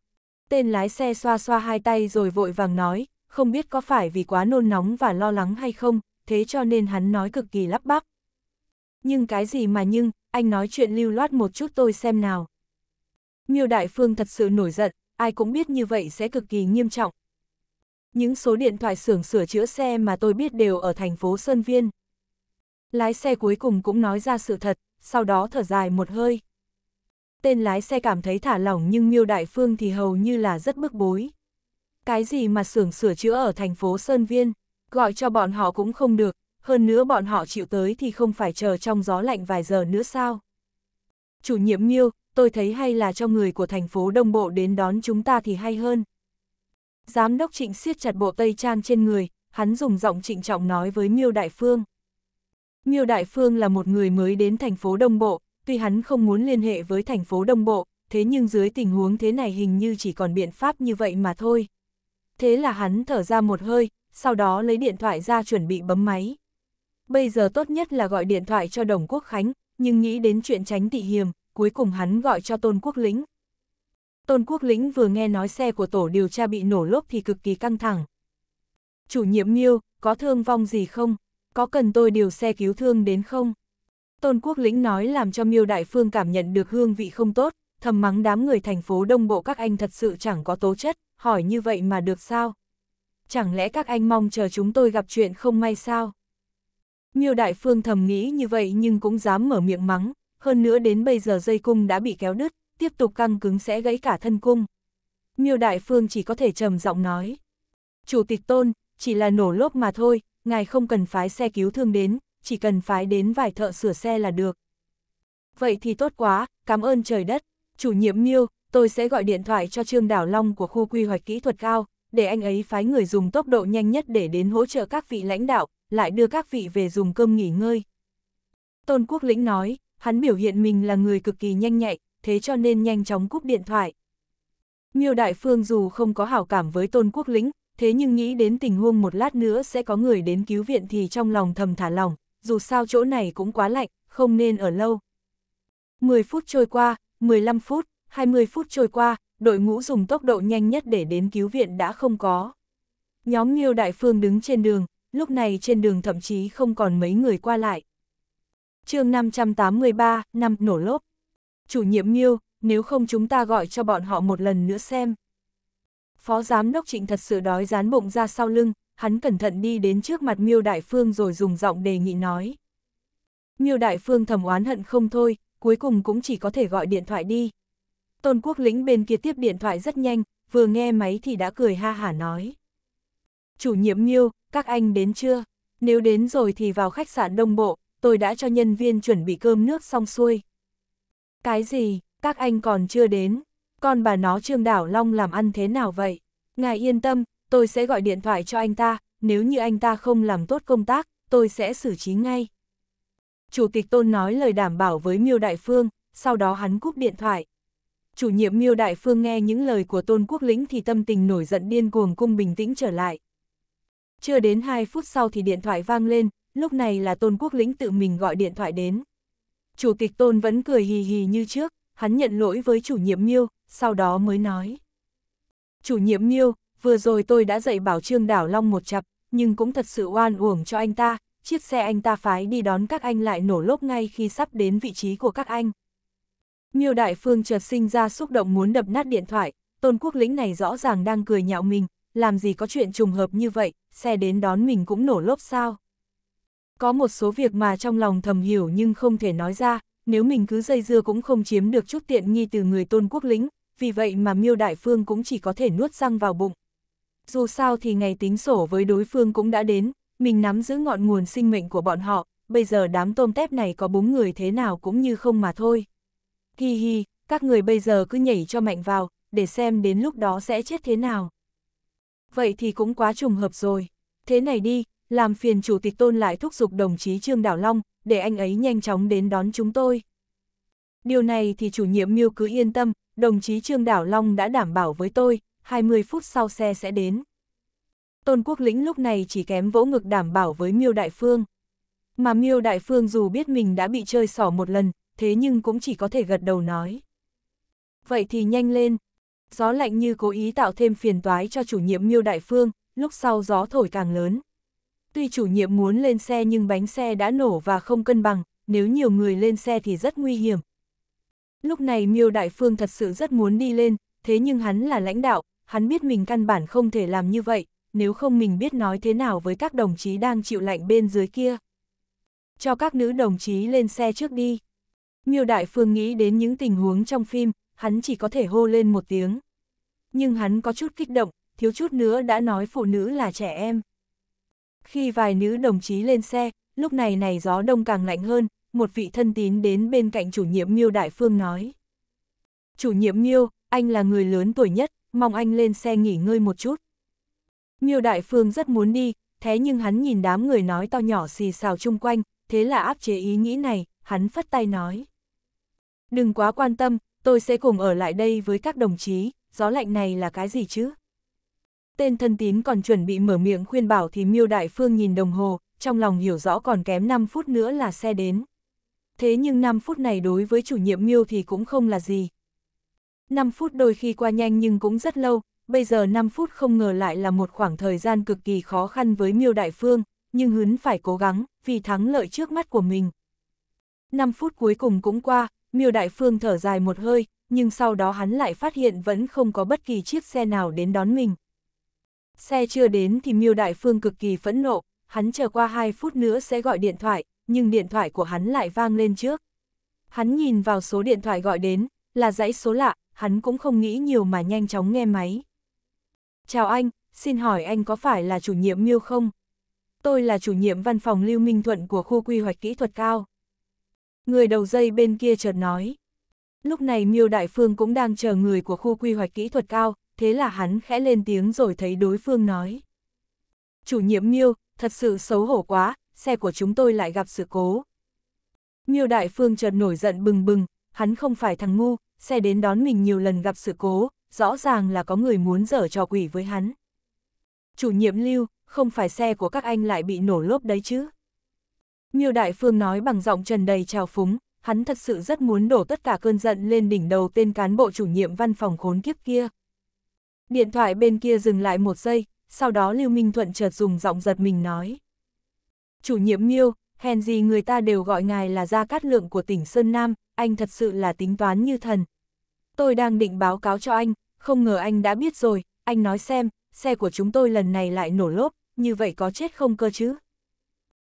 tên lái xe xoa xoa hai tay rồi vội vàng nói, không biết có phải vì quá nôn nóng và lo lắng hay không, thế cho nên hắn nói cực kỳ lắp bắp. Nhưng cái gì mà nhưng, anh nói chuyện lưu loát một chút tôi xem nào. Miêu Đại Phương thật sự nổi giận, ai cũng biết như vậy sẽ cực kỳ nghiêm trọng, những số điện thoại xưởng sửa chữa xe mà tôi biết đều ở thành phố Sơn Viên. Lái xe cuối cùng cũng nói ra sự thật, sau đó thở dài một hơi. Tên lái xe cảm thấy thả lỏng nhưng miêu đại phương thì hầu như là rất bức bối. Cái gì mà xưởng sửa chữa ở thành phố Sơn Viên, gọi cho bọn họ cũng không được, hơn nữa bọn họ chịu tới thì không phải chờ trong gió lạnh vài giờ nữa sao. Chủ nhiệm miêu, tôi thấy hay là cho người của thành phố Đông Bộ đến đón chúng ta thì hay hơn. Giám đốc trịnh siết chặt bộ tây trang trên người, hắn dùng giọng trịnh trọng nói với Miêu Đại Phương. Miêu Đại Phương là một người mới đến thành phố Đông Bộ, tuy hắn không muốn liên hệ với thành phố Đông Bộ, thế nhưng dưới tình huống thế này hình như chỉ còn biện pháp như vậy mà thôi. Thế là hắn thở ra một hơi, sau đó lấy điện thoại ra chuẩn bị bấm máy. Bây giờ tốt nhất là gọi điện thoại cho Đồng Quốc Khánh, nhưng nghĩ đến chuyện tránh tị hiểm, cuối cùng hắn gọi cho Tôn Quốc Lĩnh, Tôn Quốc Lĩnh vừa nghe nói xe của tổ điều tra bị nổ lốp thì cực kỳ căng thẳng. Chủ nhiệm Miêu, có thương vong gì không? Có cần tôi điều xe cứu thương đến không? Tôn Quốc Lĩnh nói làm cho Miêu Đại Phương cảm nhận được hương vị không tốt, thầm mắng đám người thành phố đông bộ các anh thật sự chẳng có tố chất, hỏi như vậy mà được sao? Chẳng lẽ các anh mong chờ chúng tôi gặp chuyện không may sao? Miêu Đại Phương thầm nghĩ như vậy nhưng cũng dám mở miệng mắng, hơn nữa đến bây giờ dây cung đã bị kéo đứt, tiếp tục căng cứng sẽ gãy cả thân cung. Miêu Đại Phương chỉ có thể trầm giọng nói. Chủ tịch Tôn, chỉ là nổ lốp mà thôi, ngài không cần phái xe cứu thương đến, chỉ cần phái đến vài thợ sửa xe là được. Vậy thì tốt quá, cảm ơn trời đất. Chủ nhiệm Miêu, tôi sẽ gọi điện thoại cho Trương Đảo Long của khu quy hoạch kỹ thuật cao, để anh ấy phái người dùng tốc độ nhanh nhất để đến hỗ trợ các vị lãnh đạo, lại đưa các vị về dùng cơm nghỉ ngơi. Tôn Quốc Lĩnh nói, hắn biểu hiện mình là người cực kỳ nhanh nhạy, thế cho nên nhanh chóng cúp điện thoại. Miêu Đại Phương dù không có hảo cảm với Tôn Quốc Lĩnh, thế nhưng nghĩ đến tình huống một lát nữa sẽ có người đến cứu viện thì trong lòng thầm thả lòng, dù sao chỗ này cũng quá lạnh, không nên ở lâu. 10 phút trôi qua, 15 phút, 20 phút trôi qua, đội ngũ dùng tốc độ nhanh nhất để đến cứu viện đã không có. Nhóm Miêu Đại Phương đứng trên đường, lúc này trên đường thậm chí không còn mấy người qua lại. chương 583, năm nổ lốp chủ nhiệm Miêu, nếu không chúng ta gọi cho bọn họ một lần nữa xem. Phó giám đốc trịnh thật sự đói dán bụng ra sau lưng, hắn cẩn thận đi đến trước mặt Miêu Đại Phương rồi dùng giọng đề nghị nói. Miêu Đại Phương thầm oán hận không thôi, cuối cùng cũng chỉ có thể gọi điện thoại đi. Tôn Quốc Lĩnh bên kia tiếp điện thoại rất nhanh, vừa nghe máy thì đã cười ha hả nói. Chủ nhiệm Miêu, các anh đến chưa? Nếu đến rồi thì vào khách sạn đông bộ, tôi đã cho nhân viên chuẩn bị cơm nước xong xuôi. Cái gì, các anh còn chưa đến, con bà nó Trương Đảo Long làm ăn thế nào vậy? Ngài yên tâm, tôi sẽ gọi điện thoại cho anh ta, nếu như anh ta không làm tốt công tác, tôi sẽ xử trí ngay. Chủ tịch Tôn nói lời đảm bảo với Miêu Đại Phương, sau đó hắn cúp điện thoại. Chủ nhiệm Miêu Đại Phương nghe những lời của Tôn Quốc Lĩnh thì tâm tình nổi giận điên cuồng cung bình tĩnh trở lại. Chưa đến 2 phút sau thì điện thoại vang lên, lúc này là Tôn Quốc Lĩnh tự mình gọi điện thoại đến. Chủ tịch Tôn vẫn cười hì hì như trước, hắn nhận lỗi với chủ nhiệm Miêu, sau đó mới nói. Chủ nhiệm Miêu, vừa rồi tôi đã dạy bảo Trương Đảo Long một chặp, nhưng cũng thật sự oan uổng cho anh ta, chiếc xe anh ta phái đi đón các anh lại nổ lốp ngay khi sắp đến vị trí của các anh. Miêu Đại Phương chợt sinh ra xúc động muốn đập nát điện thoại, Tôn Quốc Lĩnh này rõ ràng đang cười nhạo mình, làm gì có chuyện trùng hợp như vậy, xe đến đón mình cũng nổ lốp sao. Có một số việc mà trong lòng thầm hiểu nhưng không thể nói ra, nếu mình cứ dây dưa cũng không chiếm được chút tiện nghi từ người tôn quốc lĩnh vì vậy mà miêu đại phương cũng chỉ có thể nuốt răng vào bụng. Dù sao thì ngày tính sổ với đối phương cũng đã đến, mình nắm giữ ngọn nguồn sinh mệnh của bọn họ, bây giờ đám tôm tép này có búng người thế nào cũng như không mà thôi. Hi hi, các người bây giờ cứ nhảy cho mạnh vào, để xem đến lúc đó sẽ chết thế nào. Vậy thì cũng quá trùng hợp rồi. Thế này đi, làm phiền chủ tịch tôn lại thúc giục đồng chí Trương Đảo Long, để anh ấy nhanh chóng đến đón chúng tôi. Điều này thì chủ nhiệm miêu cứ yên tâm, đồng chí Trương Đảo Long đã đảm bảo với tôi, 20 phút sau xe sẽ đến. Tôn Quốc Lĩnh lúc này chỉ kém vỗ ngực đảm bảo với Miêu Đại Phương. Mà Miêu Đại Phương dù biết mình đã bị chơi xỏ một lần, thế nhưng cũng chỉ có thể gật đầu nói. Vậy thì nhanh lên. Gió lạnh như cố ý tạo thêm phiền toái cho chủ nhiệm Miêu Đại Phương, lúc sau gió thổi càng lớn. Tuy chủ nhiệm muốn lên xe nhưng bánh xe đã nổ và không cân bằng, nếu nhiều người lên xe thì rất nguy hiểm. Lúc này Miêu Đại Phương thật sự rất muốn đi lên, thế nhưng hắn là lãnh đạo, hắn biết mình căn bản không thể làm như vậy, nếu không mình biết nói thế nào với các đồng chí đang chịu lạnh bên dưới kia. Cho các nữ đồng chí lên xe trước đi. Miêu Đại Phương nghĩ đến những tình huống trong phim, hắn chỉ có thể hô lên một tiếng. Nhưng hắn có chút kích động, thiếu chút nữa đã nói phụ nữ là trẻ em. Khi vài nữ đồng chí lên xe, lúc này này gió đông càng lạnh hơn, một vị thân tín đến bên cạnh chủ nhiệm Miêu Đại Phương nói. Chủ nhiệm Miêu, anh là người lớn tuổi nhất, mong anh lên xe nghỉ ngơi một chút. Miêu Đại Phương rất muốn đi, thế nhưng hắn nhìn đám người nói to nhỏ xì xào chung quanh, thế là áp chế ý nghĩ này, hắn phất tay nói. Đừng quá quan tâm, tôi sẽ cùng ở lại đây với các đồng chí, gió lạnh này là cái gì chứ? Tên thân tín còn chuẩn bị mở miệng khuyên bảo thì miêu đại phương nhìn đồng hồ, trong lòng hiểu rõ còn kém 5 phút nữa là xe đến. Thế nhưng 5 phút này đối với chủ nhiệm miêu thì cũng không là gì. 5 phút đôi khi qua nhanh nhưng cũng rất lâu, bây giờ 5 phút không ngờ lại là một khoảng thời gian cực kỳ khó khăn với miêu đại phương, nhưng hứng phải cố gắng, vì thắng lợi trước mắt của mình. 5 phút cuối cùng cũng qua, miêu đại phương thở dài một hơi, nhưng sau đó hắn lại phát hiện vẫn không có bất kỳ chiếc xe nào đến đón mình. Xe chưa đến thì Miêu Đại Phương cực kỳ phẫn nộ, hắn chờ qua 2 phút nữa sẽ gọi điện thoại, nhưng điện thoại của hắn lại vang lên trước. Hắn nhìn vào số điện thoại gọi đến, là dãy số lạ, hắn cũng không nghĩ nhiều mà nhanh chóng nghe máy. Chào anh, xin hỏi anh có phải là chủ nhiệm Miêu không? Tôi là chủ nhiệm văn phòng Lưu Minh Thuận của khu quy hoạch kỹ thuật cao. Người đầu dây bên kia chợt nói. Lúc này Miêu Đại Phương cũng đang chờ người của khu quy hoạch kỹ thuật cao, thế là hắn khẽ lên tiếng rồi thấy đối phương nói. Chủ nhiệm Miêu, thật sự xấu hổ quá, xe của chúng tôi lại gặp sự cố. Miêu Đại Phương chợt nổi giận bừng bừng, hắn không phải thằng ngu, xe đến đón mình nhiều lần gặp sự cố, rõ ràng là có người muốn dở trò quỷ với hắn. Chủ nhiệm Lưu, không phải xe của các anh lại bị nổ lốp đấy chứ. Miêu Đại Phương nói bằng giọng trần đầy trào phúng, hắn thật sự rất muốn đổ tất cả cơn giận lên đỉnh đầu tên cán bộ chủ nhiệm văn phòng khốn kiếp kia. Điện thoại bên kia dừng lại một giây, sau đó Lưu Minh Thuận chợt dùng giọng giật mình nói. Chủ nhiệm Miêu, hèn gì người ta đều gọi ngài là Gia Cát Lượng của tỉnh Sơn Nam, anh thật sự là tính toán như thần. Tôi đang định báo cáo cho anh, không ngờ anh đã biết rồi, anh nói xem, xe của chúng tôi lần này lại nổ lốp, như vậy có chết không cơ chứ?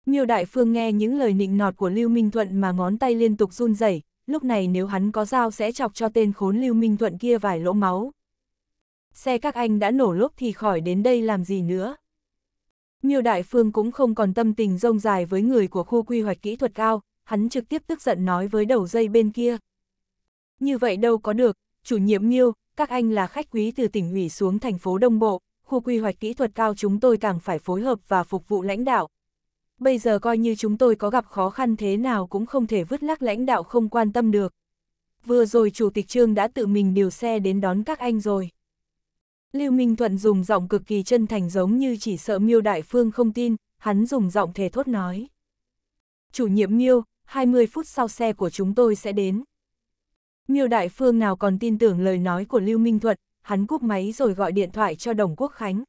Miêu Đại Phương nghe những lời nịnh nọt của Lưu Minh Thuận mà ngón tay liên tục run rẩy, lúc này nếu hắn có dao sẽ chọc cho tên khốn Lưu Minh Thuận kia vài lỗ máu, xe các anh đã nổ lốp thì khỏi đến đây làm gì nữa. Miêu Đại Phương cũng không còn tâm tình rông dài với người của khu quy hoạch kỹ thuật cao, hắn trực tiếp tức giận nói với đầu dây bên kia. Như vậy đâu có được, chủ nhiệm nhiêu, các anh là khách quý từ tỉnh ủy xuống thành phố Đông Bộ, khu quy hoạch kỹ thuật cao chúng tôi càng phải phối hợp và phục vụ lãnh đạo. Bây giờ coi như chúng tôi có gặp khó khăn thế nào cũng không thể vứt lắc lãnh đạo không quan tâm được. Vừa rồi Chủ tịch Trương đã tự mình điều xe đến đón các anh rồi. Lưu Minh Thuận dùng giọng cực kỳ chân thành giống như chỉ sợ Miêu Đại Phương không tin, hắn dùng giọng thề thốt nói. Chủ nhiệm Miêu, 20 phút sau xe của chúng tôi sẽ đến. Miêu Đại Phương nào còn tin tưởng lời nói của Lưu Minh Thuận, hắn cúp máy rồi gọi điện thoại cho Đồng Quốc Khánh.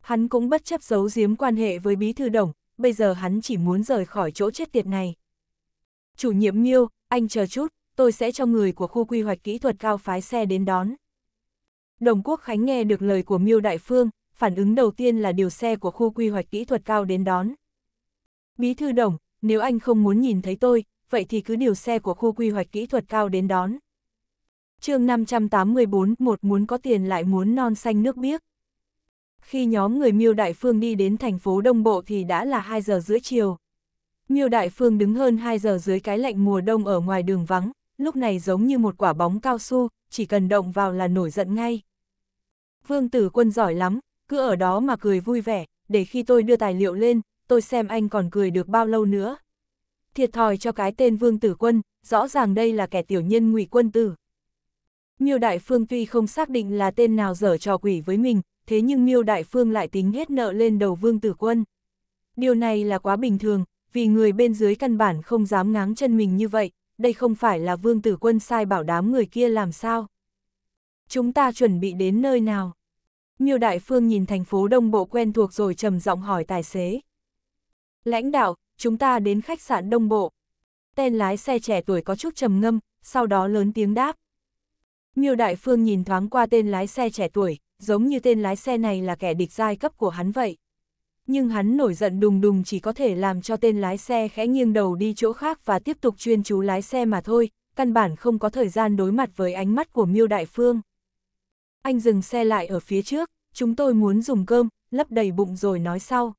Hắn cũng bất chấp giấu giếm quan hệ với Bí Thư Đồng, bây giờ hắn chỉ muốn rời khỏi chỗ chết tiệt này. Chủ nhiệm Miêu, anh chờ chút, tôi sẽ cho người của khu quy hoạch kỹ thuật cao phái xe đến đón. Đồng Quốc Khánh nghe được lời của Miêu Đại Phương, phản ứng đầu tiên là điều xe của khu quy hoạch kỹ thuật cao đến đón. Bí thư Đồng, nếu anh không muốn nhìn thấy tôi, vậy thì cứ điều xe của khu quy hoạch kỹ thuật cao đến đón. chương 584, một muốn có tiền lại muốn non xanh nước biếc. Khi nhóm người Miêu Đại Phương đi đến thành phố Đông Bộ thì đã là 2 giờ giữa chiều. Miêu Đại Phương đứng hơn 2 giờ dưới cái lạnh mùa đông ở ngoài đường vắng, lúc này giống như một quả bóng cao su, chỉ cần động vào là nổi giận ngay. Vương tử quân giỏi lắm, cứ ở đó mà cười vui vẻ, để khi tôi đưa tài liệu lên, tôi xem anh còn cười được bao lâu nữa. Thiệt thòi cho cái tên vương tử quân, rõ ràng đây là kẻ tiểu nhân ngụy quân tử. Miêu Đại Phương tuy không xác định là tên nào dở trò quỷ với mình, thế nhưng Miêu Đại Phương lại tính hết nợ lên đầu vương tử quân. Điều này là quá bình thường, vì người bên dưới căn bản không dám ngáng chân mình như vậy, đây không phải là vương tử quân sai bảo đám người kia làm sao chúng ta chuẩn bị đến nơi nào? Miêu Đại Phương nhìn thành phố đông bộ quen thuộc rồi trầm giọng hỏi tài xế. Lãnh đạo, chúng ta đến khách sạn đông bộ. Tên lái xe trẻ tuổi có chút trầm ngâm, sau đó lớn tiếng đáp. Miêu Đại Phương nhìn thoáng qua tên lái xe trẻ tuổi, giống như tên lái xe này là kẻ địch giai cấp của hắn vậy. Nhưng hắn nổi giận đùng đùng chỉ có thể làm cho tên lái xe khẽ nghiêng đầu đi chỗ khác và tiếp tục chuyên chú lái xe mà thôi, căn bản không có thời gian đối mặt với ánh mắt của Miêu Đại Phương. Anh dừng xe lại ở phía trước, chúng tôi muốn dùng cơm, lấp đầy bụng rồi nói sau.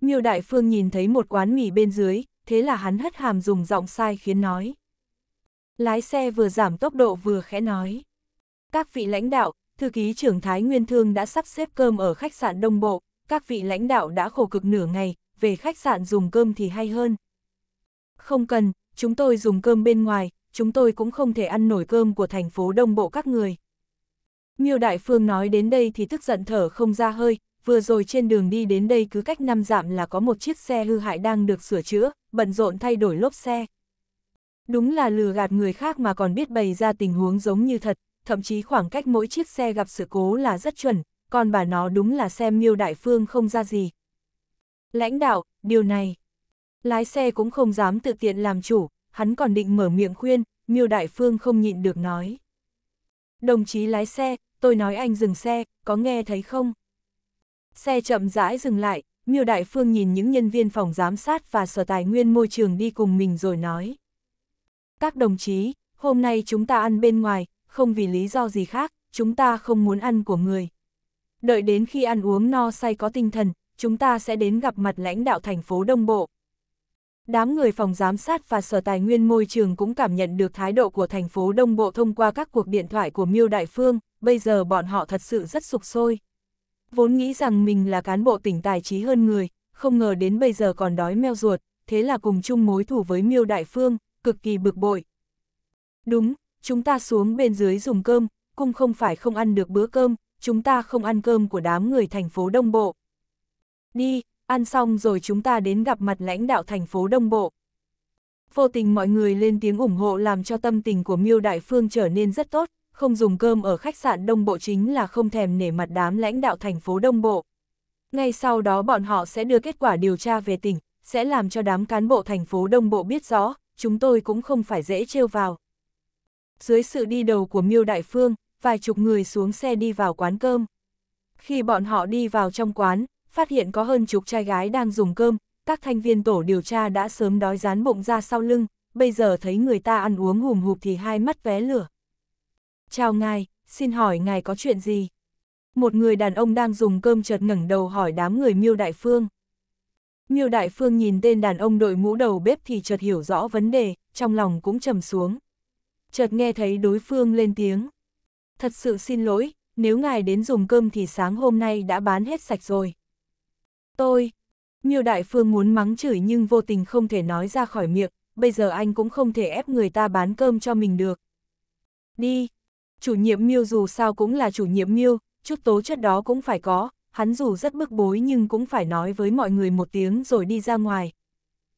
Miêu Đại Phương nhìn thấy một quán mì bên dưới, thế là hắn hất hàm dùng giọng sai khiến nói. Lái xe vừa giảm tốc độ vừa khẽ nói. Các vị lãnh đạo, thư ký trưởng Thái Nguyên Thương đã sắp xếp cơm ở khách sạn Đông Bộ, các vị lãnh đạo đã khổ cực nửa ngày, về khách sạn dùng cơm thì hay hơn. Không cần, chúng tôi dùng cơm bên ngoài, chúng tôi cũng không thể ăn nổi cơm của thành phố Đông Bộ các người. Miêu Đại Phương nói đến đây thì tức giận thở không ra hơi, vừa rồi trên đường đi đến đây cứ cách năm dặm là có một chiếc xe hư hại đang được sửa chữa, bận rộn thay đổi lốp xe. Đúng là lừa gạt người khác mà còn biết bày ra tình huống giống như thật, thậm chí khoảng cách mỗi chiếc xe gặp sự cố là rất chuẩn, còn bà nó đúng là xem miêu đại phương không ra gì. Lãnh đạo, điều này, lái xe cũng không dám tự tiện làm chủ, hắn còn định mở miệng khuyên, miêu đại phương không nhịn được nói. Đồng chí lái xe, tôi nói anh dừng xe, có nghe thấy không? Xe chậm rãi dừng lại, miêu đại phương nhìn những nhân viên phòng giám sát và sở tài nguyên môi trường đi cùng mình rồi nói. Các đồng chí, hôm nay chúng ta ăn bên ngoài, không vì lý do gì khác, chúng ta không muốn ăn của người. Đợi đến khi ăn uống no say có tinh thần, chúng ta sẽ đến gặp mặt lãnh đạo thành phố Đông Bộ. Đám người phòng giám sát và sở tài nguyên môi trường cũng cảm nhận được thái độ của thành phố Đông Bộ thông qua các cuộc điện thoại của Miêu Đại Phương, bây giờ bọn họ thật sự rất sục sôi. Vốn nghĩ rằng mình là cán bộ tỉnh tài trí hơn người, không ngờ đến bây giờ còn đói meo ruột, thế là cùng chung mối thủ với miêu đại phương, cực kỳ bực bội. Đúng, chúng ta xuống bên dưới dùng cơm, cũng không phải không ăn được bữa cơm, chúng ta không ăn cơm của đám người thành phố Đông Bộ. Đi, ăn xong rồi chúng ta đến gặp mặt lãnh đạo thành phố Đông Bộ. Vô tình mọi người lên tiếng ủng hộ làm cho tâm tình của miêu đại phương trở nên rất tốt, không dùng cơm ở khách sạn Đông Bộ chính là không thèm nể mặt đám lãnh đạo thành phố Đông Bộ. Ngay sau đó bọn họ sẽ đưa kết quả điều tra về tỉnh, sẽ làm cho đám cán bộ thành phố Đông Bộ biết rõ, chúng tôi cũng không phải dễ trêu vào. Dưới sự đi đầu của Miêu Đại Phương, vài chục người xuống xe đi vào quán cơm. Khi bọn họ đi vào trong quán, phát hiện có hơn chục trai gái đang dùng cơm, các thành viên tổ điều tra đã sớm đói rán bụng ra sau lưng, bây giờ thấy người ta ăn uống hùm hụp thì hai mắt vé lửa chào ngài, xin hỏi ngài có chuyện gì? Một người đàn ông đang dùng cơm chợt ngẩng đầu hỏi đám người miêu đại phương. Miêu đại phương nhìn tên đàn ông đội mũ đầu bếp thì chợt hiểu rõ vấn đề, trong lòng cũng trầm xuống. Chợt nghe thấy đối phương lên tiếng. Thật sự xin lỗi, nếu ngài đến dùng cơm thì sáng hôm nay đã bán hết sạch rồi. Tôi, miêu đại phương muốn mắng chửi nhưng vô tình không thể nói ra khỏi miệng, bây giờ anh cũng không thể ép người ta bán cơm cho mình được. Đi, chủ nhiệm miêu dù sao cũng là chủ nhiệm miêu, chút tố chất đó cũng phải có, hắn dù rất bức bối nhưng cũng phải nói với mọi người một tiếng rồi đi ra ngoài.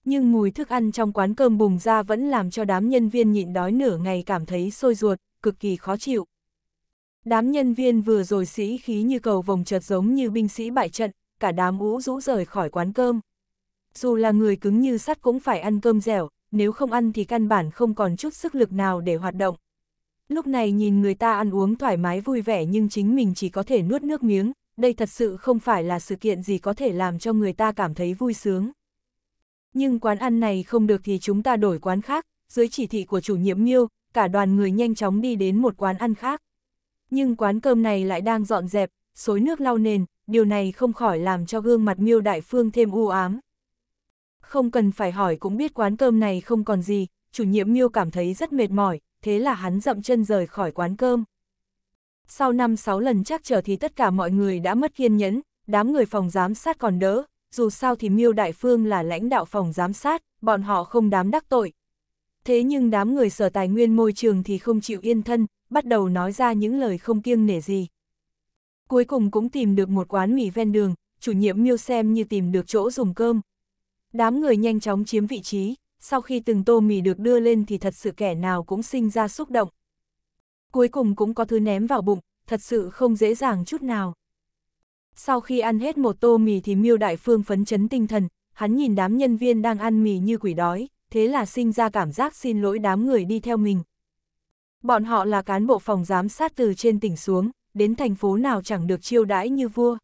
Nhưng mùi thức ăn trong quán cơm bùng ra vẫn làm cho đám nhân viên nhịn đói nửa ngày cảm thấy sôi ruột, cực kỳ khó chịu. Đám nhân viên vừa rồi sĩ khí như cầu vồng chợt giống như binh sĩ bại trận, cả đám ú rũ rời khỏi quán cơm. Dù là người cứng như sắt cũng phải ăn cơm dẻo, nếu không ăn thì căn bản không còn chút sức lực nào để hoạt động. Lúc này nhìn người ta ăn uống thoải mái vui vẻ nhưng chính mình chỉ có thể nuốt nước miếng, đây thật sự không phải là sự kiện gì có thể làm cho người ta cảm thấy vui sướng. Nhưng quán ăn này không được thì chúng ta đổi quán khác, dưới chỉ thị của chủ nhiệm Miêu, cả đoàn người nhanh chóng đi đến một quán ăn khác. Nhưng quán cơm này lại đang dọn dẹp, xối nước lau nền, điều này không khỏi làm cho gương mặt Miêu Đại Phương thêm u ám. Không cần phải hỏi cũng biết quán cơm này không còn gì, chủ nhiệm Miêu cảm thấy rất mệt mỏi, thế là hắn dậm chân rời khỏi quán cơm. Sau năm sáu lần chắc chờ thì tất cả mọi người đã mất kiên nhẫn, đám người phòng giám sát còn đỡ, dù sao thì Miêu Đại Phương là lãnh đạo phòng giám sát, bọn họ không đám đắc tội. Thế nhưng đám người sở tài nguyên môi trường thì không chịu yên thân, bắt đầu nói ra những lời không kiêng nể gì. Cuối cùng cũng tìm được một quán mì ven đường, chủ nhiệm Miêu xem như tìm được chỗ dùng cơm. Đám người nhanh chóng chiếm vị trí, sau khi từng tô mì được đưa lên thì thật sự kẻ nào cũng sinh ra xúc động. Cuối cùng cũng có thứ ném vào bụng, thật sự không dễ dàng chút nào. Sau khi ăn hết một tô mì thì Miêu Đại Phương phấn chấn tinh thần, hắn nhìn đám nhân viên đang ăn mì như quỷ đói, thế là sinh ra cảm giác xin lỗi đám người đi theo mình. Bọn họ là cán bộ phòng giám sát từ trên tỉnh xuống, đến thành phố nào chẳng được chiêu đãi như vua.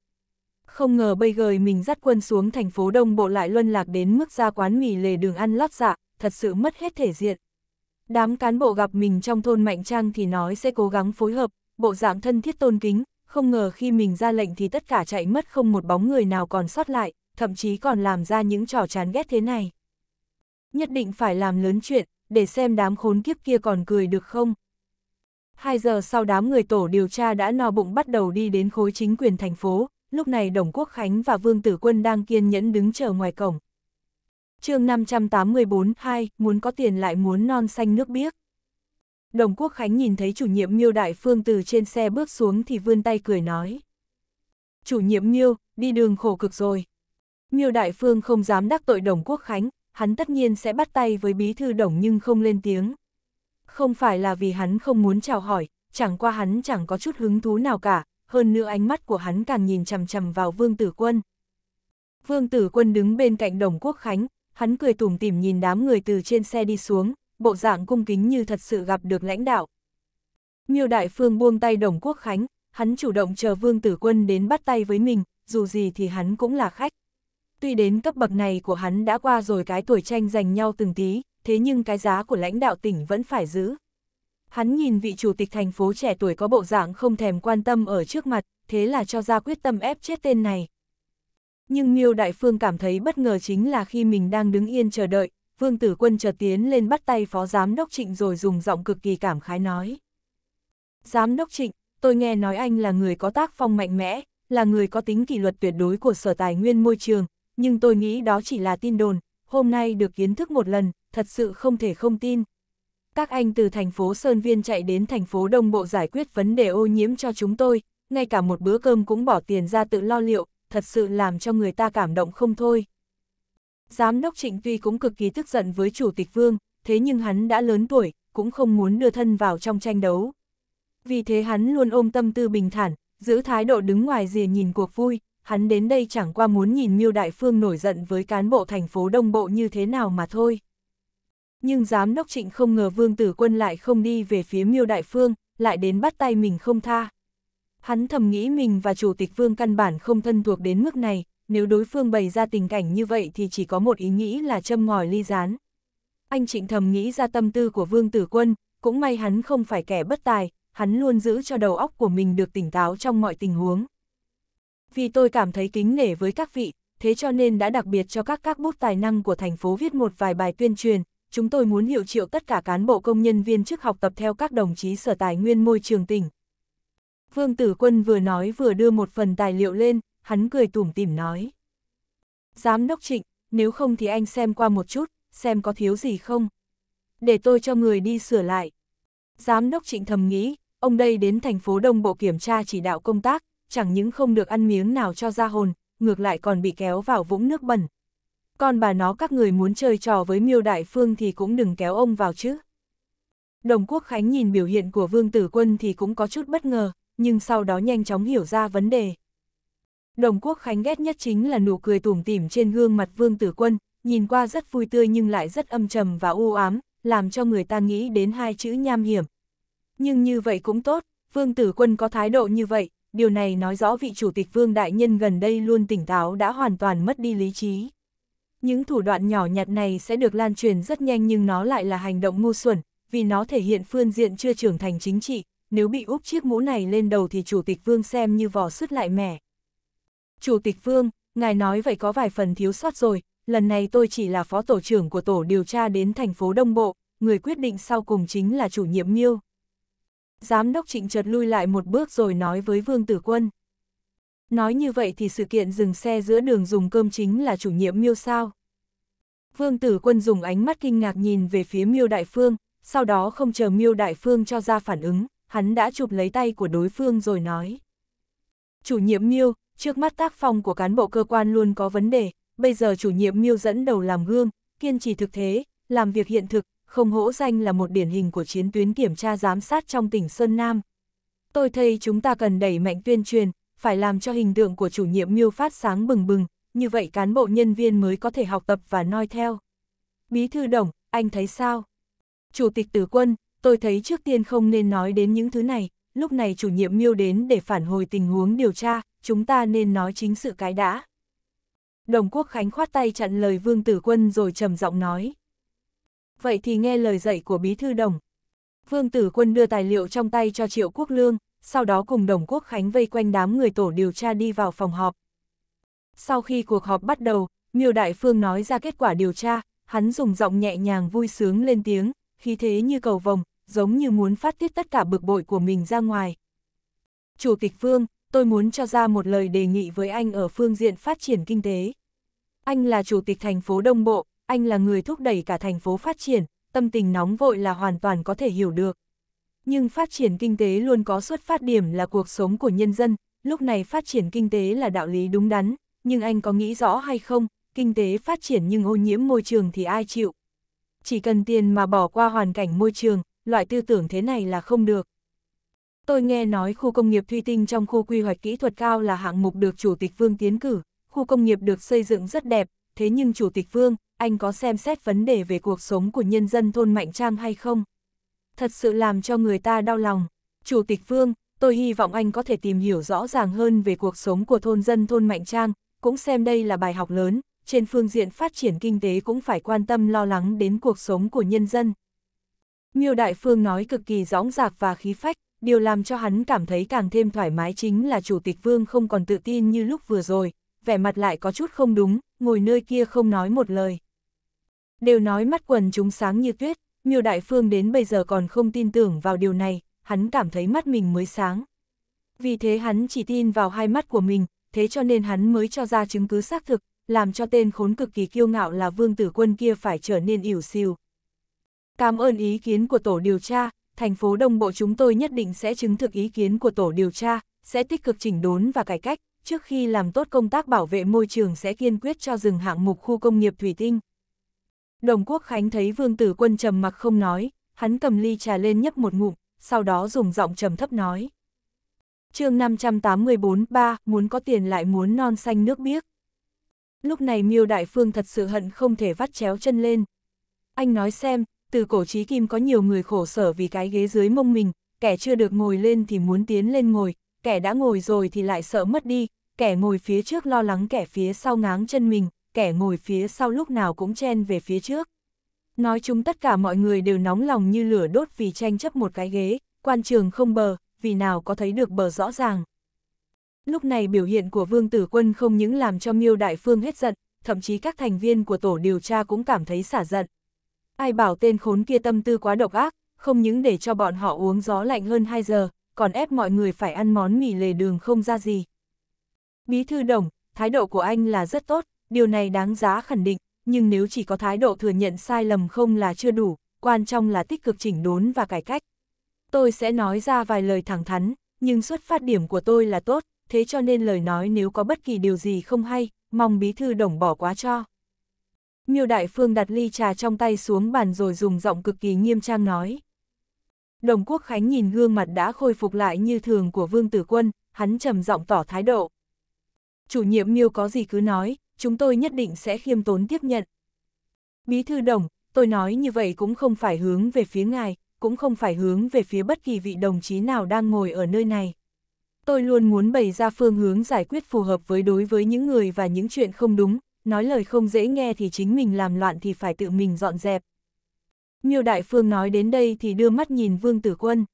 Không ngờ bây giờ mình dắt quân xuống thành phố Đông Bộ lại luân lạc đến mức ra quán mì lề đường ăn lót dạ, thật sự mất hết thể diện. Đám cán bộ gặp mình trong thôn Mạnh Trang thì nói sẽ cố gắng phối hợp, bộ dạng thân thiết tôn kính, không ngờ khi mình ra lệnh thì tất cả chạy mất không một bóng người nào còn sót lại, thậm chí còn làm ra những trò chán ghét thế này. Nhất định phải làm lớn chuyện, để xem đám khốn kiếp kia còn cười được không. Hai giờ sau đám người tổ điều tra đã no bụng bắt đầu đi đến khối chính quyền thành phố, lúc này Đồng Quốc Khánh và Vương Tử Quân đang kiên nhẫn đứng chờ ngoài cổng. chương 584 2, muốn có tiền lại muốn non xanh nước biếc. Đồng Quốc Khánh nhìn thấy chủ nhiệm Miêu Đại Phương từ trên xe bước xuống thì vươn tay cười nói. Chủ nhiệm Miêu, đi đường khổ cực rồi. Miêu Đại Phương không dám đắc tội Đồng Quốc Khánh, hắn tất nhiên sẽ bắt tay với bí thư Đồng nhưng không lên tiếng. Không phải là vì hắn không muốn chào hỏi, chẳng qua hắn chẳng có chút hứng thú nào cả, hơn nữa ánh mắt của hắn càng nhìn chằm chằm vào Vương Tử Quân. Vương Tử Quân đứng bên cạnh Đồng Quốc Khánh, hắn cười tủm tỉm nhìn đám người từ trên xe đi xuống, bộ dạng cung kính như thật sự gặp được lãnh đạo. Miêu Đại Phương buông tay Đồng Quốc Khánh, hắn chủ động chờ Vương Tử Quân đến bắt tay với mình, dù gì thì hắn cũng là khách. Tuy đến cấp bậc này của hắn đã qua rồi cái tuổi tranh giành nhau từng tí, thế nhưng cái giá của lãnh đạo tỉnh vẫn phải giữ. Hắn nhìn vị chủ tịch thành phố trẻ tuổi có bộ dạng không thèm quan tâm ở trước mặt, thế là cho ra quyết tâm ép chết tên này. Nhưng Miêu Đại Phương cảm thấy bất ngờ chính là khi mình đang đứng yên chờ đợi, Vương Tử Quân chợt tiến lên bắt tay Phó Giám Đốc Trịnh rồi dùng giọng cực kỳ cảm khái nói. Giám Đốc Trịnh, tôi nghe nói anh là người có tác phong mạnh mẽ, là người có tính kỷ luật tuyệt đối của Sở Tài nguyên Môi trường, nhưng tôi nghĩ đó chỉ là tin đồn, hôm nay được kiến thức một lần, thật sự không thể không tin, các anh từ thành phố Sơn Viên chạy đến thành phố Đông Bộ giải quyết vấn đề ô nhiễm cho chúng tôi, ngay cả một bữa cơm cũng bỏ tiền ra tự lo liệu, thật sự làm cho người ta cảm động không thôi. Giám đốc Trịnh tuy cũng cực kỳ tức giận với Chủ tịch Vương, thế nhưng hắn đã lớn tuổi, cũng không muốn đưa thân vào trong tranh đấu. Vì thế hắn luôn ôm tâm tư bình thản, giữ thái độ đứng ngoài rìa nhìn cuộc vui, hắn đến đây chẳng qua muốn nhìn Miêu Đại Phương nổi giận với cán bộ thành phố Đông Bộ như thế nào mà thôi. Nhưng giám đốc trịnh không ngờ vương tử quân lại không đi về phía miêu đại phương, lại đến bắt tay mình không tha. Hắn thầm nghĩ mình và chủ tịch vương căn bản không thân thuộc đến mức này, nếu đối phương bày ra tình cảnh như vậy thì chỉ có một ý nghĩ là châm ngòi ly gián Anh trịnh thầm nghĩ ra tâm tư của vương tử quân, cũng may hắn không phải kẻ bất tài, hắn luôn giữ cho đầu óc của mình được tỉnh táo trong mọi tình huống. Vì tôi cảm thấy kính nể với các vị, thế cho nên đã đặc biệt cho các các bút tài năng của thành phố viết một vài bài tuyên truyền, chúng tôi muốn hiệu triệu tất cả cán bộ công nhân viên chức học tập theo các đồng chí sở tài nguyên môi trường tỉnh. Vương Tử Quân vừa nói vừa đưa một phần tài liệu lên, hắn cười tủm tỉm nói. Giám đốc trịnh, nếu không thì anh xem qua một chút, xem có thiếu gì không. Để tôi cho người đi sửa lại. Giám đốc trịnh thầm nghĩ, ông đây đến thành phố Đông Bộ kiểm tra chỉ đạo công tác, chẳng những không được ăn miếng nào cho ra hồn, ngược lại còn bị kéo vào vũng nước bẩn con bà nó các người muốn chơi trò với miêu đại phương thì cũng đừng kéo ông vào chứ. Đồng Quốc Khánh nhìn biểu hiện của Vương Tử Quân thì cũng có chút bất ngờ, nhưng sau đó nhanh chóng hiểu ra vấn đề. Đồng Quốc Khánh ghét nhất chính là nụ cười tủm tỉm trên gương mặt Vương Tử Quân, nhìn qua rất vui tươi nhưng lại rất âm trầm và u ám, làm cho người ta nghĩ đến hai chữ nham hiểm. Nhưng như vậy cũng tốt, Vương Tử Quân có thái độ như vậy, điều này nói rõ vị chủ tịch Vương Đại Nhân gần đây luôn tỉnh táo đã hoàn toàn mất đi lý trí. Những thủ đoạn nhỏ nhặt này sẽ được lan truyền rất nhanh nhưng nó lại là hành động ngu xuẩn, vì nó thể hiện phương diện chưa trưởng thành chính trị, nếu bị úp chiếc mũ này lên đầu thì Chủ tịch Vương xem như vò sứt lại mẻ. Chủ tịch Vương, ngài nói vậy có vài phần thiếu sót rồi, lần này tôi chỉ là phó tổ trưởng của tổ điều tra đến thành phố Đông Bộ, người quyết định sau cùng chính là chủ nhiệm Miêu. Giám đốc trịnh chợt lui lại một bước rồi nói với Vương Tử Quân. Nói như vậy thì sự kiện dừng xe giữa đường dùng cơm chính là chủ nhiệm miêu sao. Vương tử quân dùng ánh mắt kinh ngạc nhìn về phía miêu đại phương, sau đó không chờ miêu đại phương cho ra phản ứng, hắn đã chụp lấy tay của đối phương rồi nói. Chủ nhiệm miêu, trước mắt tác phong của cán bộ cơ quan luôn có vấn đề, bây giờ chủ nhiệm miêu dẫn đầu làm gương, kiên trì thực thế, làm việc hiện thực, không hỗ danh là một điển hình của chiến tuyến kiểm tra giám sát trong tỉnh Sơn Nam. Tôi thấy chúng ta cần đẩy mạnh tuyên truyền, phải làm cho hình tượng của chủ nhiệm miêu phát sáng bừng bừng, như vậy cán bộ nhân viên mới có thể học tập và noi theo. Bí thư đồng, anh thấy sao? Chủ tịch tử quân, tôi thấy trước tiên không nên nói đến những thứ này, lúc này chủ nhiệm miêu đến để phản hồi tình huống điều tra, chúng ta nên nói chính sự cái đã. Đồng Quốc Khánh khoát tay chặn lời Vương Tử Quân rồi trầm giọng nói. Vậy thì nghe lời dạy của Bí Thư Đồng. Vương Tử Quân đưa tài liệu trong tay cho Triệu Quốc Lương, sau đó cùng Đồng Quốc Khánh vây quanh đám người tổ điều tra đi vào phòng họp. Sau khi cuộc họp bắt đầu, Miêu Đại Phương nói ra kết quả điều tra, hắn dùng giọng nhẹ nhàng vui sướng lên tiếng, khí thế như cầu vồng, giống như muốn phát tiết tất cả bực bội của mình ra ngoài. Chủ tịch Phương, tôi muốn cho ra một lời đề nghị với anh ở phương diện phát triển kinh tế. Anh là chủ tịch thành phố Đông Bộ, anh là người thúc đẩy cả thành phố phát triển, tâm tình nóng vội là hoàn toàn có thể hiểu được nhưng phát triển kinh tế luôn có xuất phát điểm là cuộc sống của nhân dân, lúc này phát triển kinh tế là đạo lý đúng đắn, nhưng anh có nghĩ rõ hay không, kinh tế phát triển nhưng ô nhiễm môi trường thì ai chịu. Chỉ cần tiền mà bỏ qua hoàn cảnh môi trường, loại tư tưởng thế này là không được. Tôi nghe nói khu công nghiệp Thuy Tinh trong khu quy hoạch kỹ thuật cao là hạng mục được Chủ tịch Vương tiến cử, khu công nghiệp được xây dựng rất đẹp, thế nhưng Chủ tịch Vương, anh có xem xét vấn đề về cuộc sống của nhân dân thôn Mạnh Trang hay không? thật sự làm cho người ta đau lòng. Chủ tịch Vương, tôi hy vọng anh có thể tìm hiểu rõ ràng hơn về cuộc sống của thôn dân thôn Mạnh Trang, cũng xem đây là bài học lớn, trên phương diện phát triển kinh tế cũng phải quan tâm lo lắng đến cuộc sống của nhân dân. Miêu Đại Phương nói cực kỳ rõ rạc và khí phách, điều làm cho hắn cảm thấy càng thêm thoải mái chính là Chủ tịch Vương không còn tự tin như lúc vừa rồi, vẻ mặt lại có chút không đúng, ngồi nơi kia không nói một lời. Đều nói mắt quần chúng sáng như tuyết, Miêu Đại Phương đến bây giờ còn không tin tưởng vào điều này, hắn cảm thấy mắt mình mới sáng. Vì thế hắn chỉ tin vào hai mắt của mình, thế cho nên hắn mới cho ra chứng cứ xác thực, làm cho tên khốn cực kỳ kiêu ngạo là Vương Tử Quân kia phải trở nên ỉu siêu. Cảm ơn ý kiến của tổ điều tra, thành phố Đông Bộ chúng tôi nhất định sẽ chứng thực ý kiến của tổ điều tra, sẽ tích cực chỉnh đốn và cải cách, trước khi làm tốt công tác bảo vệ môi trường sẽ kiên quyết cho dừng hạng mục khu công nghiệp thủy tinh. Đồng Quốc Khánh thấy Vương Tử Quân trầm mặc không nói, hắn cầm ly trà lên nhấp một ngụm, sau đó dùng giọng trầm thấp nói. chương 584 ba muốn có tiền lại muốn non xanh nước biếc. Lúc này miêu Đại Phương thật sự hận không thể vắt chéo chân lên. Anh nói xem, từ cổ trí kim có nhiều người khổ sở vì cái ghế dưới mông mình, kẻ chưa được ngồi lên thì muốn tiến lên ngồi, kẻ đã ngồi rồi thì lại sợ mất đi, kẻ ngồi phía trước lo lắng kẻ phía sau ngáng chân mình, kẻ ngồi phía sau lúc nào cũng chen về phía trước. Nói chung tất cả mọi người đều nóng lòng như lửa đốt vì tranh chấp một cái ghế, quan trường không bờ, vì nào có thấy được bờ rõ ràng. Lúc này biểu hiện của Vương Tử Quân không những làm cho Miêu Đại Phương hết giận, thậm chí các thành viên của tổ điều tra cũng cảm thấy xả giận. Ai bảo tên khốn kia tâm tư quá độc ác, không những để cho bọn họ uống gió lạnh hơn 2 giờ, còn ép mọi người phải ăn món mì lề đường không ra gì. Bí thư đồng, thái độ của anh là rất tốt, điều này đáng giá khẳng định, nhưng nếu chỉ có thái độ thừa nhận sai lầm không là chưa đủ, quan trọng là tích cực chỉnh đốn và cải cách. Tôi sẽ nói ra vài lời thẳng thắn, nhưng xuất phát điểm của tôi là tốt, thế cho nên lời nói nếu có bất kỳ điều gì không hay, mong bí thư đồng bỏ quá cho. Miêu Đại Phương đặt ly trà trong tay xuống bàn rồi dùng giọng cực kỳ nghiêm trang nói. Đồng Quốc Khánh nhìn gương mặt đã khôi phục lại như thường của Vương Tử Quân, hắn trầm giọng tỏ thái độ. Chủ nhiệm Miêu có gì cứ nói, chúng tôi nhất định sẽ khiêm tốn tiếp nhận. Bí thư đồng, tôi nói như vậy cũng không phải hướng về phía ngài, cũng không phải hướng về phía bất kỳ vị đồng chí nào đang ngồi ở nơi này. Tôi luôn muốn bày ra phương hướng giải quyết phù hợp với đối với những người và những chuyện không đúng, nói lời không dễ nghe thì chính mình làm loạn thì phải tự mình dọn dẹp. Miêu Đại Phương nói đến đây thì đưa mắt nhìn Vương Tử Quân.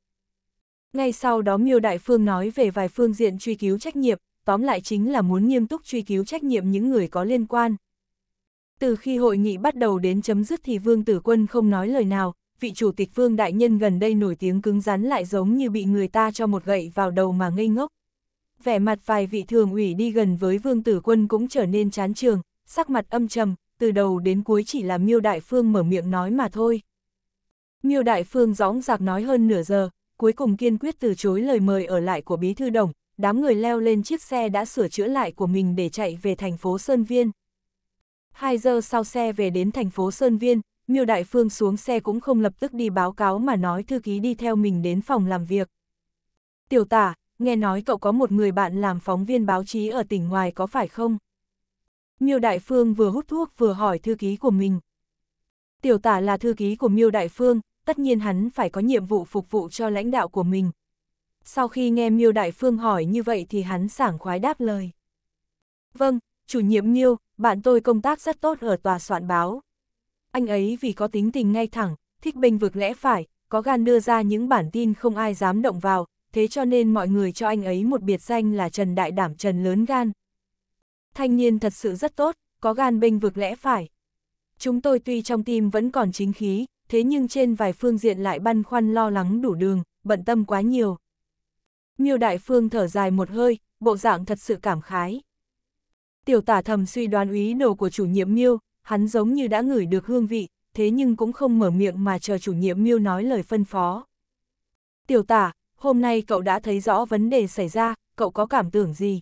Ngay sau đó Miêu Đại Phương nói về vài phương diện truy cứu trách nhiệm, tóm lại chính là muốn nghiêm túc truy cứu trách nhiệm những người có liên quan. Từ khi hội nghị bắt đầu đến chấm dứt thì Vương Tử Quân không nói lời nào, vị chủ tịch Vương Đại Nhân gần đây nổi tiếng cứng rắn lại giống như bị người ta cho một gậy vào đầu mà ngây ngốc. Vẻ mặt vài vị thường ủy đi gần với Vương Tử Quân cũng trở nên chán trường, sắc mặt âm trầm, từ đầu đến cuối chỉ là Miêu Đại Phương mở miệng nói mà thôi. Miêu Đại Phương gióng giạc nói hơn nửa giờ, cuối cùng kiên quyết từ chối lời mời ở lại của Bí Thư Đồng, đám người leo lên chiếc xe đã sửa chữa lại của mình để chạy về thành phố Sơn Viên. Hai giờ sau xe về đến thành phố Sơn Viên, Miêu Đại Phương xuống xe cũng không lập tức đi báo cáo mà nói thư ký đi theo mình đến phòng làm việc. Tiểu tả, nghe nói cậu có một người bạn làm phóng viên báo chí ở tỉnh ngoài có phải không? Miêu Đại Phương vừa hút thuốc vừa hỏi thư ký của mình. Tiểu tả là thư ký của Miêu Đại Phương, tất nhiên hắn phải có nhiệm vụ phục vụ cho lãnh đạo của mình, sau khi nghe Miêu Đại Phương hỏi như vậy thì hắn sảng khoái đáp lời. Vâng, chủ nhiệm Miêu, bạn tôi công tác rất tốt ở tòa soạn báo. Anh ấy vì có tính tình ngay thẳng, thích bình vực lẽ phải, có gan đưa ra những bản tin không ai dám động vào, thế cho nên mọi người cho anh ấy một biệt danh là Trần Đại Đảm Trần Lớn Gan. Thanh niên thật sự rất tốt, có gan bình vực lẽ phải. Chúng tôi tuy trong tim vẫn còn chính khí, thế nhưng trên vài phương diện lại băn khoăn lo lắng đủ đường, bận tâm quá nhiều. Miêu Đại Phương thở dài một hơi, bộ dạng thật sự cảm khái. Tiểu tả thầm suy đoán ý đồ của chủ nhiệm Miêu, hắn giống như đã ngửi được hương vị, thế nhưng cũng không mở miệng mà chờ chủ nhiệm Miêu nói lời phân phó. Tiểu tả, hôm nay cậu đã thấy rõ vấn đề xảy ra, cậu có cảm tưởng gì?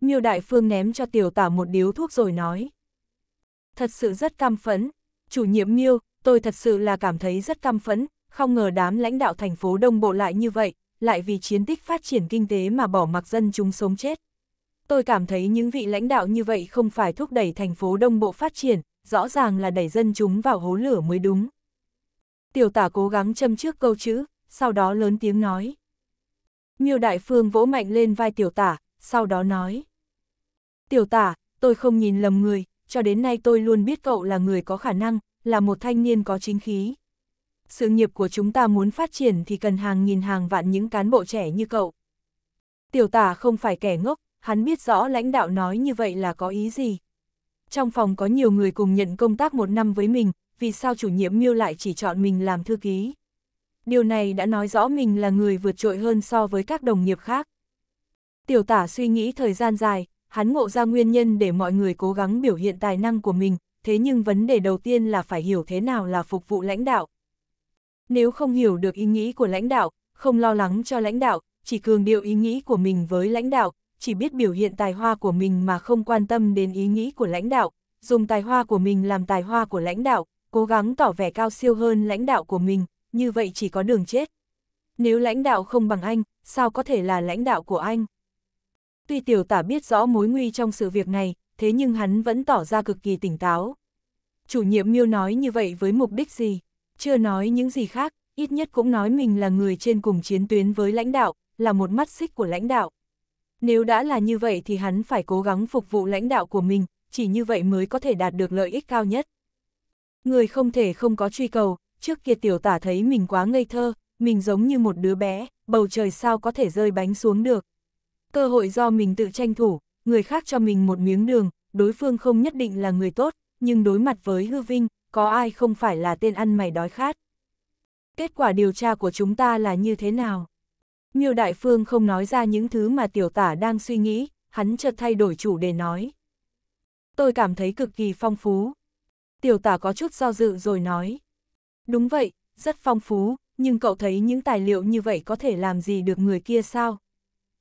Miêu Đại Phương ném cho tiểu tả một điếu thuốc rồi nói. Thật sự rất cam phẫn, chủ nhiệm Miêu, tôi thật sự là cảm thấy rất cam phẫn, không ngờ đám lãnh đạo thành phố Đông Bộ lại như vậy, lại vì chiến tích phát triển kinh tế mà bỏ mặc dân chúng sống chết. Tôi cảm thấy những vị lãnh đạo như vậy không phải thúc đẩy thành phố Đông Bộ phát triển, rõ ràng là đẩy dân chúng vào hố lửa mới đúng. Tiểu tả cố gắng châm trước câu chữ, sau đó lớn tiếng nói. Miêu Đại Phương vỗ mạnh lên vai tiểu tả, sau đó nói. Tiểu tả, tôi không nhìn lầm người, cho đến nay tôi luôn biết cậu là người có khả năng, là một thanh niên có chính khí sự nghiệp của chúng ta muốn phát triển thì cần hàng nghìn hàng vạn những cán bộ trẻ như cậu. Tiểu tả không phải kẻ ngốc, hắn biết rõ lãnh đạo nói như vậy là có ý gì. Trong phòng có nhiều người cùng nhận công tác một năm với mình, vì sao chủ nhiệm miêu lại chỉ chọn mình làm thư ký. Điều này đã nói rõ mình là người vượt trội hơn so với các đồng nghiệp khác. Tiểu tả suy nghĩ thời gian dài, hắn ngộ ra nguyên nhân để mọi người cố gắng biểu hiện tài năng của mình, thế nhưng vấn đề đầu tiên là phải hiểu thế nào là phục vụ lãnh đạo, nếu không hiểu được ý nghĩ của lãnh đạo, không lo lắng cho lãnh đạo, chỉ cường điệu ý nghĩ của mình với lãnh đạo, chỉ biết biểu hiện tài hoa của mình mà không quan tâm đến ý nghĩ của lãnh đạo, dùng tài hoa của mình làm tài hoa của lãnh đạo, cố gắng tỏ vẻ cao siêu hơn lãnh đạo của mình, như vậy chỉ có đường chết. Nếu lãnh đạo không bằng anh, sao có thể là lãnh đạo của anh? Tuy tiểu tả biết rõ mối nguy trong sự việc này, thế nhưng hắn vẫn tỏ ra cực kỳ tỉnh táo. Chủ nhiệm miêu nói như vậy với mục đích gì? Chưa nói những gì khác, ít nhất cũng nói mình là người trên cùng chiến tuyến với lãnh đạo, là một mắt xích của lãnh đạo. Nếu đã là như vậy thì hắn phải cố gắng phục vụ lãnh đạo của mình, chỉ như vậy mới có thể đạt được lợi ích cao nhất. Người không thể không có truy cầu, trước kia tiểu tả thấy mình quá ngây thơ, mình giống như một đứa bé, bầu trời sao có thể rơi bánh xuống được. Cơ hội do mình tự tranh thủ, người khác cho mình một miếng đường, đối phương không nhất định là người tốt, nhưng đối mặt với hư vinh, có ai không phải là tên ăn mày đói khát. Kết quả điều tra của chúng ta là như thế nào? Miêu Đại Phương không nói ra những thứ mà tiểu tả đang suy nghĩ, hắn chợt thay đổi chủ đề nói. Tôi cảm thấy cực kỳ phong phú. Tiểu tả có chút do dự rồi nói. Đúng vậy, rất phong phú, nhưng cậu thấy những tài liệu như vậy có thể làm gì được người kia sao?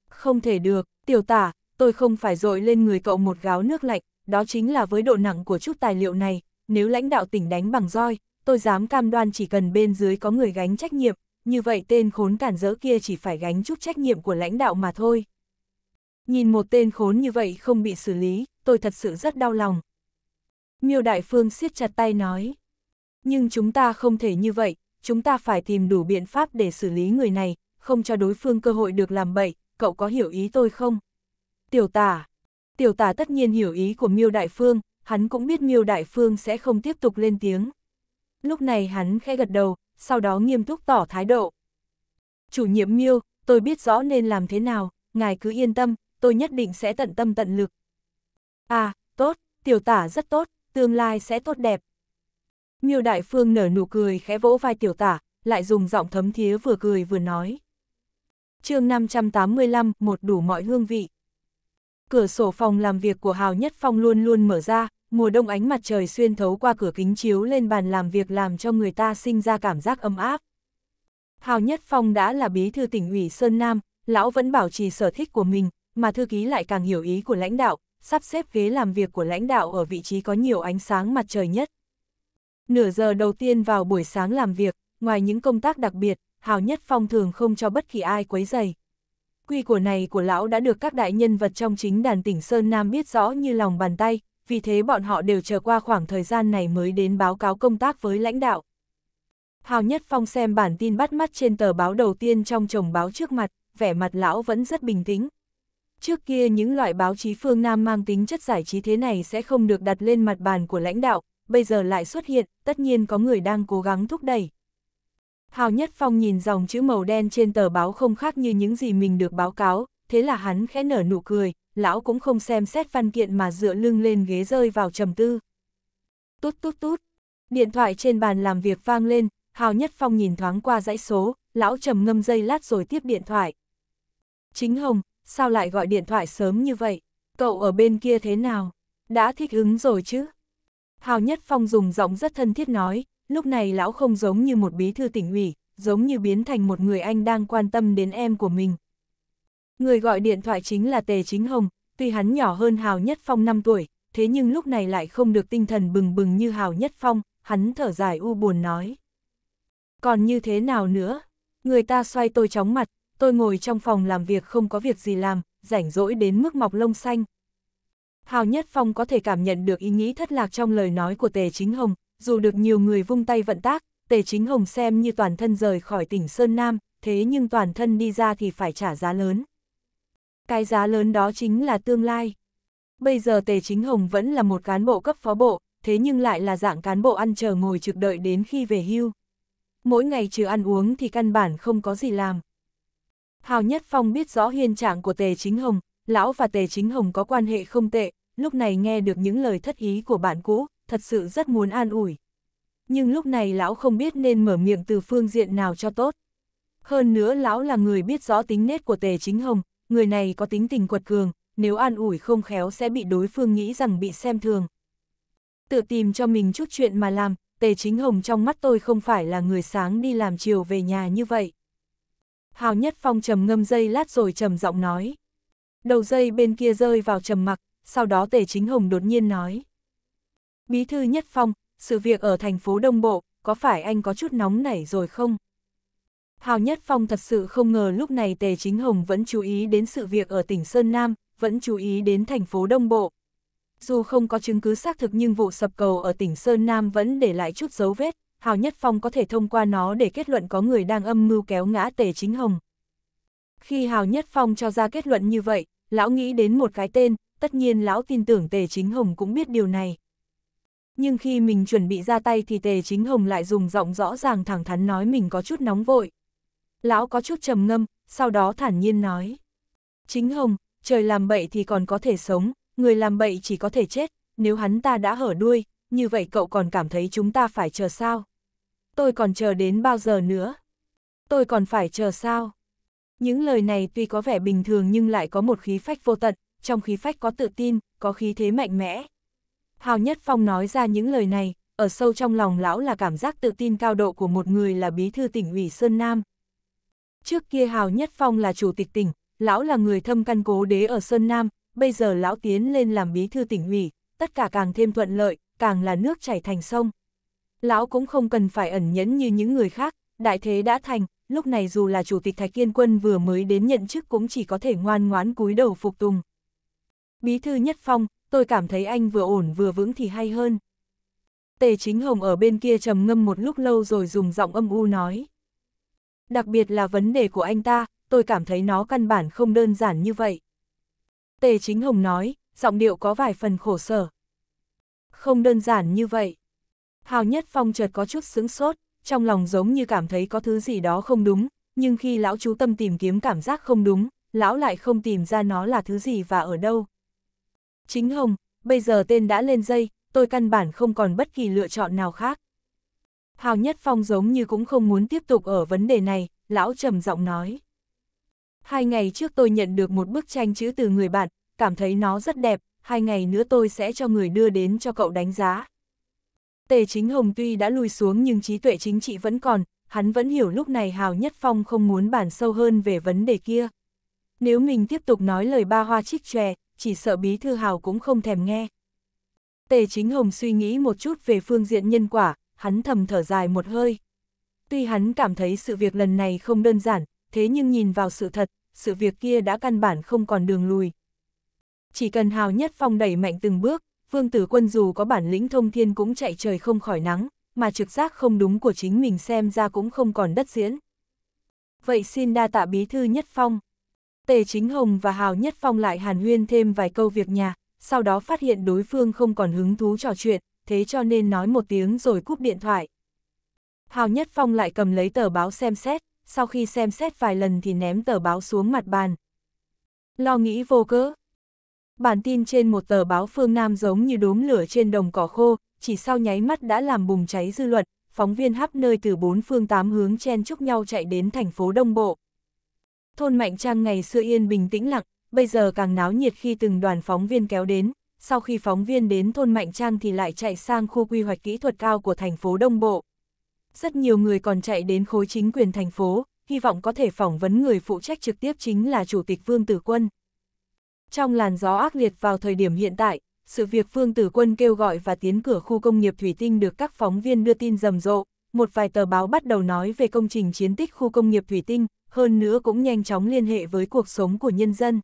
Không thể được, tiểu tả, tôi không phải dội lên người cậu một gáo nước lạnh, đó chính là với độ nặng của chút tài liệu này, nếu lãnh đạo tỉnh đánh bằng roi, tôi dám cam đoan chỉ cần bên dưới có người gánh trách nhiệm, như vậy tên khốn cản rỡ kia chỉ phải gánh chút trách nhiệm của lãnh đạo mà thôi. Nhìn một tên khốn như vậy không bị xử lý, tôi thật sự rất đau lòng. Miêu Đại Phương siết chặt tay nói. Nhưng chúng ta không thể như vậy, chúng ta phải tìm đủ biện pháp để xử lý người này, không cho đối phương cơ hội được làm bậy, cậu có hiểu ý tôi không? Tiểu tả. Tiểu tả tất nhiên hiểu ý của Miêu Đại Phương, hắn cũng biết miêu đại phương sẽ không tiếp tục lên tiếng. Lúc này hắn khẽ gật đầu, sau đó nghiêm túc tỏ thái độ. Chủ nhiệm miêu, tôi biết rõ nên làm thế nào, ngài cứ yên tâm, tôi nhất định sẽ tận tâm tận lực. À, tốt, tiểu tả rất tốt, tương lai sẽ tốt đẹp. Miêu Đại Phương nở nụ cười khẽ vỗ vai tiểu tả, lại dùng giọng thấm thía vừa cười vừa nói. chương 585, một đủ mọi hương vị. Cửa sổ phòng làm việc của Hào Nhất Phong luôn luôn mở ra, mùa đông ánh mặt trời xuyên thấu qua cửa kính chiếu lên bàn làm việc làm cho người ta sinh ra cảm giác ấm áp. Hào Nhất Phong đã là bí thư tỉnh ủy Sơn Nam, lão vẫn bảo trì sở thích của mình, mà thư ký lại càng hiểu ý của lãnh đạo, sắp xếp ghế làm việc của lãnh đạo ở vị trí có nhiều ánh sáng mặt trời nhất. Nửa giờ đầu tiên vào buổi sáng làm việc, ngoài những công tác đặc biệt, Hào Nhất Phong thường không cho bất kỳ ai quấy dày. Quy của này của lão đã được các đại nhân vật trong chính đàn tỉnh Sơn Nam biết rõ như lòng bàn tay, vì thế bọn họ đều chờ qua khoảng thời gian này mới đến báo cáo công tác với lãnh đạo. Hào Nhất Phong xem bản tin bắt mắt trên tờ báo đầu tiên trong chồng báo trước mặt, vẻ mặt lão vẫn rất bình tĩnh. Trước kia những loại báo chí phương Nam mang tính chất giải trí thế này sẽ không được đặt lên mặt bàn của lãnh đạo, bây giờ lại xuất hiện, tất nhiên có người đang cố gắng thúc đẩy. Hào Nhất Phong nhìn dòng chữ màu đen trên tờ báo không khác như những gì mình được báo cáo, thế là hắn khẽ nở nụ cười, lão cũng không xem xét văn kiện mà dựa lưng lên ghế rơi vào trầm tư. Tút tút tút, điện thoại trên bàn làm việc vang lên, Hào Nhất Phong nhìn thoáng qua dãy số, lão trầm ngâm dây lát rồi tiếp điện thoại. Chính Hồng, sao lại gọi điện thoại sớm như vậy? Cậu ở bên kia thế nào? Đã thích ứng rồi chứ? Hào Nhất Phong dùng giọng rất thân thiết nói, lúc này lão không giống như một bí thư tỉnh ủy, giống như biến thành một người anh đang quan tâm đến em của mình, Người gọi điện thoại chính là Tề Chính Hồng, tuy hắn nhỏ hơn Hào Nhất Phong 5 tuổi, thế nhưng lúc này lại không được tinh thần bừng bừng như Hào Nhất Phong, hắn thở dài u buồn nói. Còn như thế nào nữa? Người ta xoay tôi chóng mặt, tôi ngồi trong phòng làm việc không có việc gì làm, rảnh rỗi đến mức mọc lông xanh. Hào Nhất Phong có thể cảm nhận được ý nghĩ thất lạc trong lời nói của Tề Chính Hồng, dù được nhiều người vung tay vận tác, Tề Chính Hồng xem như toàn thân rời khỏi tỉnh Sơn Nam, thế nhưng toàn thân đi ra thì phải trả giá lớn cái giá lớn đó chính là tương lai. Bây giờ Tề Chính Hồng vẫn là một cán bộ cấp phó bộ, thế nhưng lại là dạng cán bộ ăn chờ ngồi trực đợi đến khi về hưu. Mỗi ngày trừ ăn uống thì căn bản không có gì làm. Hào Nhất Phong biết rõ hiên trạng của Tề Chính Hồng, lão và Tề Chính Hồng có quan hệ không tệ, lúc này nghe được những lời thất ý của bạn cũ, thật sự rất muốn an ủi. Nhưng lúc này lão không biết nên mở miệng từ phương diện nào cho tốt. Hơn nữa lão là người biết rõ tính nết của Tề Chính Hồng, người này có tính tình quật cường, nếu an ủi không khéo sẽ bị đối phương nghĩ rằng bị xem thường. Tự tìm cho mình chút chuyện mà làm, Tề Chính Hồng trong mắt tôi không phải là người sáng đi làm chiều về nhà như vậy. Hào Nhất Phong trầm ngâm dây lát rồi trầm giọng nói. Đầu dây bên kia rơi vào trầm mặc, sau đó Tề Chính Hồng đột nhiên nói. Bí thư Nhất Phong, sự việc ở thành phố Đông Bộ, có phải anh có chút nóng nảy rồi không? Hào Nhất Phong thật sự không ngờ lúc này Tề Chính Hồng vẫn chú ý đến sự việc ở tỉnh Sơn Nam, vẫn chú ý đến thành phố Đông Bộ. Dù không có chứng cứ xác thực nhưng vụ sập cầu ở tỉnh Sơn Nam vẫn để lại chút dấu vết, Hào Nhất Phong có thể thông qua nó để kết luận có người đang âm mưu kéo ngã Tề Chính Hồng. Khi Hào Nhất Phong cho ra kết luận như vậy, lão nghĩ đến một cái tên, tất nhiên lão tin tưởng Tề Chính Hồng cũng biết điều này. Nhưng khi mình chuẩn bị ra tay thì Tề Chính Hồng lại dùng giọng rõ ràng thẳng thắn nói mình có chút nóng vội. Lão có chút trầm ngâm, sau đó thản nhiên nói. Chính Hồng, trời làm bậy thì còn có thể sống, người làm bậy chỉ có thể chết, nếu hắn ta đã hở đuôi, như vậy cậu còn cảm thấy chúng ta phải chờ sao? Tôi còn chờ đến bao giờ nữa? Tôi còn phải chờ sao? Những lời này tuy có vẻ bình thường nhưng lại có một khí phách vô tận, trong khí phách có tự tin, có khí thế mạnh mẽ. Hào Nhất Phong nói ra những lời này, ở sâu trong lòng lão là cảm giác tự tin cao độ của một người là bí thư tỉnh ủy Sơn Nam, Trước kia Hào Nhất Phong là chủ tịch tỉnh, lão là người thâm căn cố đế ở Sơn Nam, bây giờ lão tiến lên làm bí thư tỉnh ủy, tất cả càng thêm thuận lợi, càng là nước chảy thành sông. Lão cũng không cần phải ẩn nhẫn như những người khác, đại thế đã thành, lúc này dù là chủ tịch Thạch Kiên Quân vừa mới đến nhận chức cũng chỉ có thể ngoan ngoãn cúi đầu phục tùng. Bí thư Nhất Phong, tôi cảm thấy anh vừa ổn vừa vững thì hay hơn. Tề Chính Hồng ở bên kia trầm ngâm một lúc lâu rồi dùng giọng âm u nói đặc biệt là vấn đề của anh ta, tôi cảm thấy nó căn bản không đơn giản như vậy. Tề Chính Hồng nói, giọng điệu có vài phần khổ sở. Không đơn giản như vậy. Hào Nhất Phong chợt có chút sướng sốt, trong lòng giống như cảm thấy có thứ gì đó không đúng, nhưng khi lão chú tâm tìm kiếm cảm giác không đúng, lão lại không tìm ra nó là thứ gì và ở đâu. Chính Hồng, bây giờ tên đã lên dây, tôi căn bản không còn bất kỳ lựa chọn nào khác. Hào Nhất Phong giống như cũng không muốn tiếp tục ở vấn đề này, lão trầm giọng nói. Hai ngày trước tôi nhận được một bức tranh chữ từ người bạn, cảm thấy nó rất đẹp, hai ngày nữa tôi sẽ cho người đưa đến cho cậu đánh giá. Tề Chính Hồng tuy đã lùi xuống nhưng trí tuệ chính trị vẫn còn, hắn vẫn hiểu lúc này Hào Nhất Phong không muốn bàn sâu hơn về vấn đề kia. Nếu mình tiếp tục nói lời ba hoa chích chòe, chỉ sợ bí thư Hào cũng không thèm nghe. Tề Chính Hồng suy nghĩ một chút về phương diện nhân quả, hắn thầm thở dài một hơi. Tuy hắn cảm thấy sự việc lần này không đơn giản, thế nhưng nhìn vào sự thật, sự việc kia đã căn bản không còn đường lùi. Chỉ cần Hào Nhất Phong đẩy mạnh từng bước, Vương Tử Quân dù có bản lĩnh thông thiên cũng chạy trời không khỏi nắng, mà trực giác không đúng của chính mình xem ra cũng không còn đất diễn. Vậy xin đa tạ bí thư Nhất Phong. Tề Chính Hồng và Hào Nhất Phong lại hàn huyên thêm vài câu việc nhà, sau đó phát hiện đối phương không còn hứng thú trò chuyện, thế cho nên nói một tiếng rồi cúp điện thoại. Hào Nhất Phong lại cầm lấy tờ báo xem xét, sau khi xem xét vài lần thì ném tờ báo xuống mặt bàn. Lo nghĩ vô cớ. Bản tin trên một tờ báo phương Nam giống như đốm lửa trên đồng cỏ khô, chỉ sau nháy mắt đã làm bùng cháy dư luận, phóng viên hấp nơi từ bốn phương tám hướng chen chúc nhau chạy đến thành phố Đông Bộ. Thôn Mạnh Trang ngày xưa yên bình tĩnh lặng, bây giờ càng náo nhiệt khi từng đoàn phóng viên kéo đến sau khi phóng viên đến thôn Mạnh Trang thì lại chạy sang khu quy hoạch kỹ thuật cao của thành phố Đông Bộ. Rất nhiều người còn chạy đến khối chính quyền thành phố, hy vọng có thể phỏng vấn người phụ trách trực tiếp chính là Chủ tịch Vương Tử Quân. Trong làn gió ác liệt vào thời điểm hiện tại, sự việc Vương Tử Quân kêu gọi và tiến cửa khu công nghiệp Thủy Tinh được các phóng viên đưa tin rầm rộ, một vài tờ báo bắt đầu nói về công trình chiến tích khu công nghiệp Thủy Tinh, hơn nữa cũng nhanh chóng liên hệ với cuộc sống của nhân dân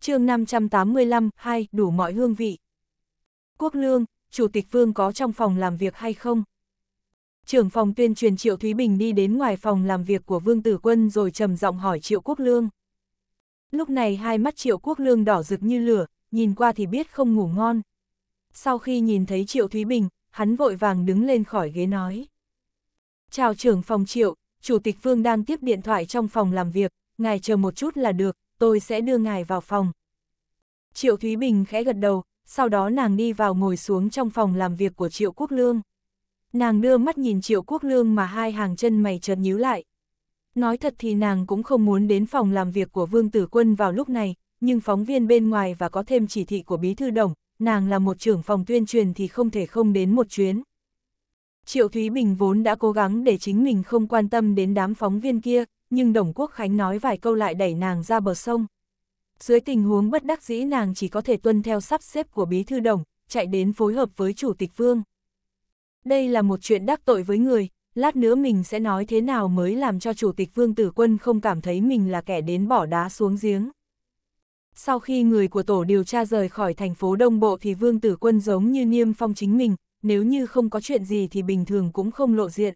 chương 585, 2, đủ mọi hương vị. Quốc lương, Chủ tịch Vương có trong phòng làm việc hay không? Trưởng phòng tuyên truyền Triệu Thúy Bình đi đến ngoài phòng làm việc của Vương Tử Quân rồi trầm giọng hỏi Triệu Quốc Lương. Lúc này hai mắt Triệu Quốc Lương đỏ rực như lửa, nhìn qua thì biết không ngủ ngon. Sau khi nhìn thấy Triệu Thúy Bình, hắn vội vàng đứng lên khỏi ghế nói. Chào trưởng phòng Triệu, Chủ tịch Vương đang tiếp điện thoại trong phòng làm việc, ngài chờ một chút là được, tôi sẽ đưa ngài vào phòng. Triệu Thúy Bình khẽ gật đầu, sau đó nàng đi vào ngồi xuống trong phòng làm việc của Triệu Quốc Lương. Nàng đưa mắt nhìn Triệu Quốc Lương mà hai hàng chân mày chợt nhíu lại. Nói thật thì nàng cũng không muốn đến phòng làm việc của Vương Tử Quân vào lúc này, nhưng phóng viên bên ngoài và có thêm chỉ thị của Bí Thư Đồng, nàng là một trưởng phòng tuyên truyền thì không thể không đến một chuyến. Triệu Thúy Bình vốn đã cố gắng để chính mình không quan tâm đến đám phóng viên kia, nhưng Đồng Quốc Khánh nói vài câu lại đẩy nàng ra bờ sông. Dưới tình huống bất đắc dĩ nàng chỉ có thể tuân theo sắp xếp của Bí Thư Đồng, chạy đến phối hợp với Chủ tịch Vương. Đây là một chuyện đắc tội với người, lát nữa mình sẽ nói thế nào mới làm cho Chủ tịch Vương Tử Quân không cảm thấy mình là kẻ đến bỏ đá xuống giếng. Sau khi người của tổ điều tra rời khỏi thành phố Đông Bộ thì Vương Tử Quân giống như Niêm Phong chính mình, nếu như không có chuyện gì thì bình thường cũng không lộ diện.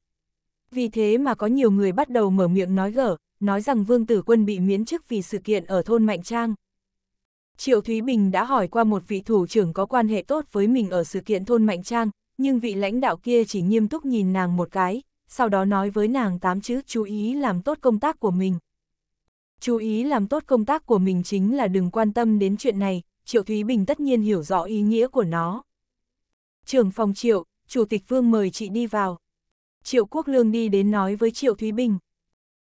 Vì thế mà có nhiều người bắt đầu mở miệng nói gở, nói rằng Vương Tử Quân bị miễn chức vì sự kiện ở thôn Mạnh Trang. Triệu Thúy Bình đã hỏi qua một vị thủ trưởng có quan hệ tốt với mình ở sự kiện thôn Mạnh Trang, nhưng vị lãnh đạo kia chỉ nghiêm túc nhìn nàng một cái, sau đó nói với nàng tám chữ chú ý làm tốt công tác của mình. Chú ý làm tốt công tác của mình chính là đừng quan tâm đến chuyện này, Triệu Thúy Bình tất nhiên hiểu rõ ý nghĩa của nó. Trưởng phòng Triệu, Chủ tịch Vương mời chị đi vào. Triệu Quốc Lương đi đến nói với Triệu Thúy Bình.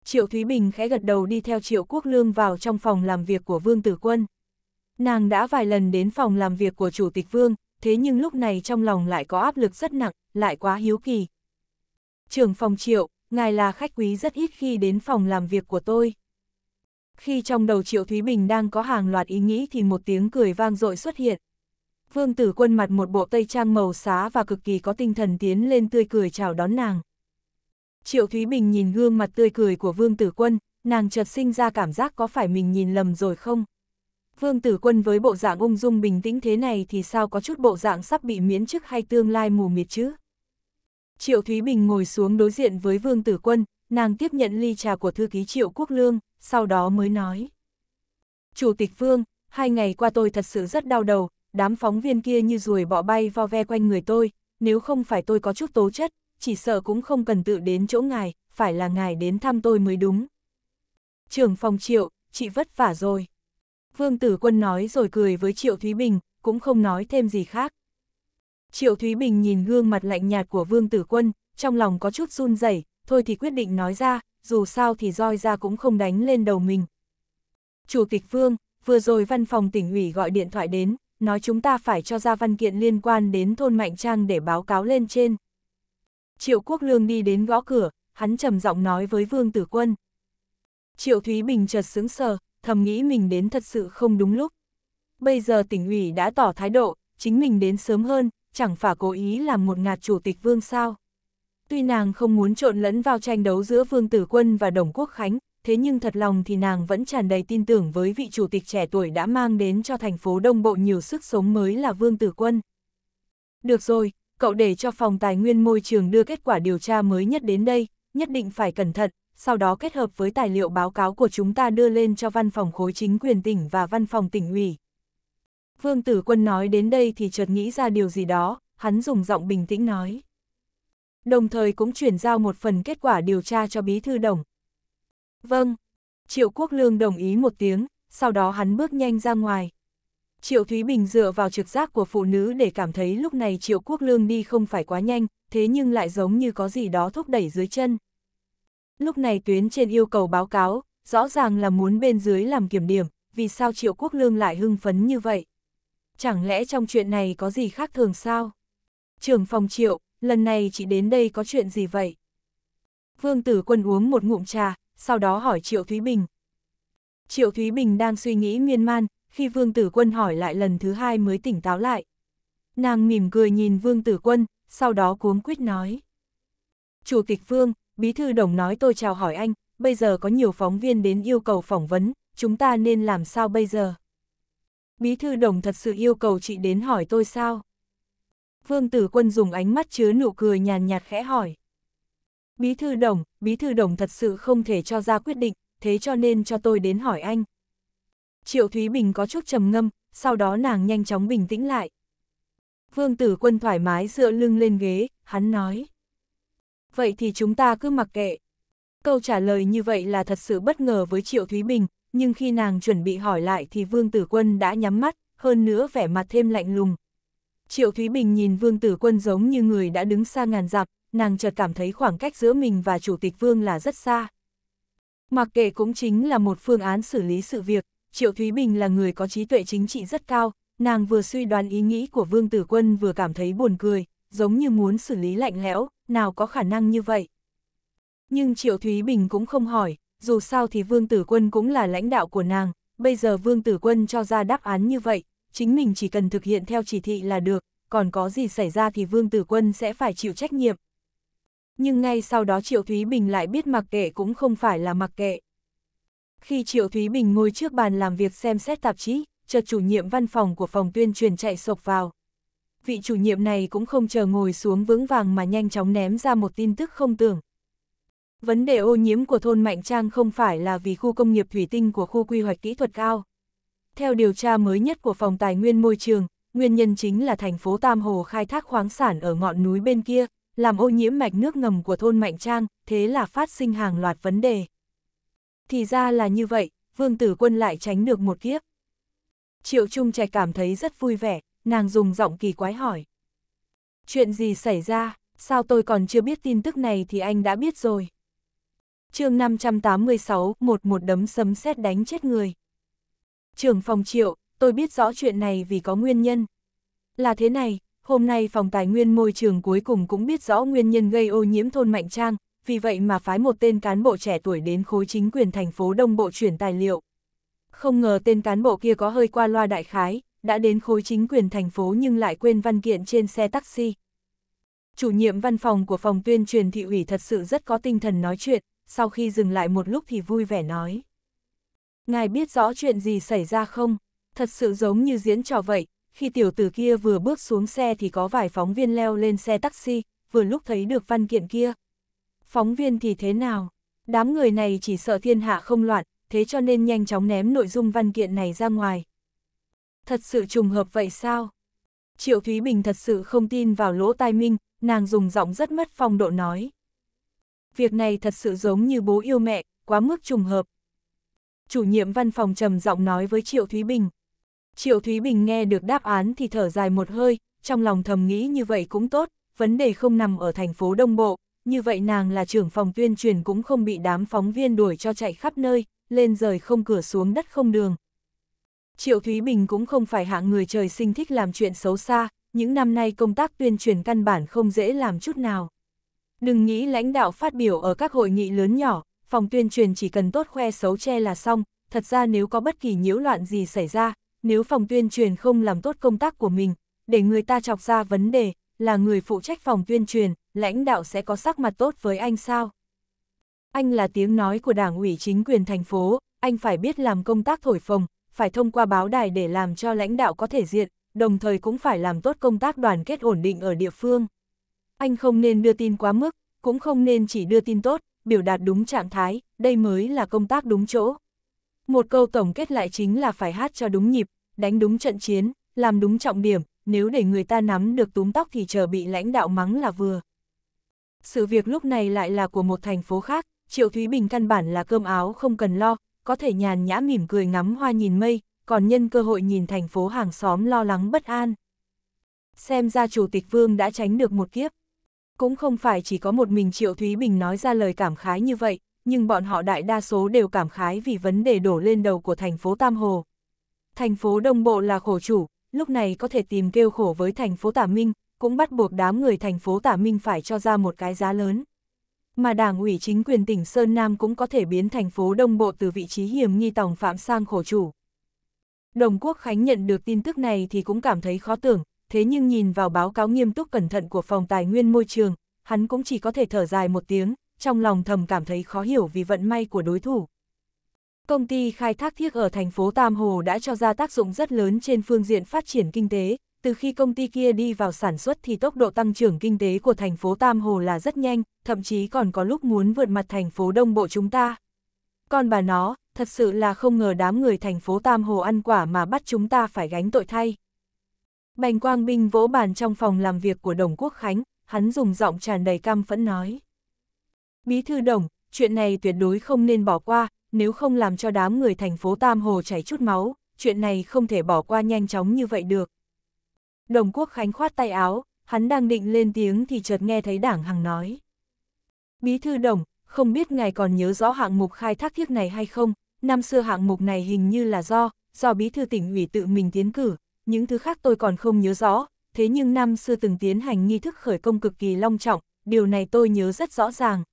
Triệu Thúy Bình khẽ gật đầu đi theo Triệu Quốc Lương vào trong phòng làm việc của Vương Tử Quân. Nàng đã vài lần đến phòng làm việc của Chủ tịch Vương, thế nhưng lúc này trong lòng lại có áp lực rất nặng, lại quá hiếu kỳ. Trưởng phòng Triệu, ngài là khách quý rất ít khi đến phòng làm việc của tôi. Khi trong đầu Triệu Thúy Bình đang có hàng loạt ý nghĩ thì một tiếng cười vang dội xuất hiện. Vương Tử Quân mặt một bộ tây trang màu xá và cực kỳ có tinh thần tiến lên tươi cười chào đón nàng. Triệu Thúy Bình nhìn gương mặt tươi cười của Vương Tử Quân, nàng chợt sinh ra cảm giác có phải mình nhìn lầm rồi không? Vương Tử Quân với bộ dạng ung dung bình tĩnh thế này thì sao có chút bộ dạng sắp bị miễn chức hay tương lai mù mịt chứ? Triệu Thúy Bình ngồi xuống đối diện với Vương Tử Quân, nàng tiếp nhận ly trà của thư ký Triệu Quốc Lương, sau đó mới nói. Chủ tịch Vương, hai ngày qua tôi thật sự rất đau đầu, đám phóng viên kia như ruồi bọ bay vo ve quanh người tôi, nếu không phải tôi có chút tố chất, chỉ sợ cũng không cần tự đến chỗ ngài, phải là ngài đến thăm tôi mới đúng. Trưởng phòng triệu, chị vất vả rồi. Vương Tử Quân nói rồi cười với Triệu Thúy Bình, cũng không nói thêm gì khác. Triệu Thúy Bình nhìn gương mặt lạnh nhạt của Vương Tử Quân, trong lòng có chút run rẩy, thôi thì quyết định nói ra, dù sao thì roi ra cũng không đánh lên đầu mình. Chủ tịch Vương, vừa rồi văn phòng tỉnh ủy gọi điện thoại đến, nói chúng ta phải cho ra văn kiện liên quan đến thôn Mạnh Trang để báo cáo lên trên. Triệu Quốc Lương đi đến gõ cửa, hắn trầm giọng nói với Vương Tử Quân. Triệu Thúy Bình chợt sững sờ, thầm nghĩ mình đến thật sự không đúng lúc. Bây giờ tỉnh ủy đã tỏ thái độ, chính mình đến sớm hơn, chẳng phải cố ý làm một ngạt chủ tịch vương sao. Tuy nàng không muốn trộn lẫn vào tranh đấu giữa Vương Tử Quân và Đồng Quốc Khánh, thế nhưng thật lòng thì nàng vẫn tràn đầy tin tưởng với vị chủ tịch trẻ tuổi đã mang đến cho thành phố Đông Bộ nhiều sức sống mới là Vương Tử Quân. Được rồi, cậu để cho phòng tài nguyên môi trường đưa kết quả điều tra mới nhất đến đây, nhất định phải cẩn thận, sau đó kết hợp với tài liệu báo cáo của chúng ta đưa lên cho văn phòng khối chính quyền tỉnh và văn phòng tỉnh ủy. Vương Tử Quân nói đến đây thì chợt nghĩ ra điều gì đó, hắn dùng giọng bình tĩnh nói. Đồng thời cũng chuyển giao một phần kết quả điều tra cho Bí Thư Đồng. Vâng, Triệu Quốc Lương đồng ý một tiếng, sau đó hắn bước nhanh ra ngoài, Triệu Thúy Bình dựa vào trực giác của phụ nữ để cảm thấy lúc này Triệu Quốc Lương đi không phải quá nhanh, thế nhưng lại giống như có gì đó thúc đẩy dưới chân. Lúc này tuyến trên yêu cầu báo cáo, rõ ràng là muốn bên dưới làm kiểm điểm, vì sao Triệu Quốc Lương lại hưng phấn như vậy? Chẳng lẽ trong chuyện này có gì khác thường sao? Trưởng phòng Triệu, lần này chị đến đây có chuyện gì vậy? Vương Tử Quân uống một ngụm trà, sau đó hỏi Triệu Thúy Bình. Triệu Thúy Bình đang suy nghĩ miên man, khi Vương Tử Quân hỏi lại lần thứ hai mới tỉnh táo lại. Nàng mỉm cười nhìn Vương Tử Quân, sau đó cuống quyết nói. Chủ tịch Vương, Bí Thư Đồng nói tôi chào hỏi anh, bây giờ có nhiều phóng viên đến yêu cầu phỏng vấn, chúng ta nên làm sao bây giờ? Bí Thư Đồng thật sự yêu cầu chị đến hỏi tôi sao? Vương Tử Quân dùng ánh mắt chứa nụ cười nhàn nhạt khẽ hỏi. Bí Thư Đồng, Bí Thư Đồng thật sự không thể cho ra quyết định, thế cho nên cho tôi đến hỏi anh. Triệu Thúy Bình có chút trầm ngâm, sau đó nàng nhanh chóng bình tĩnh lại. Vương tử quân thoải mái dựa lưng lên ghế, hắn nói. Vậy thì chúng ta cứ mặc kệ. Câu trả lời như vậy là thật sự bất ngờ với Triệu Thúy Bình, nhưng khi nàng chuẩn bị hỏi lại thì Vương tử quân đã nhắm mắt, hơn nữa vẻ mặt thêm lạnh lùng. Triệu Thúy Bình nhìn Vương tử quân giống như người đã đứng xa ngàn dặm, nàng chợt cảm thấy khoảng cách giữa mình và Chủ tịch Vương là rất xa. Mặc kệ cũng chính là một phương án xử lý sự việc, Triệu Thúy Bình là người có trí tuệ chính trị rất cao, nàng vừa suy đoán ý nghĩ của Vương Tử Quân vừa cảm thấy buồn cười, giống như muốn xử lý lạnh lẽo, nào có khả năng như vậy. Nhưng Triệu Thúy Bình cũng không hỏi, dù sao thì Vương Tử Quân cũng là lãnh đạo của nàng, bây giờ Vương Tử Quân cho ra đáp án như vậy, chính mình chỉ cần thực hiện theo chỉ thị là được, còn có gì xảy ra thì Vương Tử Quân sẽ phải chịu trách nhiệm. Nhưng ngay sau đó Triệu Thúy Bình lại biết mặc kệ cũng không phải là mặc kệ. Khi Triệu Thúy Bình ngồi trước bàn làm việc xem xét tạp chí, chợt chủ nhiệm văn phòng của phòng tuyên truyền chạy sộc vào. Vị chủ nhiệm này cũng không chờ ngồi xuống vững vàng mà nhanh chóng ném ra một tin tức không tưởng. Vấn đề ô nhiễm của thôn Mạnh Trang không phải là vì khu công nghiệp thủy tinh của khu quy hoạch kỹ thuật cao. Theo điều tra mới nhất của Phòng Tài nguyên Môi trường, nguyên nhân chính là thành phố Tam Hồ khai thác khoáng sản ở ngọn núi bên kia, làm ô nhiễm mạch nước ngầm của thôn Mạnh Trang, thế là phát sinh hàng loạt vấn đề thì ra là như vậy, vương tử quân lại tránh được một kiếp. Triệu Trung Trạch cảm thấy rất vui vẻ, nàng dùng giọng kỳ quái hỏi. Chuyện gì xảy ra, sao tôi còn chưa biết tin tức này thì anh đã biết rồi. chương 586, một một đấm sấm sét đánh chết người. Trưởng phòng Triệu, tôi biết rõ chuyện này vì có nguyên nhân. Là thế này, hôm nay phòng tài nguyên môi trường cuối cùng cũng biết rõ nguyên nhân gây ô nhiễm thôn Mạnh Trang, vì vậy mà phái một tên cán bộ trẻ tuổi đến khối chính quyền thành phố Đông Bộ chuyển tài liệu. Không ngờ tên cán bộ kia có hơi qua loa đại khái, đã đến khối chính quyền thành phố nhưng lại quên văn kiện trên xe taxi. Chủ nhiệm văn phòng của phòng tuyên truyền thị ủy thật sự rất có tinh thần nói chuyện, sau khi dừng lại một lúc thì vui vẻ nói. Ngài biết rõ chuyện gì xảy ra không? Thật sự giống như diễn trò vậy, khi tiểu tử kia vừa bước xuống xe thì có vài phóng viên leo lên xe taxi, vừa lúc thấy được văn kiện kia, phóng viên thì thế nào? Đám người này chỉ sợ thiên hạ không loạn, thế cho nên nhanh chóng ném nội dung văn kiện này ra ngoài. Thật sự trùng hợp vậy sao? Triệu Thúy Bình thật sự không tin vào lỗ tai minh, nàng dùng giọng rất mất phong độ nói. Việc này thật sự giống như bố yêu mẹ, quá mức trùng hợp. Chủ nhiệm văn phòng trầm giọng nói với Triệu Thúy Bình. Triệu Thúy Bình nghe được đáp án thì thở dài một hơi, trong lòng thầm nghĩ như vậy cũng tốt, vấn đề không nằm ở thành phố Đông Bộ, như vậy nàng là trưởng phòng tuyên truyền cũng không bị đám phóng viên đuổi cho chạy khắp nơi, lên rời không cửa xuống đất không đường. Triệu Thúy Bình cũng không phải hạng người trời sinh thích làm chuyện xấu xa, những năm nay công tác tuyên truyền căn bản không dễ làm chút nào. Đừng nghĩ lãnh đạo phát biểu ở các hội nghị lớn nhỏ, phòng tuyên truyền chỉ cần tốt khoe xấu che là xong, thật ra nếu có bất kỳ nhiễu loạn gì xảy ra, nếu phòng tuyên truyền không làm tốt công tác của mình, để người ta chọc ra vấn đề, là người phụ trách phòng tuyên truyền, lãnh đạo sẽ có sắc mặt tốt với anh sao? Anh là tiếng nói của đảng ủy chính quyền thành phố, anh phải biết làm công tác thổi phồng, phải thông qua báo đài để làm cho lãnh đạo có thể diện, đồng thời cũng phải làm tốt công tác đoàn kết ổn định ở địa phương. Anh không nên đưa tin quá mức, cũng không nên chỉ đưa tin tốt, biểu đạt đúng trạng thái, đây mới là công tác đúng chỗ. Một câu tổng kết lại chính là phải hát cho đúng nhịp, đánh đúng trận chiến, làm đúng trọng điểm, nếu để người ta nắm được túm tóc thì chờ bị lãnh đạo mắng là vừa. Sự việc lúc này lại là của một thành phố khác, Triệu Thúy Bình căn bản là cơm áo không cần lo, có thể nhàn nhã mỉm cười ngắm hoa nhìn mây, còn nhân cơ hội nhìn thành phố hàng xóm lo lắng bất an. Xem ra Chủ tịch Vương đã tránh được một kiếp. Cũng không phải chỉ có một mình Triệu Thúy Bình nói ra lời cảm khái như vậy, nhưng bọn họ đại đa số đều cảm khái vì vấn đề đổ lên đầu của thành phố Tam Hồ. Thành phố Đông Bộ là khổ chủ, lúc này có thể tìm kêu khổ với thành phố Tả Minh, cũng bắt buộc đám người thành phố Tả Minh phải cho ra một cái giá lớn. Mà đảng ủy chính quyền tỉnh Sơn Nam cũng có thể biến thành phố Đông Bộ từ vị trí hiểm nghi tòng phạm sang khổ chủ. Đồng Quốc Khánh nhận được tin tức này thì cũng cảm thấy khó tưởng, thế nhưng nhìn vào báo cáo nghiêm túc cẩn thận của Phòng Tài nguyên Môi trường, hắn cũng chỉ có thể thở dài một tiếng, trong lòng thầm cảm thấy khó hiểu vì vận may của đối thủ. Công ty khai thác thiết ở thành phố Tam Hồ đã cho ra tác dụng rất lớn trên phương diện phát triển kinh tế, từ khi công ty kia đi vào sản xuất thì tốc độ tăng trưởng kinh tế của thành phố Tam Hồ là rất nhanh, thậm chí còn có lúc muốn vượt mặt thành phố Đông Bộ chúng ta. Còn bà nó, thật sự là không ngờ đám người thành phố Tam Hồ ăn quả mà bắt chúng ta phải gánh tội thay. Bành Quang Binh vỗ bàn trong phòng làm việc của Đồng Quốc Khánh, hắn dùng giọng tràn đầy căm phẫn nói. Bí thư Đồng, chuyện này tuyệt đối không nên bỏ qua, nếu không làm cho đám người thành phố Tam Hồ chảy chút máu, chuyện này không thể bỏ qua nhanh chóng như vậy được. Đồng Quốc Khánh khoát tay áo, hắn đang định lên tiếng thì chợt nghe thấy đảng hằng nói. Bí thư đồng, không biết ngài còn nhớ rõ hạng mục khai thác thiết này hay không, năm xưa hạng mục này hình như là do, do bí thư tỉnh ủy tự mình tiến cử, những thứ khác tôi còn không nhớ rõ, thế nhưng năm xưa từng tiến hành nghi thức khởi công cực kỳ long trọng, điều này tôi nhớ rất rõ ràng.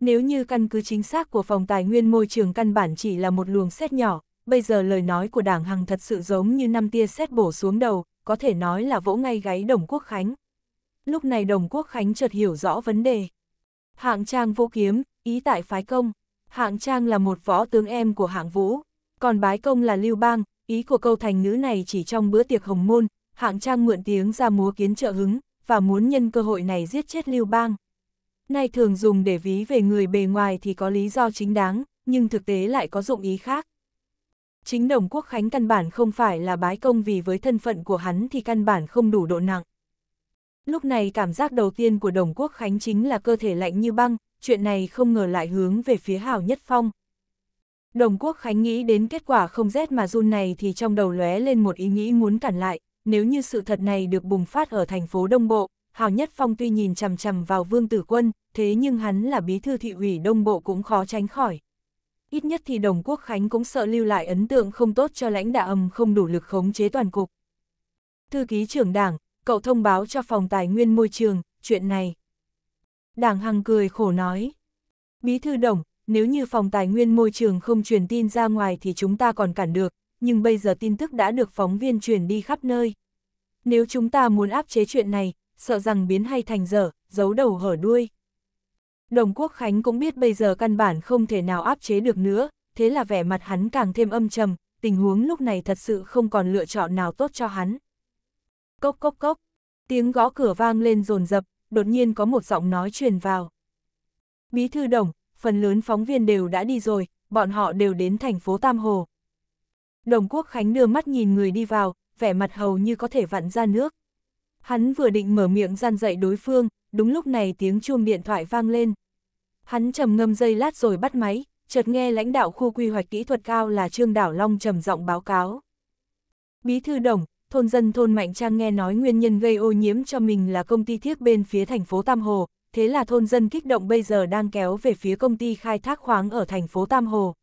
Nếu như căn cứ chính xác của phòng tài nguyên môi trường căn bản chỉ là một luồng xét nhỏ, bây giờ lời nói của đảng Hằng thật sự giống như năm tia xét bổ xuống đầu, có thể nói là vỗ ngay gáy Đồng Quốc Khánh. Lúc này Đồng Quốc Khánh chợt hiểu rõ vấn đề. Hạng Trang vô kiếm, ý tại phái công. Hạng Trang là một võ tướng em của hạng vũ, còn bái công là lưu bang, ý của câu thành ngữ này chỉ trong bữa tiệc hồng môn, hạng Trang mượn tiếng ra múa kiến trợ hứng, và muốn nhân cơ hội này giết chết lưu bang. Nay thường dùng để ví về người bề ngoài thì có lý do chính đáng, nhưng thực tế lại có dụng ý khác chính đồng quốc khánh căn bản không phải là bái công vì với thân phận của hắn thì căn bản không đủ độ nặng. Lúc này cảm giác đầu tiên của đồng quốc khánh chính là cơ thể lạnh như băng, chuyện này không ngờ lại hướng về phía hào nhất phong. Đồng quốc khánh nghĩ đến kết quả không rét mà run này thì trong đầu lóe lên một ý nghĩ muốn cản lại, nếu như sự thật này được bùng phát ở thành phố Đông Bộ, Hào Nhất Phong tuy nhìn chằm chằm vào Vương Tử Quân, thế nhưng hắn là bí thư thị ủy Đông Bộ cũng khó tránh khỏi ít nhất thì Đồng Quốc Khánh cũng sợ lưu lại ấn tượng không tốt cho lãnh đạo âm không đủ lực khống chế toàn cục. Thư ký trưởng đảng, cậu thông báo cho phòng tài nguyên môi trường, chuyện này. Đảng Hằng cười khổ nói. Bí thư Đồng, nếu như phòng tài nguyên môi trường không truyền tin ra ngoài thì chúng ta còn cản được, nhưng bây giờ tin tức đã được phóng viên truyền đi khắp nơi. Nếu chúng ta muốn áp chế chuyện này, sợ rằng biến hay thành dở, giấu đầu hở đuôi. Đồng Quốc Khánh cũng biết bây giờ căn bản không thể nào áp chế được nữa, thế là vẻ mặt hắn càng thêm âm trầm, tình huống lúc này thật sự không còn lựa chọn nào tốt cho hắn. Cốc cốc cốc, tiếng gõ cửa vang lên rồn rập, đột nhiên có một giọng nói truyền vào. Bí thư đồng, phần lớn phóng viên đều đã đi rồi, bọn họ đều đến thành phố Tam Hồ. Đồng Quốc Khánh đưa mắt nhìn người đi vào, vẻ mặt hầu như có thể vặn ra nước. Hắn vừa định mở miệng gian dạy đối phương, đúng lúc này tiếng chuông điện thoại vang lên. Hắn trầm ngâm dây lát rồi bắt máy, chợt nghe lãnh đạo khu quy hoạch kỹ thuật cao là Trương Đảo Long trầm giọng báo cáo. Bí thư đồng, thôn dân thôn Mạnh Trang nghe nói nguyên nhân gây ô nhiễm cho mình là công ty thiếc bên phía thành phố Tam Hồ, thế là thôn dân kích động bây giờ đang kéo về phía công ty khai thác khoáng ở thành phố Tam Hồ.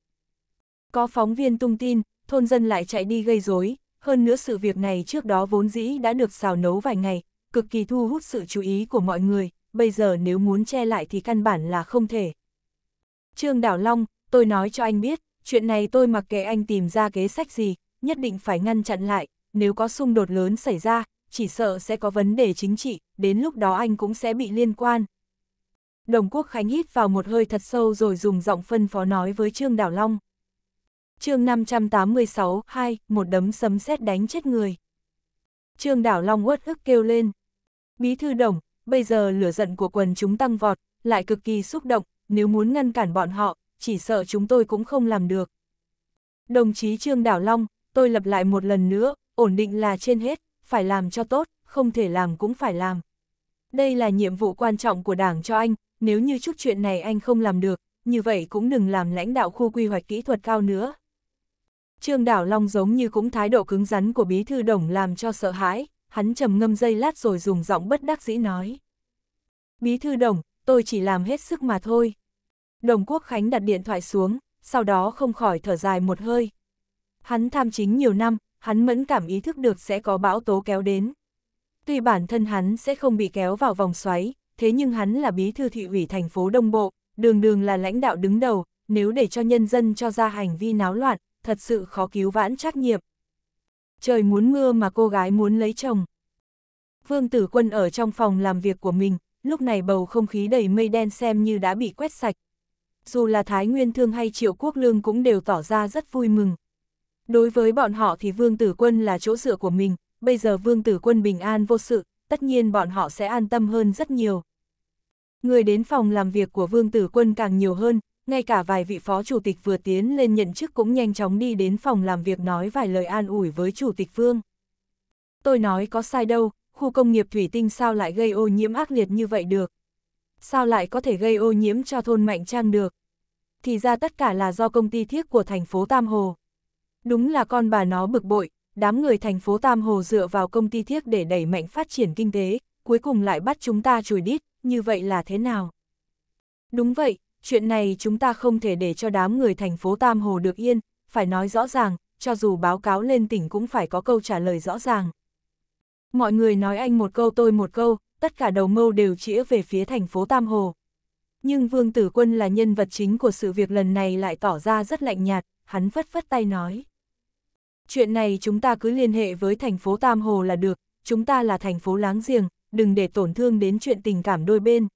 Có phóng viên tung tin, thôn dân lại chạy đi gây rối hơn nữa sự việc này trước đó vốn dĩ đã được xào nấu vài ngày, cực kỳ thu hút sự chú ý của mọi người, bây giờ nếu muốn che lại thì căn bản là không thể. Trương Đảo Long, tôi nói cho anh biết, chuyện này tôi mặc kệ anh tìm ra kế sách gì, nhất định phải ngăn chặn lại, nếu có xung đột lớn xảy ra, chỉ sợ sẽ có vấn đề chính trị, đến lúc đó anh cũng sẽ bị liên quan. Đồng Quốc Khánh hít vào một hơi thật sâu rồi dùng giọng phân phó nói với Trương Đảo Long. chương 586, 2, một đấm sấm sét đánh chết người. Trương Đảo Long uất ức kêu lên, Bí thư đồng, bây giờ lửa giận của quần chúng tăng vọt, lại cực kỳ xúc động, nếu muốn ngăn cản bọn họ, chỉ sợ chúng tôi cũng không làm được. Đồng chí Trương Đảo Long, tôi lập lại một lần nữa, ổn định là trên hết, phải làm cho tốt, không thể làm cũng phải làm. Đây là nhiệm vụ quan trọng của đảng cho anh, nếu như chút chuyện này anh không làm được, như vậy cũng đừng làm lãnh đạo khu quy hoạch kỹ thuật cao nữa. Trương Đảo Long giống như cũng thái độ cứng rắn của bí thư đồng làm cho sợ hãi, hắn trầm ngâm dây lát rồi dùng giọng bất đắc dĩ nói. Bí thư đồng, tôi chỉ làm hết sức mà thôi. Đồng Quốc Khánh đặt điện thoại xuống, sau đó không khỏi thở dài một hơi. Hắn tham chính nhiều năm, hắn mẫn cảm ý thức được sẽ có bão tố kéo đến. Tuy bản thân hắn sẽ không bị kéo vào vòng xoáy, thế nhưng hắn là bí thư thị ủy thành phố Đông Bộ, đường đường là lãnh đạo đứng đầu, nếu để cho nhân dân cho ra hành vi náo loạn, thật sự khó cứu vãn trách nhiệm trời muốn mưa mà cô gái muốn lấy chồng. Vương Tử Quân ở trong phòng làm việc của mình, lúc này bầu không khí đầy mây đen xem như đã bị quét sạch. Dù là Thái Nguyên Thương hay Triệu Quốc Lương cũng đều tỏ ra rất vui mừng. Đối với bọn họ thì Vương Tử Quân là chỗ dựa của mình, bây giờ Vương Tử Quân bình an vô sự, tất nhiên bọn họ sẽ an tâm hơn rất nhiều. Người đến phòng làm việc của Vương Tử Quân càng nhiều hơn, ngay cả vài vị phó chủ tịch vừa tiến lên nhận chức cũng nhanh chóng đi đến phòng làm việc nói vài lời an ủi với chủ tịch Phương. Tôi nói có sai đâu, khu công nghiệp thủy tinh sao lại gây ô nhiễm ác liệt như vậy được? Sao lại có thể gây ô nhiễm cho thôn Mạnh Trang được? Thì ra tất cả là do công ty thiết của thành phố Tam Hồ. Đúng là con bà nó bực bội, đám người thành phố Tam Hồ dựa vào công ty thiết để đẩy mạnh phát triển kinh tế, cuối cùng lại bắt chúng ta chùi đít, như vậy là thế nào? Đúng vậy, chuyện này chúng ta không thể để cho đám người thành phố Tam Hồ được yên, phải nói rõ ràng, cho dù báo cáo lên tỉnh cũng phải có câu trả lời rõ ràng. Mọi người nói anh một câu tôi một câu, tất cả đầu mâu đều chỉa về phía thành phố Tam Hồ. Nhưng Vương Tử Quân là nhân vật chính của sự việc lần này lại tỏ ra rất lạnh nhạt, hắn phất phất tay nói. Chuyện này chúng ta cứ liên hệ với thành phố Tam Hồ là được, chúng ta là thành phố láng giềng, đừng để tổn thương đến chuyện tình cảm đôi bên.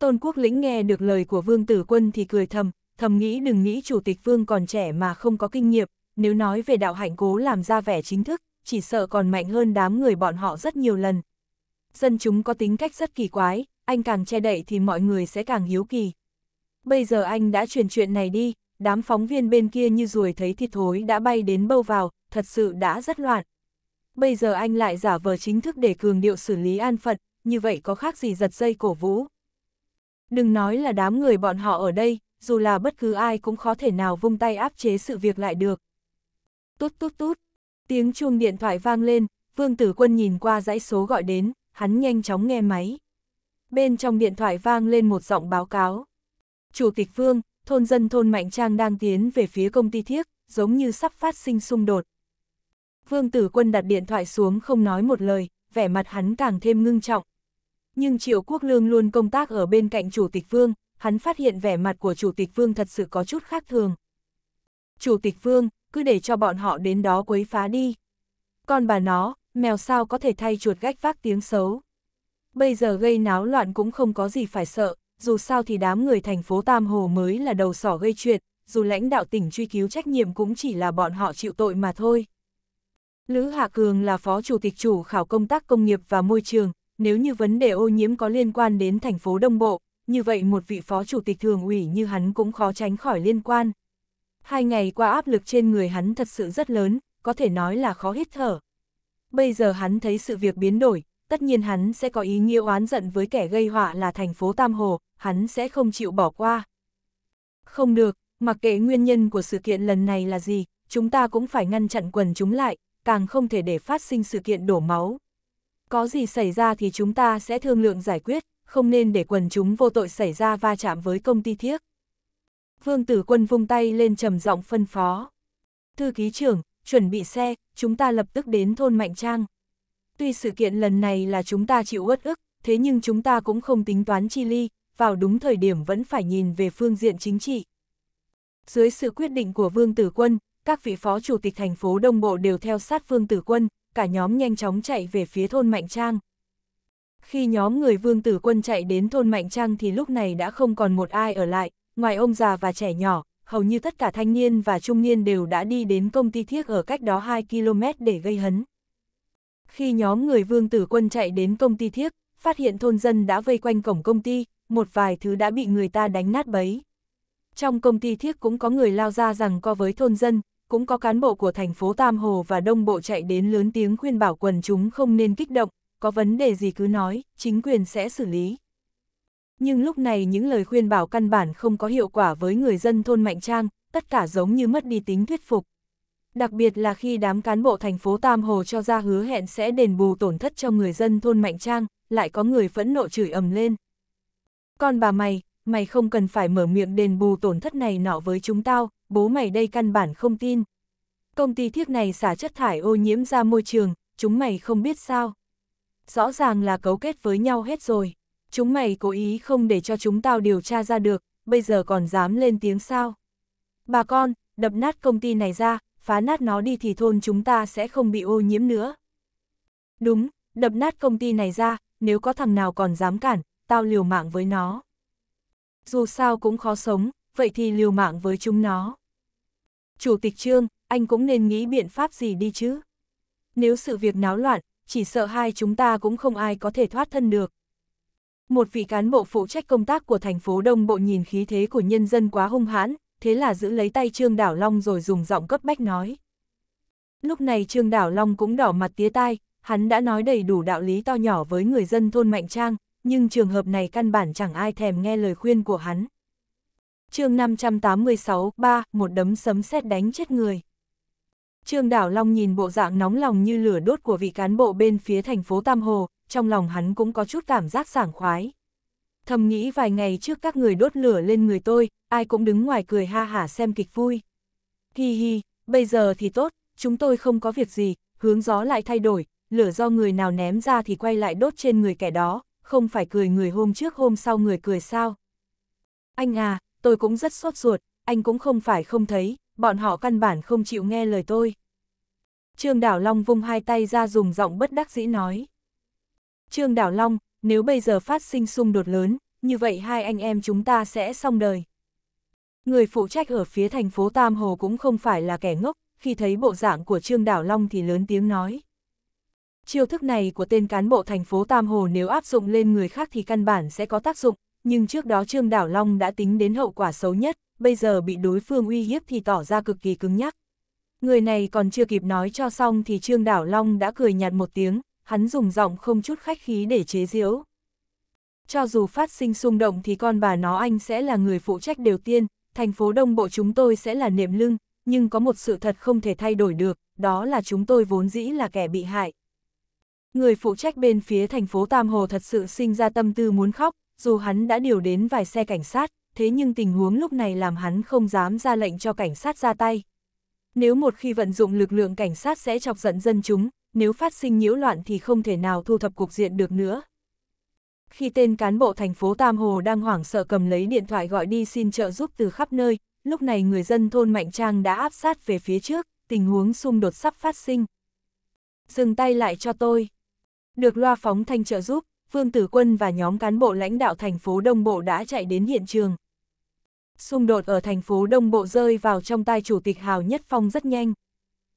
Tôn Quốc Lĩnh nghe được lời của Vương Tử Quân thì cười thầm, thầm nghĩ đừng nghĩ Chủ tịch Vương còn trẻ mà không có kinh nghiệm, nếu nói về đạo hạnh cố làm ra vẻ chính thức, chỉ sợ còn mạnh hơn đám người bọn họ rất nhiều lần. Dân chúng có tính cách rất kỳ quái, anh càng che đậy thì mọi người sẽ càng hiếu kỳ. Bây giờ anh đã truyền chuyện này đi, đám phóng viên bên kia như ruồi thấy thịt thối đã bay đến bâu vào, thật sự đã rất loạn. Bây giờ anh lại giả vờ chính thức để cường điệu xử lý an phận, như vậy có khác gì giật dây cổ vũ. Đừng nói là đám người bọn họ ở đây, dù là bất cứ ai cũng khó thể nào vung tay áp chế sự việc lại được. Tút tút tút, tiếng chuông điện thoại vang lên, Vương Tử Quân nhìn qua dãy số gọi đến, hắn nhanh chóng nghe máy. Bên trong điện thoại vang lên một giọng báo cáo. Chủ tịch Vương, thôn dân thôn Mạnh Trang đang tiến về phía công ty thiếc, giống như sắp phát sinh xung đột. Vương Tử Quân đặt điện thoại xuống không nói một lời, vẻ mặt hắn càng thêm ngưng trọng, nhưng Triệu Quốc Lương luôn công tác ở bên cạnh Chủ tịch Vương, hắn phát hiện vẻ mặt của Chủ tịch Vương thật sự có chút khác thường. Chủ tịch Vương, cứ để cho bọn họ đến đó quấy phá đi. Còn bà nó, mèo sao có thể thay chuột gách vác tiếng xấu. Bây giờ gây náo loạn cũng không có gì phải sợ, dù sao thì đám người thành phố Tam Hồ mới là đầu sỏ gây chuyện, dù lãnh đạo tỉnh truy cứu trách nhiệm cũng chỉ là bọn họ chịu tội mà thôi. Lữ Hạ Cường là phó chủ tịch chủ khảo công tác công nghiệp và môi trường, nếu như vấn đề ô nhiễm có liên quan đến thành phố Đông Bộ, như vậy một vị phó chủ tịch thường ủy như hắn cũng khó tránh khỏi liên quan. Hai ngày qua áp lực trên người hắn thật sự rất lớn, có thể nói là khó hít thở. Bây giờ hắn thấy sự việc biến đổi, tất nhiên hắn sẽ có ý nghĩa oán giận với kẻ gây họa là thành phố Tam Hồ, hắn sẽ không chịu bỏ qua. Không được, mặc kệ nguyên nhân của sự kiện lần này là gì, chúng ta cũng phải ngăn chặn quần chúng lại, càng không thể để phát sinh sự kiện đổ máu. Có gì xảy ra thì chúng ta sẽ thương lượng giải quyết, không nên để quần chúng vô tội xảy ra va chạm với công ty thiếc. Vương Tử Quân vung tay lên trầm giọng phân phó. Thư ký trưởng, chuẩn bị xe, chúng ta lập tức đến thôn Mạnh Trang. Tuy sự kiện lần này là chúng ta chịu uất ức, thế nhưng chúng ta cũng không tính toán chi ly, vào đúng thời điểm vẫn phải nhìn về phương diện chính trị. Dưới sự quyết định của Vương Tử Quân, các vị phó chủ tịch thành phố Đông Bộ đều theo sát Vương Tử Quân, cả nhóm nhanh chóng chạy về phía thôn Mạnh Trang. Khi nhóm người vương tử quân chạy đến thôn Mạnh Trang thì lúc này đã không còn một ai ở lại, ngoài ông già và trẻ nhỏ, hầu như tất cả thanh niên và trung niên đều đã đi đến công ty thiếc ở cách đó 2 km để gây hấn. Khi nhóm người vương tử quân chạy đến công ty thiếc, phát hiện thôn dân đã vây quanh cổng công ty, một vài thứ đã bị người ta đánh nát bấy. Trong công ty thiếc cũng có người lao ra rằng co với thôn dân, cũng có cán bộ của thành phố Tam Hồ và Đông Bộ chạy đến lớn tiếng khuyên bảo quần chúng không nên kích động, có vấn đề gì cứ nói, chính quyền sẽ xử lý. Nhưng lúc này những lời khuyên bảo căn bản không có hiệu quả với người dân thôn Mạnh Trang, tất cả giống như mất đi tính thuyết phục. Đặc biệt là khi đám cán bộ thành phố Tam Hồ cho ra hứa hẹn sẽ đền bù tổn thất cho người dân thôn Mạnh Trang, lại có người phẫn nộ chửi ầm lên. Con bà mày, mày không cần phải mở miệng đền bù tổn thất này nọ với chúng tao, bố mày đây căn bản không tin. Công ty thiếc này xả chất thải ô nhiễm ra môi trường, chúng mày không biết sao. Rõ ràng là cấu kết với nhau hết rồi. Chúng mày cố ý không để cho chúng tao điều tra ra được, bây giờ còn dám lên tiếng sao. Bà con, đập nát công ty này ra, phá nát nó đi thì thôn chúng ta sẽ không bị ô nhiễm nữa. Đúng, đập nát công ty này ra, nếu có thằng nào còn dám cản, tao liều mạng với nó. Dù sao cũng khó sống, vậy thì liều mạng với chúng nó. Chủ tịch Trương, anh cũng nên nghĩ biện pháp gì đi chứ. Nếu sự việc náo loạn, chỉ sợ hai chúng ta cũng không ai có thể thoát thân được. Một vị cán bộ phụ trách công tác của thành phố Đông Bộ nhìn khí thế của nhân dân quá hung hãn, thế là giữ lấy tay Trương Đảo Long rồi dùng giọng cấp bách nói. Lúc này Trương Đảo Long cũng đỏ mặt tía tai, hắn đã nói đầy đủ đạo lý to nhỏ với người dân thôn Mạnh Trang, nhưng trường hợp này căn bản chẳng ai thèm nghe lời khuyên của hắn chương 586, 3, một đấm sấm sét đánh chết người. Trương Đảo Long nhìn bộ dạng nóng lòng như lửa đốt của vị cán bộ bên phía thành phố Tam Hồ, trong lòng hắn cũng có chút cảm giác sảng khoái. Thầm nghĩ vài ngày trước các người đốt lửa lên người tôi, ai cũng đứng ngoài cười ha hả xem kịch vui. Hi hi, bây giờ thì tốt, chúng tôi không có việc gì, hướng gió lại thay đổi, lửa do người nào ném ra thì quay lại đốt trên người kẻ đó, không phải cười người hôm trước hôm sau người cười sao. Anh à, tôi cũng rất sốt ruột, anh cũng không phải không thấy, bọn họ căn bản không chịu nghe lời tôi. Trương Đảo Long vung hai tay ra dùng giọng bất đắc dĩ nói. Trương Đảo Long, nếu bây giờ phát sinh xung đột lớn, như vậy hai anh em chúng ta sẽ xong đời. Người phụ trách ở phía thành phố Tam Hồ cũng không phải là kẻ ngốc, khi thấy bộ dạng của Trương Đảo Long thì lớn tiếng nói. Chiêu thức này của tên cán bộ thành phố Tam Hồ nếu áp dụng lên người khác thì căn bản sẽ có tác dụng, nhưng trước đó Trương Đảo Long đã tính đến hậu quả xấu nhất, bây giờ bị đối phương uy hiếp thì tỏ ra cực kỳ cứng nhắc. Người này còn chưa kịp nói cho xong thì Trương Đảo Long đã cười nhạt một tiếng, hắn dùng giọng không chút khách khí để chế giễu. Cho dù phát sinh xung động thì con bà nó anh sẽ là người phụ trách đầu tiên, thành phố Đông Bộ chúng tôi sẽ là nệm lưng, nhưng có một sự thật không thể thay đổi được, đó là chúng tôi vốn dĩ là kẻ bị hại. Người phụ trách bên phía thành phố Tam Hồ thật sự sinh ra tâm tư muốn khóc, dù hắn đã điều đến vài xe cảnh sát, thế nhưng tình huống lúc này làm hắn không dám ra lệnh cho cảnh sát ra tay. Nếu một khi vận dụng lực lượng cảnh sát sẽ chọc giận dân chúng, nếu phát sinh nhiễu loạn thì không thể nào thu thập cục diện được nữa. Khi tên cán bộ thành phố Tam Hồ đang hoảng sợ cầm lấy điện thoại gọi đi xin trợ giúp từ khắp nơi, lúc này người dân thôn Mạnh Trang đã áp sát về phía trước, tình huống xung đột sắp phát sinh. Dừng tay lại cho tôi. Được loa phóng thanh trợ giúp, Vương Tử Quân và nhóm cán bộ lãnh đạo thành phố Đông Bộ đã chạy đến hiện trường. Xung đột ở thành phố Đông Bộ rơi vào trong tay Chủ tịch Hào Nhất Phong rất nhanh.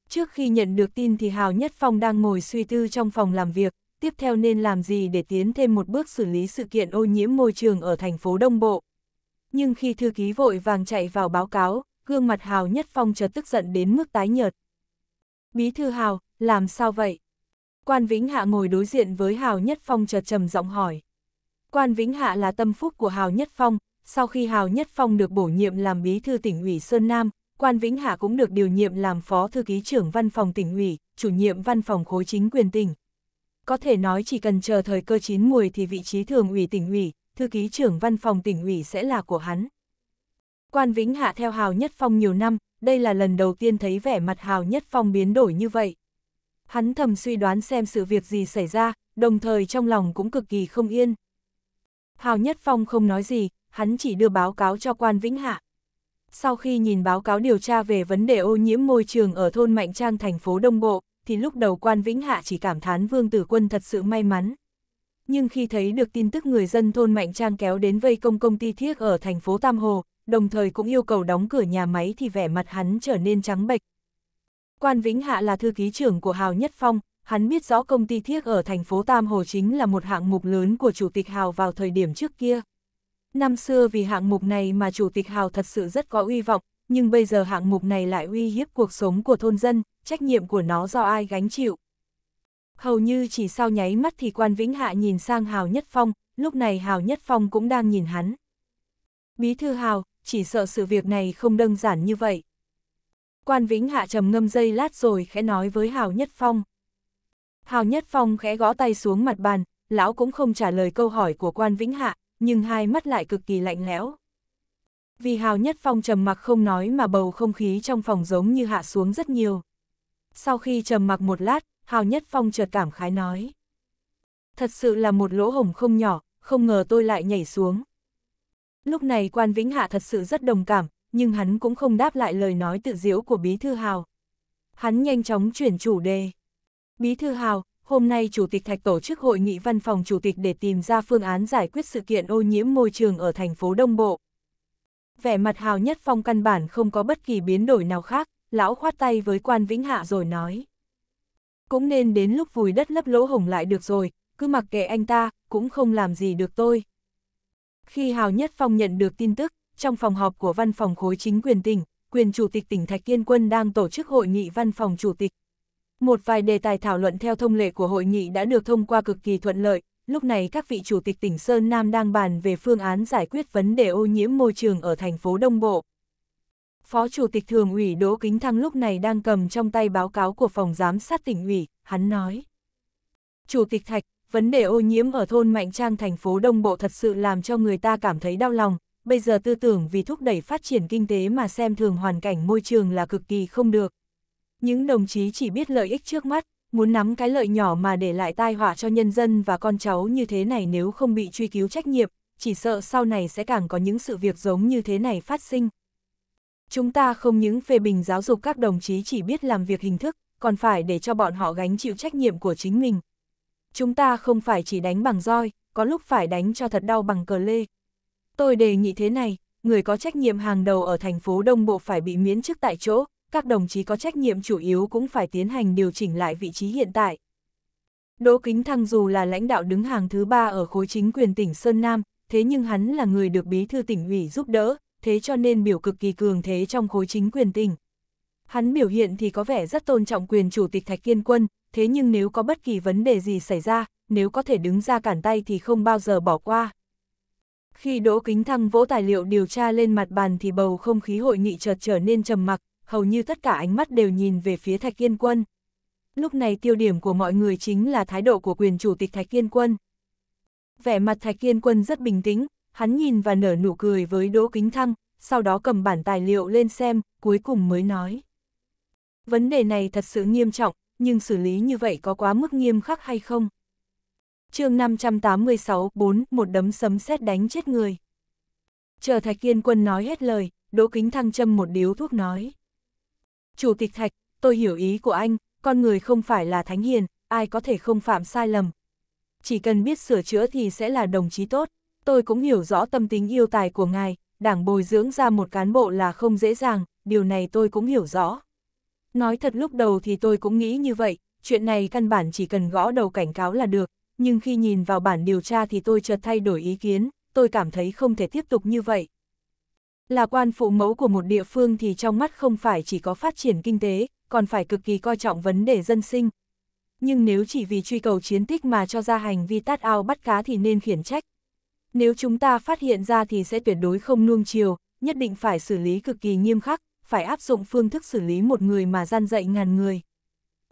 Trước khi nhận được tin thì Hào Nhất Phong đang ngồi suy tư trong phòng làm việc, tiếp theo nên làm gì để tiến thêm một bước xử lý sự kiện ô nhiễm môi trường ở thành phố Đông Bộ. Nhưng khi thư ký vội vàng chạy vào báo cáo, gương mặt Hào Nhất Phong chợt tức giận đến mức tái nhợt. Bí thư Hào, làm sao vậy? Quan Vĩnh Hạ ngồi đối diện với Hào Nhất Phong chợt trầm giọng hỏi. Quan Vĩnh Hạ là tâm phúc của Hào Nhất Phong, sau khi Hào Nhất Phong được bổ nhiệm làm bí thư tỉnh ủy Sơn Nam, Quan Vĩnh Hạ cũng được điều nhiệm làm phó thư ký trưởng văn phòng tỉnh ủy, chủ nhiệm văn phòng khối chính quyền tỉnh. Có thể nói chỉ cần chờ thời cơ chín mùi thì vị trí thường ủy tỉnh ủy, thư ký trưởng văn phòng tỉnh ủy sẽ là của hắn. Quan Vĩnh Hạ theo Hào Nhất Phong nhiều năm, đây là lần đầu tiên thấy vẻ mặt Hào Nhất Phong biến đổi như vậy. Hắn thầm suy đoán xem sự việc gì xảy ra, đồng thời trong lòng cũng cực kỳ không yên. Hào Nhất Phong không nói gì, hắn chỉ đưa báo cáo cho quan Vĩnh Hạ. Sau khi nhìn báo cáo điều tra về vấn đề ô nhiễm môi trường ở thôn Mạnh Trang thành phố Đông Bộ, thì lúc đầu quan Vĩnh Hạ chỉ cảm thán Vương Tử Quân thật sự may mắn. Nhưng khi thấy được tin tức người dân thôn Mạnh Trang kéo đến vây công công ty thiếc ở thành phố Tam Hồ, đồng thời cũng yêu cầu đóng cửa nhà máy thì vẻ mặt hắn trở nên trắng bệch, Quan Vĩnh Hạ là thư ký trưởng của Hào Nhất Phong, hắn biết rõ công ty thiếc ở thành phố Tam Hồ chính là một hạng mục lớn của Chủ tịch Hào vào thời điểm trước kia. Năm xưa vì hạng mục này mà Chủ tịch Hào thật sự rất có uy vọng, nhưng bây giờ hạng mục này lại uy hiếp cuộc sống của thôn dân, trách nhiệm của nó do ai gánh chịu. Hầu như chỉ sau nháy mắt thì Quan Vĩnh Hạ nhìn sang Hào Nhất Phong, lúc này Hào Nhất Phong cũng đang nhìn hắn. Bí thư Hào, chỉ sợ sự việc này không đơn giản như vậy. Quan Vĩnh Hạ trầm ngâm dây lát rồi khẽ nói với Hào Nhất Phong. Hào Nhất Phong khẽ gõ tay xuống mặt bàn, lão cũng không trả lời câu hỏi của Quan Vĩnh Hạ, nhưng hai mắt lại cực kỳ lạnh lẽo. Vì Hào Nhất Phong trầm mặc không nói mà bầu không khí trong phòng giống như hạ xuống rất nhiều. Sau khi trầm mặc một lát, Hào Nhất Phong chợt cảm khái nói. Thật sự là một lỗ hổng không nhỏ, không ngờ tôi lại nhảy xuống. Lúc này Quan Vĩnh Hạ thật sự rất đồng cảm, nhưng hắn cũng không đáp lại lời nói tự diễu của Bí Thư Hào. Hắn nhanh chóng chuyển chủ đề. Bí Thư Hào, hôm nay Chủ tịch Thạch tổ chức hội nghị văn phòng Chủ tịch để tìm ra phương án giải quyết sự kiện ô nhiễm môi trường ở thành phố Đông Bộ. Vẻ mặt Hào Nhất Phong căn bản không có bất kỳ biến đổi nào khác, lão khoát tay với quan Vĩnh Hạ rồi nói. Cũng nên đến lúc vùi đất lấp lỗ hồng lại được rồi, cứ mặc kệ anh ta, cũng không làm gì được tôi. Khi Hào Nhất Phong nhận được tin tức, trong phòng họp của văn phòng khối chính quyền tỉnh, quyền chủ tịch tỉnh Thạch Yên Quân đang tổ chức hội nghị văn phòng chủ tịch. Một vài đề tài thảo luận theo thông lệ của hội nghị đã được thông qua cực kỳ thuận lợi, lúc này các vị chủ tịch tỉnh Sơn Nam đang bàn về phương án giải quyết vấn đề ô nhiễm môi trường ở thành phố Đông Bộ. Phó Chủ tịch Thường ủy Đỗ Kính Thăng lúc này đang cầm trong tay báo cáo của Phòng Giám sát tỉnh ủy, hắn nói. Chủ tịch Thạch, vấn đề ô nhiễm ở thôn Mạnh Trang thành phố Đông Bộ thật sự làm cho người ta cảm thấy đau lòng, bây giờ tư tưởng vì thúc đẩy phát triển kinh tế mà xem thường hoàn cảnh môi trường là cực kỳ không được. Những đồng chí chỉ biết lợi ích trước mắt, muốn nắm cái lợi nhỏ mà để lại tai họa cho nhân dân và con cháu như thế này nếu không bị truy cứu trách nhiệm, chỉ sợ sau này sẽ càng có những sự việc giống như thế này phát sinh. Chúng ta không những phê bình giáo dục các đồng chí chỉ biết làm việc hình thức, còn phải để cho bọn họ gánh chịu trách nhiệm của chính mình. Chúng ta không phải chỉ đánh bằng roi, có lúc phải đánh cho thật đau bằng cờ lê. Tôi đề nghị thế này, người có trách nhiệm hàng đầu ở thành phố Đông Bộ phải bị miễn chức tại chỗ, các đồng chí có trách nhiệm chủ yếu cũng phải tiến hành điều chỉnh lại vị trí hiện tại. Đỗ Kính Thăng dù là lãnh đạo đứng hàng thứ ba ở khối chính quyền tỉnh Sơn Nam, thế nhưng hắn là người được bí thư tỉnh ủy giúp đỡ, thế cho nên biểu cực kỳ cường thế trong khối chính quyền tỉnh. Hắn biểu hiện thì có vẻ rất tôn trọng quyền chủ tịch Thạch Kiên Quân, thế nhưng nếu có bất kỳ vấn đề gì xảy ra, nếu có thể đứng ra cản tay thì không bao giờ bỏ qua. Khi Đỗ Kính Thăng vỗ tài liệu điều tra lên mặt bàn thì bầu không khí hội nghị chợt trở nên trầm mặc, hầu như tất cả ánh mắt đều nhìn về phía Thạch Kiên Quân. Lúc này tiêu điểm của mọi người chính là thái độ của quyền chủ tịch Thạch Kiên Quân. Vẻ mặt Thạch Kiên Quân rất bình tĩnh, hắn nhìn và nở nụ cười với Đỗ Kính Thăng, sau đó cầm bản tài liệu lên xem, cuối cùng mới nói. Vấn đề này thật sự nghiêm trọng, nhưng xử lý như vậy có quá mức nghiêm khắc hay không? chương 586, 4, một đấm sấm sét đánh chết người. Chờ Thạch Kiên Quân nói hết lời, Đỗ Kính Thăng châm một điếu thuốc nói. Chủ tịch Thạch, tôi hiểu ý của anh, con người không phải là thánh hiền, ai có thể không phạm sai lầm. Chỉ cần biết sửa chữa thì sẽ là đồng chí tốt, tôi cũng hiểu rõ tâm tính yêu tài của ngài, đảng bồi dưỡng ra một cán bộ là không dễ dàng, điều này tôi cũng hiểu rõ. Nói thật lúc đầu thì tôi cũng nghĩ như vậy, chuyện này căn bản chỉ cần gõ đầu cảnh cáo là được, nhưng khi nhìn vào bản điều tra thì tôi chợt thay đổi ý kiến, tôi cảm thấy không thể tiếp tục như vậy. Là quan phụ mẫu của một địa phương thì trong mắt không phải chỉ có phát triển kinh tế, còn phải cực kỳ coi trọng vấn đề dân sinh. Nhưng nếu chỉ vì truy cầu chiến tích mà cho ra hành vi tát ao bắt cá thì nên khiển trách. Nếu chúng ta phát hiện ra thì sẽ tuyệt đối không nuông chiều, nhất định phải xử lý cực kỳ nghiêm khắc, phải áp dụng phương thức xử lý một người mà gian dạy ngàn người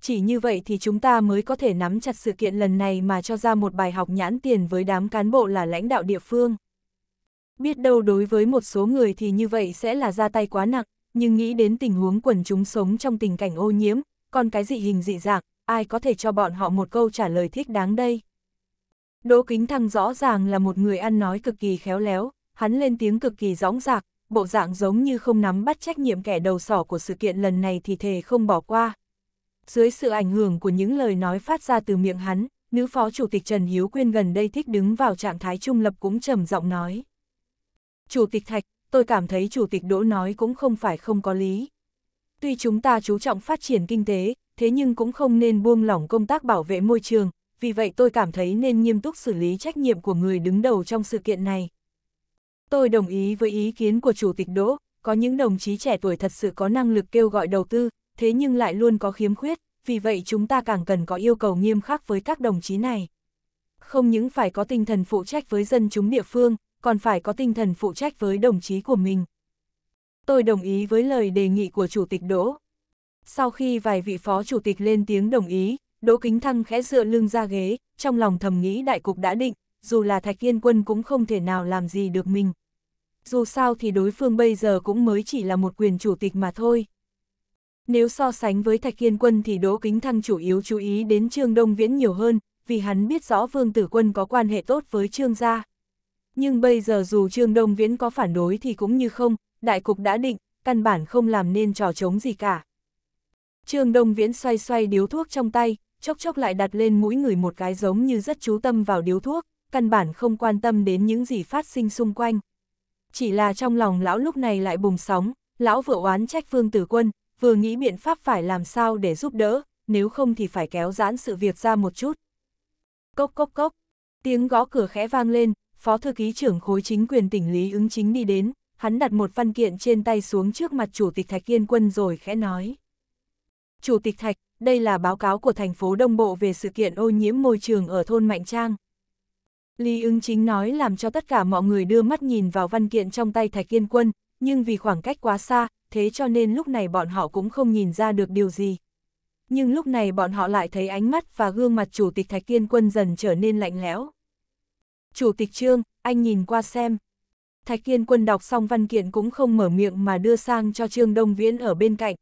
chỉ như vậy thì chúng ta mới có thể nắm chặt sự kiện lần này mà cho ra một bài học nhãn tiền với đám cán bộ là lãnh đạo địa phương. Biết đâu đối với một số người thì như vậy sẽ là ra tay quá nặng, nhưng nghĩ đến tình huống quần chúng sống trong tình cảnh ô nhiễm, còn cái dị hình dị dạng, ai có thể cho bọn họ một câu trả lời thích đáng đây. Đỗ Kính Thăng rõ ràng là một người ăn nói cực kỳ khéo léo, hắn lên tiếng cực kỳ rõng rạc, bộ dạng giống như không nắm bắt trách nhiệm kẻ đầu sỏ của sự kiện lần này thì thề không bỏ qua, dưới sự ảnh hưởng của những lời nói phát ra từ miệng hắn, nữ phó chủ tịch Trần Hiếu Quyên gần đây thích đứng vào trạng thái trung lập cũng trầm giọng nói. Chủ tịch Thạch, tôi cảm thấy chủ tịch Đỗ nói cũng không phải không có lý. Tuy chúng ta chú trọng phát triển kinh tế, thế nhưng cũng không nên buông lỏng công tác bảo vệ môi trường, vì vậy tôi cảm thấy nên nghiêm túc xử lý trách nhiệm của người đứng đầu trong sự kiện này. Tôi đồng ý với ý kiến của Chủ tịch Đỗ, có những đồng chí trẻ tuổi thật sự có năng lực kêu gọi đầu tư, thế nhưng lại luôn có khiếm khuyết, vì vậy chúng ta càng cần có yêu cầu nghiêm khắc với các đồng chí này. Không những phải có tinh thần phụ trách với dân chúng địa phương, còn phải có tinh thần phụ trách với đồng chí của mình. Tôi đồng ý với lời đề nghị của Chủ tịch Đỗ. Sau khi vài vị phó chủ tịch lên tiếng đồng ý, Đỗ Kính Thăng khẽ dựa lưng ra ghế, trong lòng thầm nghĩ đại cục đã định, dù là Thạch Yên Quân cũng không thể nào làm gì được mình. Dù sao thì đối phương bây giờ cũng mới chỉ là một quyền chủ tịch mà thôi. Nếu so sánh với Thạch Kiên Quân thì Đỗ Kính Thăng chủ yếu chú ý đến Trương Đông Viễn nhiều hơn, vì hắn biết rõ Vương Tử Quân có quan hệ tốt với Trương gia. Nhưng bây giờ dù Trương Đông Viễn có phản đối thì cũng như không, đại cục đã định, căn bản không làm nên trò chống gì cả. Trương Đông Viễn xoay xoay điếu thuốc trong tay, chốc chốc lại đặt lên mũi người một cái giống như rất chú tâm vào điếu thuốc, căn bản không quan tâm đến những gì phát sinh xung quanh. Chỉ là trong lòng lão lúc này lại bùng sóng, lão vừa oán trách Vương Tử Quân, vừa nghĩ biện pháp phải làm sao để giúp đỡ, nếu không thì phải kéo giãn sự việc ra một chút. Cốc cốc cốc, tiếng gõ cửa khẽ vang lên, Phó Thư ký trưởng khối chính quyền tỉnh Lý ứng chính đi đến, hắn đặt một văn kiện trên tay xuống trước mặt Chủ tịch Thạch Yên Quân rồi khẽ nói. Chủ tịch Thạch, đây là báo cáo của thành phố Đông Bộ về sự kiện ô nhiễm môi trường ở thôn Mạnh Trang. Lý ứng chính nói làm cho tất cả mọi người đưa mắt nhìn vào văn kiện trong tay Thạch Yên Quân, nhưng vì khoảng cách quá xa, thế cho nên lúc này bọn họ cũng không nhìn ra được điều gì. Nhưng lúc này bọn họ lại thấy ánh mắt và gương mặt chủ tịch Thạch Kiên Quân dần trở nên lạnh lẽo. Chủ tịch Trương, anh nhìn qua xem. Thạch Kiên Quân đọc xong văn kiện cũng không mở miệng mà đưa sang cho Trương Đông Viễn ở bên cạnh.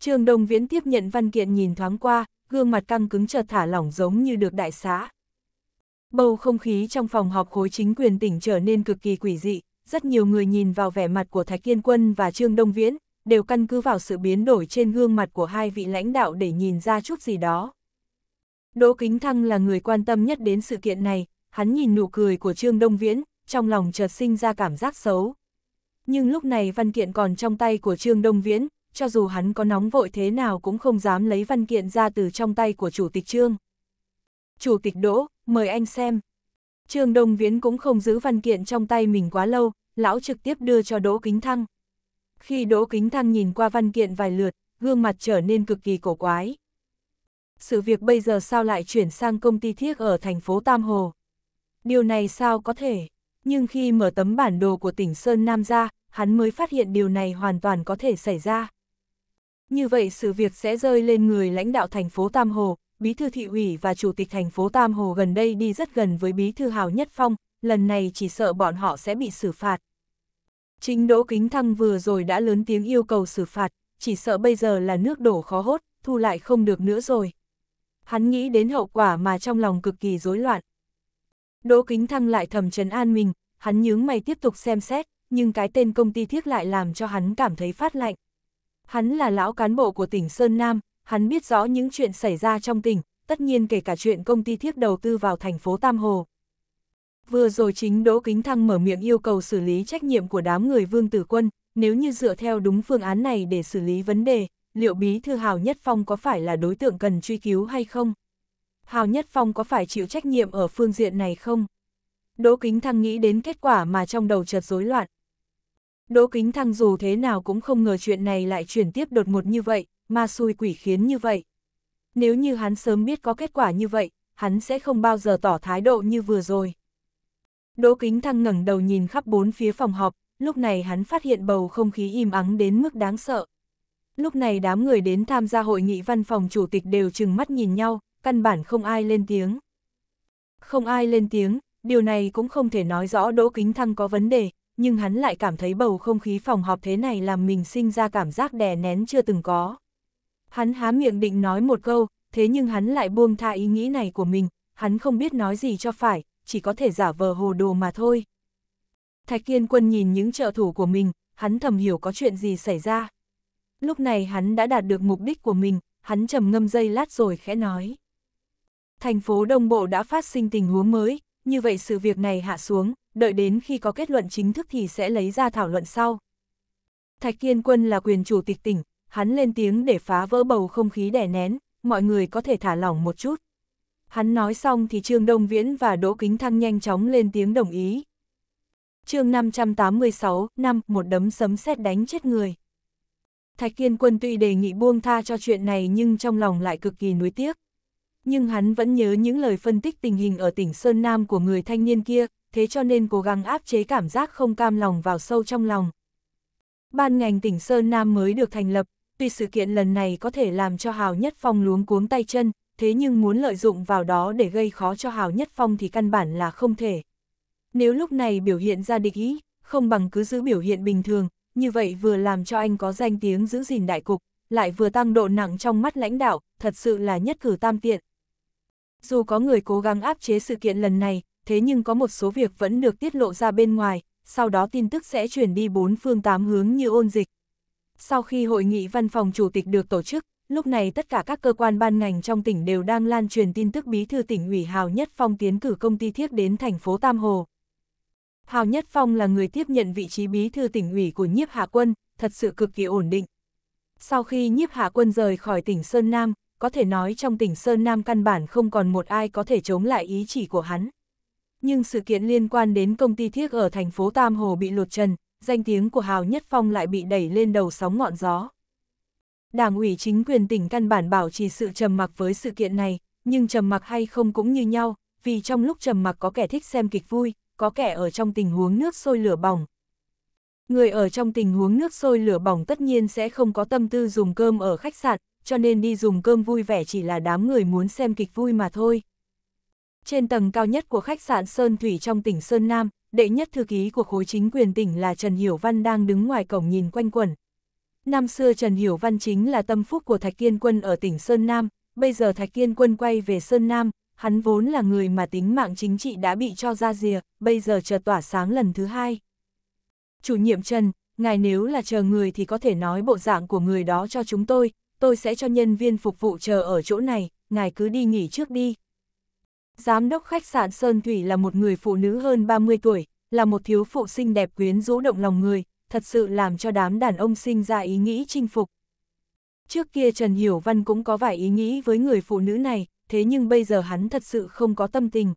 Trương Đông Viễn tiếp nhận văn kiện nhìn thoáng qua, gương mặt căng cứng chợt thả lỏng giống như được đại xá. Bầu không khí trong phòng họp khối chính quyền tỉnh trở nên cực kỳ quỷ dị, rất nhiều người nhìn vào vẻ mặt của Thạch Kiên Quân và Trương Đông Viễn, đều căn cứ vào sự biến đổi trên gương mặt của hai vị lãnh đạo để nhìn ra chút gì đó. Đỗ Kính Thăng là người quan tâm nhất đến sự kiện này, hắn nhìn nụ cười của Trương Đông Viễn, trong lòng chợt sinh ra cảm giác xấu. Nhưng lúc này văn kiện còn trong tay của Trương Đông Viễn, cho dù hắn có nóng vội thế nào cũng không dám lấy văn kiện ra từ trong tay của Chủ tịch Trương. Chủ tịch Đỗ, mời anh xem, Trường Đông Viễn cũng không giữ văn kiện trong tay mình quá lâu, lão trực tiếp đưa cho Đỗ Kính Thăng. Khi Đỗ Kính Thăng nhìn qua văn kiện vài lượt, gương mặt trở nên cực kỳ cổ quái. Sự việc bây giờ sao lại chuyển sang công ty thiếc ở thành phố Tam Hồ? Điều này sao có thể? Nhưng khi mở tấm bản đồ của tỉnh Sơn Nam ra, hắn mới phát hiện điều này hoàn toàn có thể xảy ra. Như vậy sự việc sẽ rơi lên người lãnh đạo thành phố Tam Hồ, bí thư thị ủy và chủ tịch thành phố Tam Hồ gần đây đi rất gần với bí thư Hào Nhất Phong, lần này chỉ sợ bọn họ sẽ bị xử phạt. Chính Đỗ Kính Thăng vừa rồi đã lớn tiếng yêu cầu xử phạt, chỉ sợ bây giờ là nước đổ khó hốt, thu lại không được nữa rồi. Hắn nghĩ đến hậu quả mà trong lòng cực kỳ rối loạn. Đỗ Kính Thăng lại thầm trấn an mình, hắn nhướng mày tiếp tục xem xét, nhưng cái tên công ty thiết lại làm cho hắn cảm thấy phát lạnh. Hắn là lão cán bộ của tỉnh Sơn Nam, hắn biết rõ những chuyện xảy ra trong tỉnh, tất nhiên kể cả chuyện công ty thiếp đầu tư vào thành phố Tam Hồ. Vừa rồi chính Đỗ Kính Thăng mở miệng yêu cầu xử lý trách nhiệm của đám người Vương Tử Quân, nếu như dựa theo đúng phương án này để xử lý vấn đề, liệu bí thư Hào Nhất Phong có phải là đối tượng cần truy cứu hay không? Hào Nhất Phong có phải chịu trách nhiệm ở phương diện này không? Đỗ Kính Thăng nghĩ đến kết quả mà trong đầu chợt rối loạn. Đỗ Kính Thăng dù thế nào cũng không ngờ chuyện này lại chuyển tiếp đột ngột như vậy, ma xui quỷ khiến như vậy. Nếu như hắn sớm biết có kết quả như vậy, hắn sẽ không bao giờ tỏ thái độ như vừa rồi. Đỗ Kính Thăng ngẩng đầu nhìn khắp bốn phía phòng họp, lúc này hắn phát hiện bầu không khí im ắng đến mức đáng sợ. Lúc này đám người đến tham gia hội nghị văn phòng chủ tịch đều chừng mắt nhìn nhau, căn bản không ai lên tiếng. Không ai lên tiếng, điều này cũng không thể nói rõ Đỗ Kính Thăng có vấn đề, nhưng hắn lại cảm thấy bầu không khí phòng họp thế này làm mình sinh ra cảm giác đè nén chưa từng có. Hắn há miệng định nói một câu, thế nhưng hắn lại buông tha ý nghĩ này của mình, hắn không biết nói gì cho phải, chỉ có thể giả vờ hồ đồ mà thôi. Thạch Kiên Quân nhìn những trợ thủ của mình, hắn thầm hiểu có chuyện gì xảy ra. Lúc này hắn đã đạt được mục đích của mình, hắn trầm ngâm dây lát rồi khẽ nói. Thành phố Đông Bộ đã phát sinh tình huống mới, như vậy sự việc này hạ xuống, đợi đến khi có kết luận chính thức thì sẽ lấy ra thảo luận sau. Thạch Kiên Quân là quyền chủ tịch tỉnh, hắn lên tiếng để phá vỡ bầu không khí đè nén, mọi người có thể thả lỏng một chút. Hắn nói xong thì Trương Đông Viễn và Đỗ Kính Thăng nhanh chóng lên tiếng đồng ý. chương 586, năm một đấm sấm sét đánh chết người. Thạch Kiên Quân tuy đề nghị buông tha cho chuyện này nhưng trong lòng lại cực kỳ nuối tiếc. Nhưng hắn vẫn nhớ những lời phân tích tình hình ở tỉnh Sơn Nam của người thanh niên kia, thế cho nên cố gắng áp chế cảm giác không cam lòng vào sâu trong lòng. Ban ngành tỉnh Sơn Nam mới được thành lập, tuy sự kiện lần này có thể làm cho Hào Nhất Phong luống cuống tay chân, thế nhưng muốn lợi dụng vào đó để gây khó cho Hào Nhất Phong thì căn bản là không thể. Nếu lúc này biểu hiện ra địch ý, không bằng cứ giữ biểu hiện bình thường, như vậy vừa làm cho anh có danh tiếng giữ gìn đại cục, lại vừa tăng độ nặng trong mắt lãnh đạo, thật sự là nhất cử tam tiện. Dù có người cố gắng áp chế sự kiện lần này, thế nhưng có một số việc vẫn được tiết lộ ra bên ngoài, sau đó tin tức sẽ chuyển đi bốn phương tám hướng như ôn dịch, sau khi hội nghị văn phòng chủ tịch được tổ chức, lúc này tất cả các cơ quan ban ngành trong tỉnh đều đang lan truyền tin tức bí thư tỉnh ủy Hào Nhất Phong tiến cử công ty thiết đến thành phố Tam Hồ. Hào Nhất Phong là người tiếp nhận vị trí bí thư tỉnh ủy của Nhiếp Hà Quân, thật sự cực kỳ ổn định. Sau khi Nhiếp Hà Quân rời khỏi tỉnh Sơn Nam, có thể nói trong tỉnh Sơn Nam căn bản không còn một ai có thể chống lại ý chỉ của hắn. Nhưng sự kiện liên quan đến công ty thiết ở thành phố Tam Hồ bị lột trần, danh tiếng của Hào Nhất Phong lại bị đẩy lên đầu sóng ngọn gió. Đảng ủy chính quyền tỉnh căn bản bảo trì sự trầm mặc với sự kiện này, nhưng trầm mặc hay không cũng như nhau, vì trong lúc trầm mặc có kẻ thích xem kịch vui, có kẻ ở trong tình huống nước sôi lửa bỏng. Người ở trong tình huống nước sôi lửa bỏng tất nhiên sẽ không có tâm tư dùng cơm ở khách sạn, cho nên đi dùng cơm vui vẻ chỉ là đám người muốn xem kịch vui mà thôi. Trên tầng cao nhất của khách sạn Sơn Thủy trong tỉnh Sơn Nam, đệ nhất thư ký của khối chính quyền tỉnh là Trần Hiểu Văn đang đứng ngoài cổng nhìn quanh quẩn. Năm xưa Trần Hiểu Văn chính là tâm phúc của Thạch Kiên Quân ở tỉnh Sơn Nam, bây giờ Thạch Kiên Quân quay về Sơn Nam, hắn vốn là người mà tính mạng chính trị đã bị cho ra rìa, bây giờ chờ tỏa sáng lần thứ hai. Chủ nhiệm Trần, ngài nếu là chờ người thì có thể nói bộ dạng của người đó cho chúng tôi, tôi sẽ cho nhân viên phục vụ chờ ở chỗ này, ngài cứ đi nghỉ trước đi. Giám đốc khách sạn Sơn Thủy là một người phụ nữ hơn 30 tuổi, là một thiếu phụ xinh đẹp quyến rũ động lòng người, thật sự làm cho đám đàn ông sinh ra ý nghĩ chinh phục. Trước kia Trần Hiểu Văn cũng có vài ý nghĩ với người phụ nữ này, thế nhưng bây giờ hắn thật sự không có tâm tình.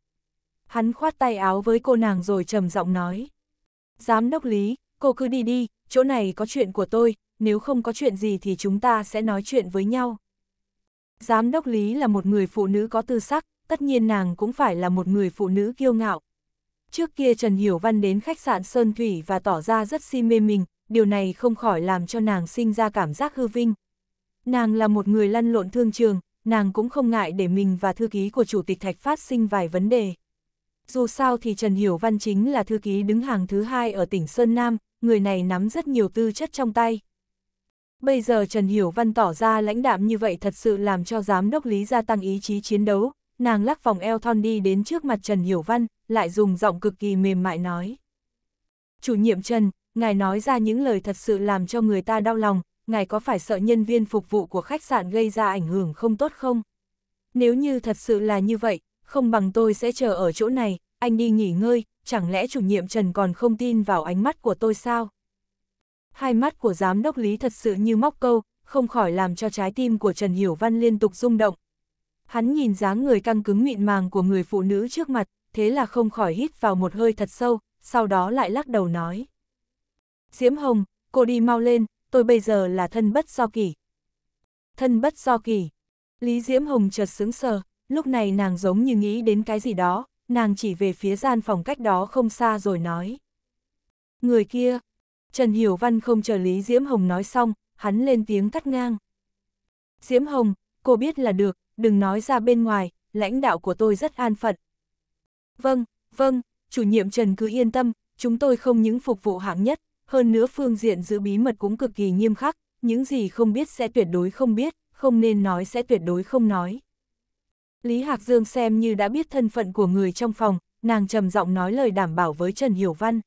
Hắn khoát tay áo với cô nàng rồi trầm giọng nói. Giám đốc Lý, cô cứ đi đi, chỗ này có chuyện của tôi, nếu không có chuyện gì thì chúng ta sẽ nói chuyện với nhau. Giám đốc Lý là một người phụ nữ có tư sắc, tất nhiên nàng cũng phải là một người phụ nữ kiêu ngạo. Trước kia Trần Hiểu Văn đến khách sạn Sơn Thủy và tỏ ra rất si mê mình, điều này không khỏi làm cho nàng sinh ra cảm giác hư vinh. Nàng là một người lăn lộn thương trường, nàng cũng không ngại để mình và thư ký của Chủ tịch Thạch phát sinh vài vấn đề. Dù sao thì Trần Hiểu Văn chính là thư ký đứng hàng thứ hai ở tỉnh Sơn Nam, người này nắm rất nhiều tư chất trong tay. Bây giờ Trần Hiểu Văn tỏ ra lãnh đạm như vậy thật sự làm cho giám đốc Lý gia tăng ý chí chiến đấu, nàng lắc vòng eo thon đi đến trước mặt Trần Hiểu Văn, lại dùng giọng cực kỳ mềm mại nói. Chủ nhiệm Trần, ngài nói ra những lời thật sự làm cho người ta đau lòng, ngài có phải sợ nhân viên phục vụ của khách sạn gây ra ảnh hưởng không tốt không? Nếu như thật sự là như vậy, không bằng tôi sẽ chờ ở chỗ này, anh đi nghỉ ngơi, chẳng lẽ chủ nhiệm Trần còn không tin vào ánh mắt của tôi sao? Hai mắt của giám đốc Lý thật sự như móc câu, không khỏi làm cho trái tim của Trần Hiểu Văn liên tục rung động, Hắn nhìn dáng người căng cứng mịn màng của người phụ nữ trước mặt, thế là không khỏi hít vào một hơi thật sâu, sau đó lại lắc đầu nói. Diễm Hồng, cô đi mau lên, tôi bây giờ là thân bất do kỷ. Thân bất do kỷ. Lý Diễm Hồng chợt sững sờ, lúc này nàng giống như nghĩ đến cái gì đó, nàng chỉ về phía gian phòng cách đó không xa rồi nói. Người kia, Trần Hiểu Văn không chờ Lý Diễm Hồng nói xong, hắn lên tiếng cắt ngang. Diễm Hồng, cô biết là được, đừng nói ra bên ngoài, lãnh đạo của tôi rất an phận. Vâng, vâng, chủ nhiệm Trần cứ yên tâm, chúng tôi không những phục vụ hạng nhất, hơn nữa phương diện giữ bí mật cũng cực kỳ nghiêm khắc, những gì không biết sẽ tuyệt đối không biết, không nên nói sẽ tuyệt đối không nói. Lý Hạc Dương xem như đã biết thân phận của người trong phòng, nàng trầm giọng nói lời đảm bảo với Trần Hiểu Văn.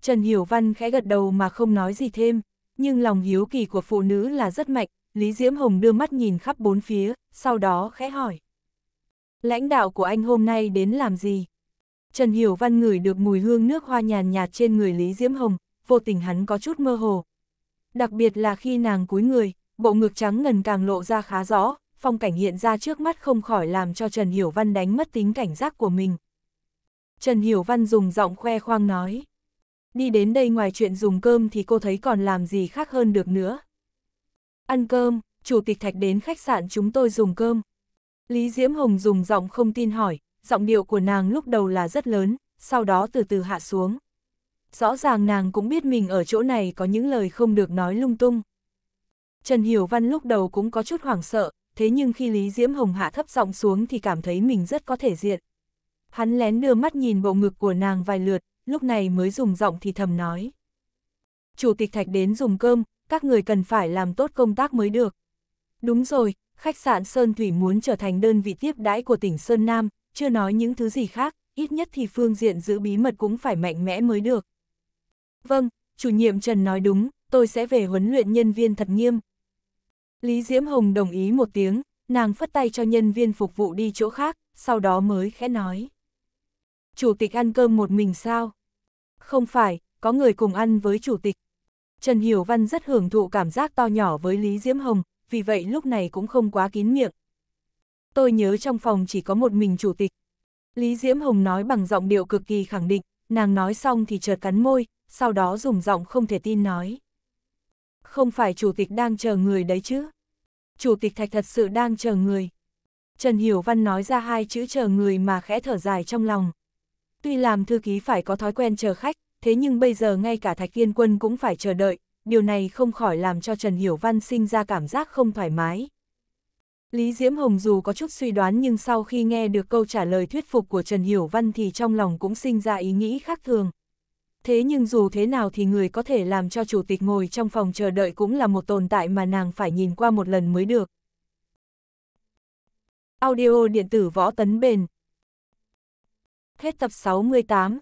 Trần Hiểu Văn khẽ gật đầu mà không nói gì thêm, nhưng lòng hiếu kỳ của phụ nữ là rất mạnh, Lý Diễm Hồng đưa mắt nhìn khắp bốn phía, sau đó khẽ hỏi. Lãnh đạo của anh hôm nay đến làm gì? Trần Hiểu Văn ngửi được mùi hương nước hoa nhàn nhạt trên người Lý Diễm Hồng, vô tình hắn có chút mơ hồ. Đặc biệt là khi nàng cúi người, bộ ngực trắng ngần càng lộ ra khá rõ, phong cảnh hiện ra trước mắt không khỏi làm cho Trần Hiểu Văn đánh mất tính cảnh giác của mình. Trần Hiểu Văn dùng giọng khoe khoang nói. Đi đến đây ngoài chuyện dùng cơm thì cô thấy còn làm gì khác hơn được nữa. Ăn cơm, chủ tịch Thạch đến khách sạn chúng tôi dùng cơm. Lý Diễm Hồng dùng giọng không tin hỏi, giọng điệu của nàng lúc đầu là rất lớn, sau đó từ từ hạ xuống. Rõ ràng nàng cũng biết mình ở chỗ này có những lời không được nói lung tung. Trần Hiểu Văn lúc đầu cũng có chút hoảng sợ, thế nhưng khi Lý Diễm Hồng hạ thấp giọng xuống thì cảm thấy mình rất có thể diện. Hắn lén đưa mắt nhìn bộ ngực của nàng vài lượt, lúc này mới dùng giọng thì thầm nói. Chủ tịch Thạch đến dùng cơm, các người cần phải làm tốt công tác mới được. Đúng rồi, khách sạn Sơn Thủy muốn trở thành đơn vị tiếp đãi của tỉnh Sơn Nam, chưa nói những thứ gì khác, ít nhất thì phương diện giữ bí mật cũng phải mạnh mẽ mới được. Vâng, chủ nhiệm Trần nói đúng, tôi sẽ về huấn luyện nhân viên thật nghiêm. Lý Diễm Hồng đồng ý một tiếng, nàng phất tay cho nhân viên phục vụ đi chỗ khác, sau đó mới khẽ nói. Chủ tịch ăn cơm một mình sao? Không phải, có người cùng ăn với chủ tịch. Trần Hiểu Văn rất hưởng thụ cảm giác to nhỏ với Lý Diễm Hồng, vì vậy lúc này cũng không quá kín miệng. Tôi nhớ trong phòng chỉ có một mình chủ tịch. Lý Diễm Hồng nói bằng giọng điệu cực kỳ khẳng định, nàng nói xong thì chợt cắn môi, sau đó dùng giọng không thể tin nói. Không phải chủ tịch đang chờ người đấy chứ? Chủ tịch thạch thật sự đang chờ người. Trần Hiểu Văn nói ra hai chữ chờ người mà khẽ thở dài trong lòng. Tuy làm thư ký phải có thói quen chờ khách, thế nhưng bây giờ ngay cả Thạch Kiên Quân cũng phải chờ đợi, điều này không khỏi làm cho Trần Hiểu Văn sinh ra cảm giác không thoải mái. Lý Diễm Hồng dù có chút suy đoán nhưng sau khi nghe được câu trả lời thuyết phục của Trần Hiểu Văn thì trong lòng cũng sinh ra ý nghĩ khác thường. Thế nhưng dù thế nào thì người có thể làm cho chủ tịch ngồi trong phòng chờ đợi cũng là một tồn tại mà nàng phải nhìn qua một lần mới được. Audio điện tử võ tấn bền Hết tập 68